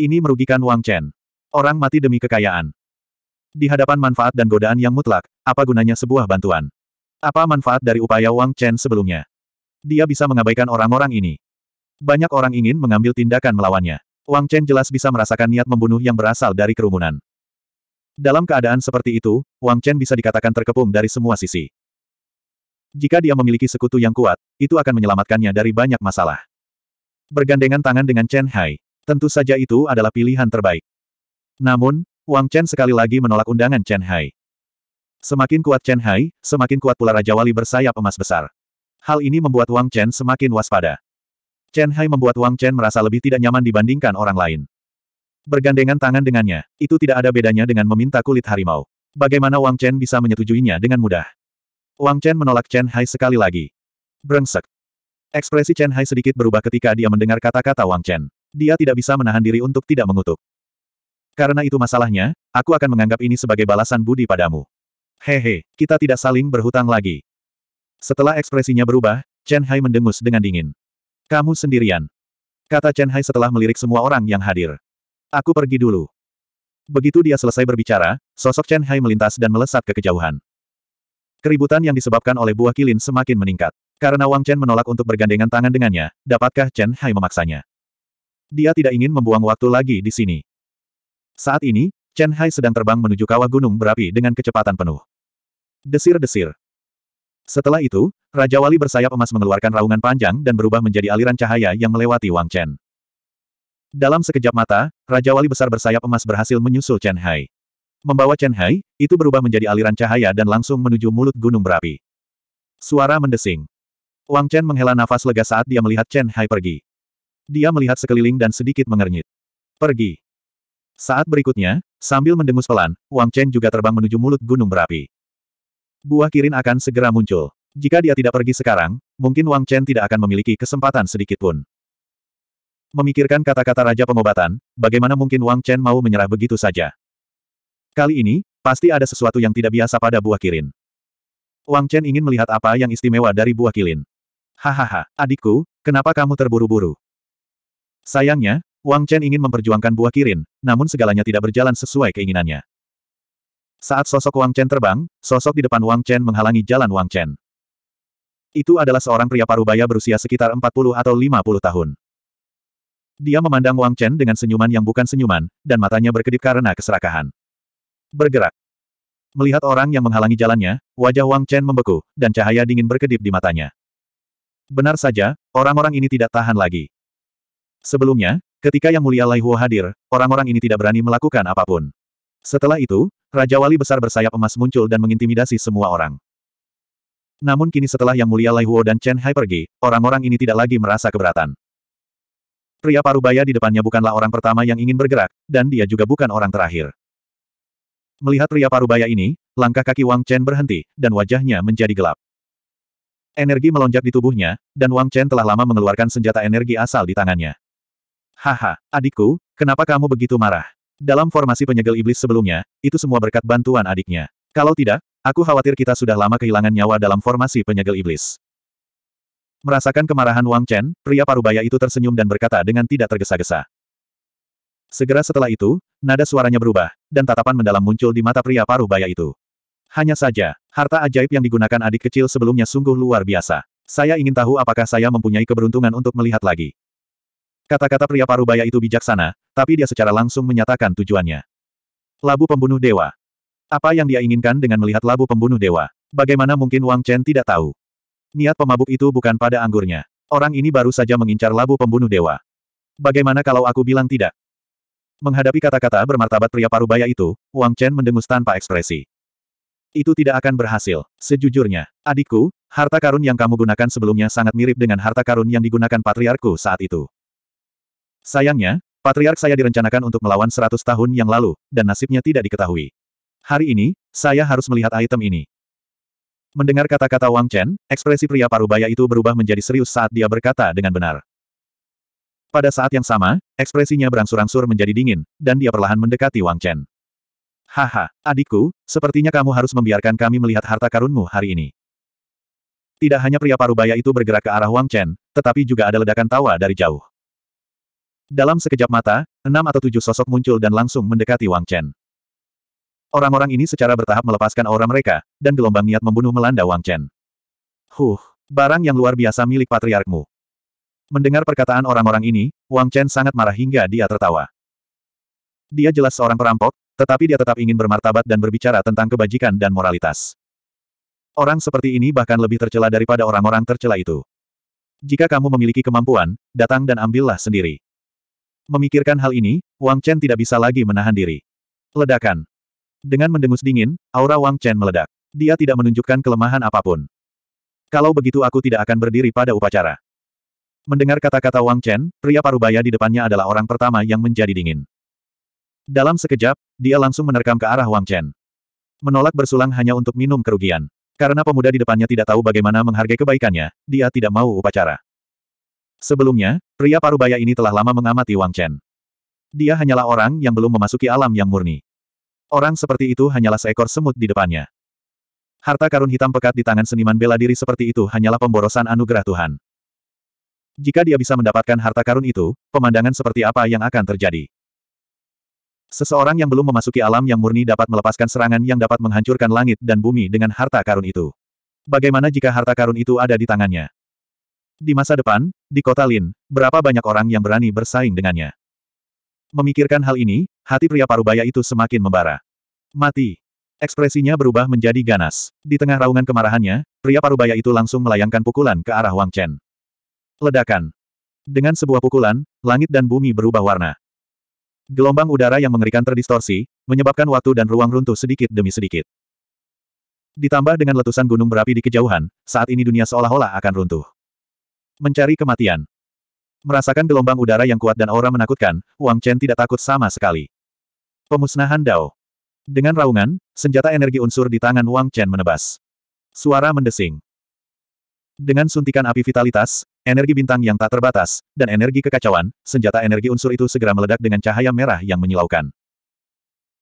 Ini merugikan Wang Chen. Orang mati demi kekayaan. Di hadapan manfaat dan godaan yang mutlak, apa gunanya sebuah bantuan? Apa manfaat dari upaya Wang Chen sebelumnya? Dia bisa mengabaikan orang-orang ini. Banyak orang ingin mengambil tindakan melawannya. Wang Chen jelas bisa merasakan niat membunuh yang berasal dari kerumunan. Dalam keadaan seperti itu, Wang Chen bisa dikatakan terkepung dari semua sisi. Jika dia memiliki sekutu yang kuat, itu akan menyelamatkannya dari banyak masalah. Bergandengan tangan dengan Chen Hai, tentu saja itu adalah pilihan terbaik. Namun, Wang Chen sekali lagi menolak undangan Chen Hai. Semakin kuat Chen Hai, semakin kuat pula Raja Wali bersayap emas besar. Hal ini membuat Wang Chen semakin waspada. Chen Hai membuat Wang Chen merasa lebih tidak nyaman dibandingkan orang lain. Bergandengan tangan dengannya, itu tidak ada bedanya dengan meminta kulit harimau. Bagaimana Wang Chen bisa menyetujuinya dengan mudah? Wang Chen menolak Chen Hai sekali lagi. Brengsek. Ekspresi Chen Hai sedikit berubah ketika dia mendengar kata-kata Wang Chen. Dia tidak bisa menahan diri untuk tidak mengutuk. Karena itu masalahnya, aku akan menganggap ini sebagai balasan budi padamu. Hehe, kita tidak saling berhutang lagi. Setelah ekspresinya berubah, Chen Hai mendengus dengan dingin. Kamu sendirian. Kata Chen Hai setelah melirik semua orang yang hadir. Aku pergi dulu. Begitu dia selesai berbicara, sosok Chen Hai melintas dan melesat ke kejauhan. Keributan yang disebabkan oleh buah kilin semakin meningkat. Karena Wang Chen menolak untuk bergandengan tangan dengannya, dapatkah Chen Hai memaksanya? Dia tidak ingin membuang waktu lagi di sini. Saat ini, Chen Hai sedang terbang menuju kawah gunung berapi dengan kecepatan penuh. Desir-desir. Setelah itu, Raja Wali bersayap emas mengeluarkan raungan panjang dan berubah menjadi aliran cahaya yang melewati Wang Chen. Dalam sekejap mata, Raja Wali besar bersayap emas berhasil menyusul Chen Hai. Membawa Chen Hai, itu berubah menjadi aliran cahaya dan langsung menuju mulut gunung berapi. Suara mendesing. Wang Chen menghela nafas lega saat dia melihat Chen Hai pergi. Dia melihat sekeliling dan sedikit mengernyit. Pergi. Saat berikutnya, sambil mendengus pelan, Wang Chen juga terbang menuju mulut gunung berapi. Buah kirin akan segera muncul. Jika dia tidak pergi sekarang, mungkin Wang Chen tidak akan memiliki kesempatan sedikitpun. Memikirkan kata-kata Raja Pengobatan, bagaimana mungkin Wang Chen mau menyerah begitu saja? Kali ini, pasti ada sesuatu yang tidak biasa pada buah kirin. Wang Chen ingin melihat apa yang istimewa dari buah Kirin. Hahaha, adikku, kenapa kamu terburu-buru? Sayangnya, Wang Chen ingin memperjuangkan buah kirin, namun segalanya tidak berjalan sesuai keinginannya. Saat sosok Wang Chen terbang, sosok di depan Wang Chen menghalangi jalan Wang Chen. Itu adalah seorang pria parubaya berusia sekitar 40 atau 50 tahun. Dia memandang Wang Chen dengan senyuman yang bukan senyuman, dan matanya berkedip karena keserakahan. Bergerak. Melihat orang yang menghalangi jalannya, wajah Wang Chen membeku, dan cahaya dingin berkedip di matanya. Benar saja, orang-orang ini tidak tahan lagi. Sebelumnya, ketika Yang Mulia Lai Huo hadir, orang-orang ini tidak berani melakukan apapun. Setelah itu, Raja Wali besar bersayap emas muncul dan mengintimidasi semua orang. Namun kini setelah Yang Mulia Lai Huo dan Chen Hai pergi, orang-orang ini tidak lagi merasa keberatan. Pria parubaya di depannya bukanlah orang pertama yang ingin bergerak, dan dia juga bukan orang terakhir. Melihat pria parubaya ini, langkah kaki Wang Chen berhenti, dan wajahnya menjadi gelap. Energi melonjak di tubuhnya, dan Wang Chen telah lama mengeluarkan senjata energi asal di tangannya. Haha, adikku, kenapa kamu begitu marah? Dalam formasi penyegel iblis sebelumnya, itu semua berkat bantuan adiknya. Kalau tidak, aku khawatir kita sudah lama kehilangan nyawa dalam formasi penyegel iblis. Merasakan kemarahan Wang Chen, pria parubaya itu tersenyum dan berkata dengan tidak tergesa-gesa. Segera setelah itu, nada suaranya berubah, dan tatapan mendalam muncul di mata pria parubaya itu. Hanya saja, harta ajaib yang digunakan adik kecil sebelumnya sungguh luar biasa. Saya ingin tahu apakah saya mempunyai keberuntungan untuk melihat lagi. Kata-kata pria parubaya itu bijaksana, tapi dia secara langsung menyatakan tujuannya. Labu pembunuh dewa. Apa yang dia inginkan dengan melihat labu pembunuh dewa? Bagaimana mungkin Wang Chen tidak tahu? Niat pemabuk itu bukan pada anggurnya. Orang ini baru saja mengincar labu pembunuh dewa. Bagaimana kalau aku bilang tidak? Menghadapi kata-kata bermartabat pria parubaya itu, Wang Chen mendengus tanpa ekspresi. Itu tidak akan berhasil. Sejujurnya, adikku, harta karun yang kamu gunakan sebelumnya sangat mirip dengan harta karun yang digunakan patriarku saat itu. Sayangnya, patriark saya direncanakan untuk melawan 100 tahun yang lalu, dan nasibnya tidak diketahui. Hari ini, saya harus melihat item ini. Mendengar kata-kata Wang Chen, ekspresi pria parubaya itu berubah menjadi serius saat dia berkata dengan benar. Pada saat yang sama, ekspresinya berangsur-angsur menjadi dingin, dan dia perlahan mendekati Wang Chen. Haha, adikku, sepertinya kamu harus membiarkan kami melihat harta karunmu hari ini. Tidak hanya pria parubaya itu bergerak ke arah Wang Chen, tetapi juga ada ledakan tawa dari jauh. Dalam sekejap mata, enam atau tujuh sosok muncul dan langsung mendekati Wang Chen. Orang-orang ini secara bertahap melepaskan aura mereka, dan gelombang niat membunuh melanda Wang Chen. Huh, barang yang luar biasa milik patriarkmu. Mendengar perkataan orang-orang ini, Wang Chen sangat marah hingga dia tertawa. Dia jelas seorang perampok, tetapi dia tetap ingin bermartabat dan berbicara tentang kebajikan dan moralitas. Orang seperti ini bahkan lebih tercela daripada orang-orang tercela itu. Jika kamu memiliki kemampuan, datang dan ambillah sendiri. Memikirkan hal ini, Wang Chen tidak bisa lagi menahan diri. Ledakan. Dengan mendengus dingin, aura Wang Chen meledak. Dia tidak menunjukkan kelemahan apapun. Kalau begitu aku tidak akan berdiri pada upacara. Mendengar kata-kata Wang Chen, pria parubaya di depannya adalah orang pertama yang menjadi dingin. Dalam sekejap, dia langsung menerkam ke arah Wang Chen. Menolak bersulang hanya untuk minum kerugian. Karena pemuda di depannya tidak tahu bagaimana menghargai kebaikannya, dia tidak mau upacara. Sebelumnya, pria parubaya ini telah lama mengamati Wang Chen. Dia hanyalah orang yang belum memasuki alam yang murni. Orang seperti itu hanyalah seekor semut di depannya. Harta karun hitam pekat di tangan seniman bela diri seperti itu hanyalah pemborosan anugerah Tuhan. Jika dia bisa mendapatkan harta karun itu, pemandangan seperti apa yang akan terjadi? Seseorang yang belum memasuki alam yang murni dapat melepaskan serangan yang dapat menghancurkan langit dan bumi dengan harta karun itu. Bagaimana jika harta karun itu ada di tangannya? Di masa depan, di kota Lin, berapa banyak orang yang berani bersaing dengannya? Memikirkan hal ini, hati pria parubaya itu semakin membara. Mati. Ekspresinya berubah menjadi ganas. Di tengah raungan kemarahannya, pria parubaya itu langsung melayangkan pukulan ke arah Wang Chen. Ledakan. Dengan sebuah pukulan, langit dan bumi berubah warna. Gelombang udara yang mengerikan terdistorsi, menyebabkan waktu dan ruang runtuh sedikit demi sedikit. Ditambah dengan letusan gunung berapi di kejauhan, saat ini dunia seolah-olah akan runtuh. Mencari kematian. Merasakan gelombang udara yang kuat dan aura menakutkan, Wang Chen tidak takut sama sekali. Pemusnahan Dao. Dengan raungan, senjata energi unsur di tangan Wang Chen menebas. Suara mendesing. Dengan suntikan api vitalitas, energi bintang yang tak terbatas, dan energi kekacauan, senjata energi unsur itu segera meledak dengan cahaya merah yang menyilaukan.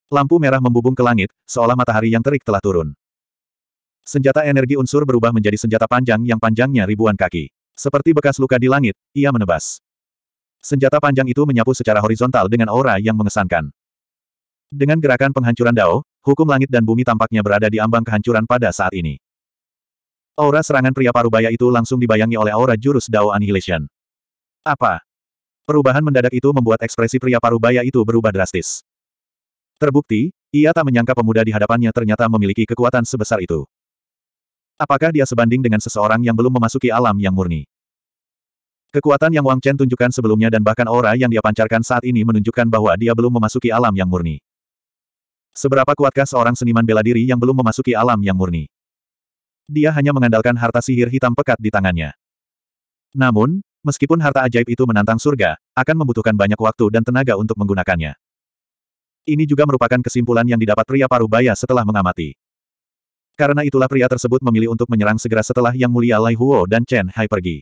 Lampu merah membubung ke langit, seolah matahari yang terik telah turun. Senjata energi unsur berubah menjadi senjata panjang yang panjangnya ribuan kaki. Seperti bekas luka di langit, ia menebas. Senjata panjang itu menyapu secara horizontal dengan aura yang mengesankan. Dengan gerakan penghancuran Dao, hukum langit dan bumi tampaknya berada di ambang kehancuran pada saat ini. Aura serangan pria parubaya itu langsung dibayangi oleh aura jurus Dao Annihilation. Apa? Perubahan mendadak itu membuat ekspresi pria parubaya itu berubah drastis. Terbukti, ia tak menyangka pemuda di hadapannya ternyata memiliki kekuatan sebesar itu. Apakah dia sebanding dengan seseorang yang belum memasuki alam yang murni? Kekuatan yang Wang Chen tunjukkan sebelumnya dan bahkan aura yang dia pancarkan saat ini menunjukkan bahwa dia belum memasuki alam yang murni. Seberapa kuatkah seorang seniman bela diri yang belum memasuki alam yang murni? Dia hanya mengandalkan harta sihir hitam pekat di tangannya. Namun, meskipun harta ajaib itu menantang surga, akan membutuhkan banyak waktu dan tenaga untuk menggunakannya. Ini juga merupakan kesimpulan yang didapat pria parubaya setelah mengamati. Karena itulah pria tersebut memilih untuk menyerang segera setelah Yang Mulia Lai Huo dan Chen Hai pergi.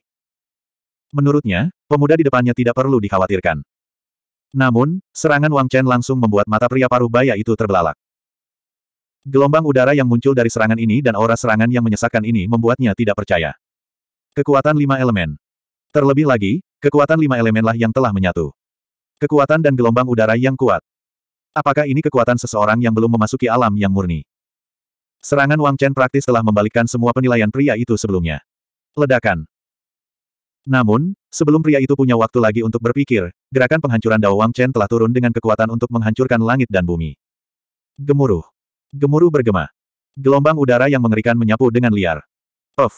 Menurutnya, pemuda di depannya tidak perlu dikhawatirkan. Namun, serangan Wang Chen langsung membuat mata pria paruh baya itu terbelalak. Gelombang udara yang muncul dari serangan ini dan aura serangan yang menyesakkan ini membuatnya tidak percaya. Kekuatan lima elemen. Terlebih lagi, kekuatan lima elemenlah yang telah menyatu. Kekuatan dan gelombang udara yang kuat. Apakah ini kekuatan seseorang yang belum memasuki alam yang murni? Serangan Wang Chen praktis telah membalikkan semua penilaian pria itu sebelumnya. Ledakan. Namun, sebelum pria itu punya waktu lagi untuk berpikir, gerakan penghancuran Dao Wang Chen telah turun dengan kekuatan untuk menghancurkan langit dan bumi. Gemuruh. Gemuruh bergema. Gelombang udara yang mengerikan menyapu dengan liar. Of.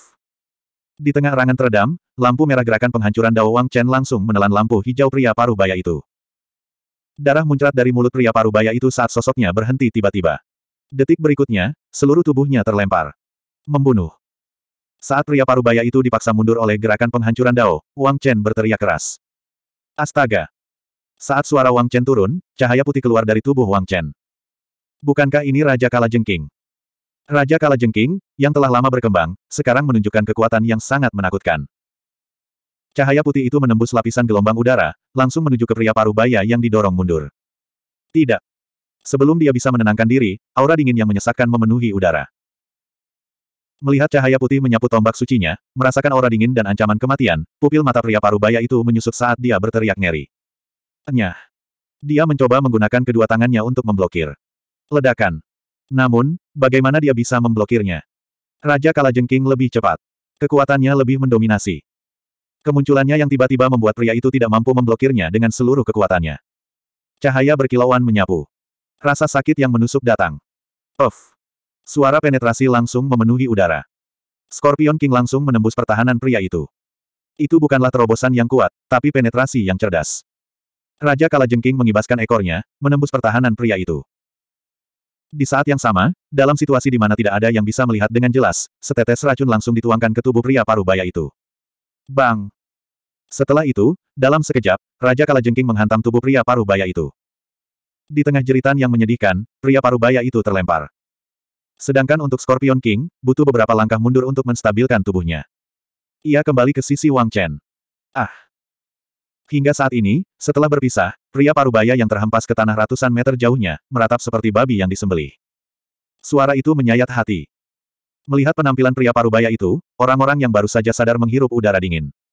Di tengah rangan teredam, lampu merah gerakan penghancuran Dao Wang Chen langsung menelan lampu hijau pria paruh baya itu. Darah muncrat dari mulut pria paruh baya itu saat sosoknya berhenti tiba-tiba. Detik berikutnya, seluruh tubuhnya terlempar. Membunuh. Saat pria parubaya itu dipaksa mundur oleh gerakan penghancuran Dao, Wang Chen berteriak keras. Astaga! Saat suara Wang Chen turun, cahaya putih keluar dari tubuh Wang Chen. Bukankah ini Raja Kalajengking? Raja Kalajengking, yang telah lama berkembang, sekarang menunjukkan kekuatan yang sangat menakutkan. Cahaya putih itu menembus lapisan gelombang udara, langsung menuju ke pria parubaya yang didorong mundur. Tidak, Sebelum dia bisa menenangkan diri, aura dingin yang menyesakkan memenuhi udara. Melihat cahaya putih menyapu tombak sucinya, merasakan aura dingin dan ancaman kematian, pupil mata pria parubaya itu menyusut saat dia berteriak ngeri. Enyah. Dia mencoba menggunakan kedua tangannya untuk memblokir. Ledakan. Namun, bagaimana dia bisa memblokirnya? Raja Kalajengking lebih cepat. Kekuatannya lebih mendominasi. Kemunculannya yang tiba-tiba membuat pria itu tidak mampu memblokirnya dengan seluruh kekuatannya. Cahaya berkilauan menyapu. Rasa sakit yang menusuk datang. Of. Suara penetrasi langsung memenuhi udara. Scorpion King langsung menembus pertahanan pria itu. Itu bukanlah terobosan yang kuat, tapi penetrasi yang cerdas. Raja Kalajengking mengibaskan ekornya, menembus pertahanan pria itu. Di saat yang sama, dalam situasi di mana tidak ada yang bisa melihat dengan jelas, setetes racun langsung dituangkan ke tubuh pria paruh baya itu. Bang! Setelah itu, dalam sekejap, Raja Kalajengking menghantam tubuh pria paruh baya itu. Di tengah jeritan yang menyedihkan, pria parubaya itu terlempar. Sedangkan untuk Scorpion King, butuh beberapa langkah mundur untuk menstabilkan tubuhnya. Ia kembali ke sisi Wang Chen. Ah! Hingga saat ini, setelah berpisah, pria parubaya yang terhempas ke tanah ratusan meter jauhnya, meratap seperti babi yang disembelih. Suara itu menyayat hati. Melihat penampilan pria parubaya itu, orang-orang yang baru saja sadar menghirup udara dingin.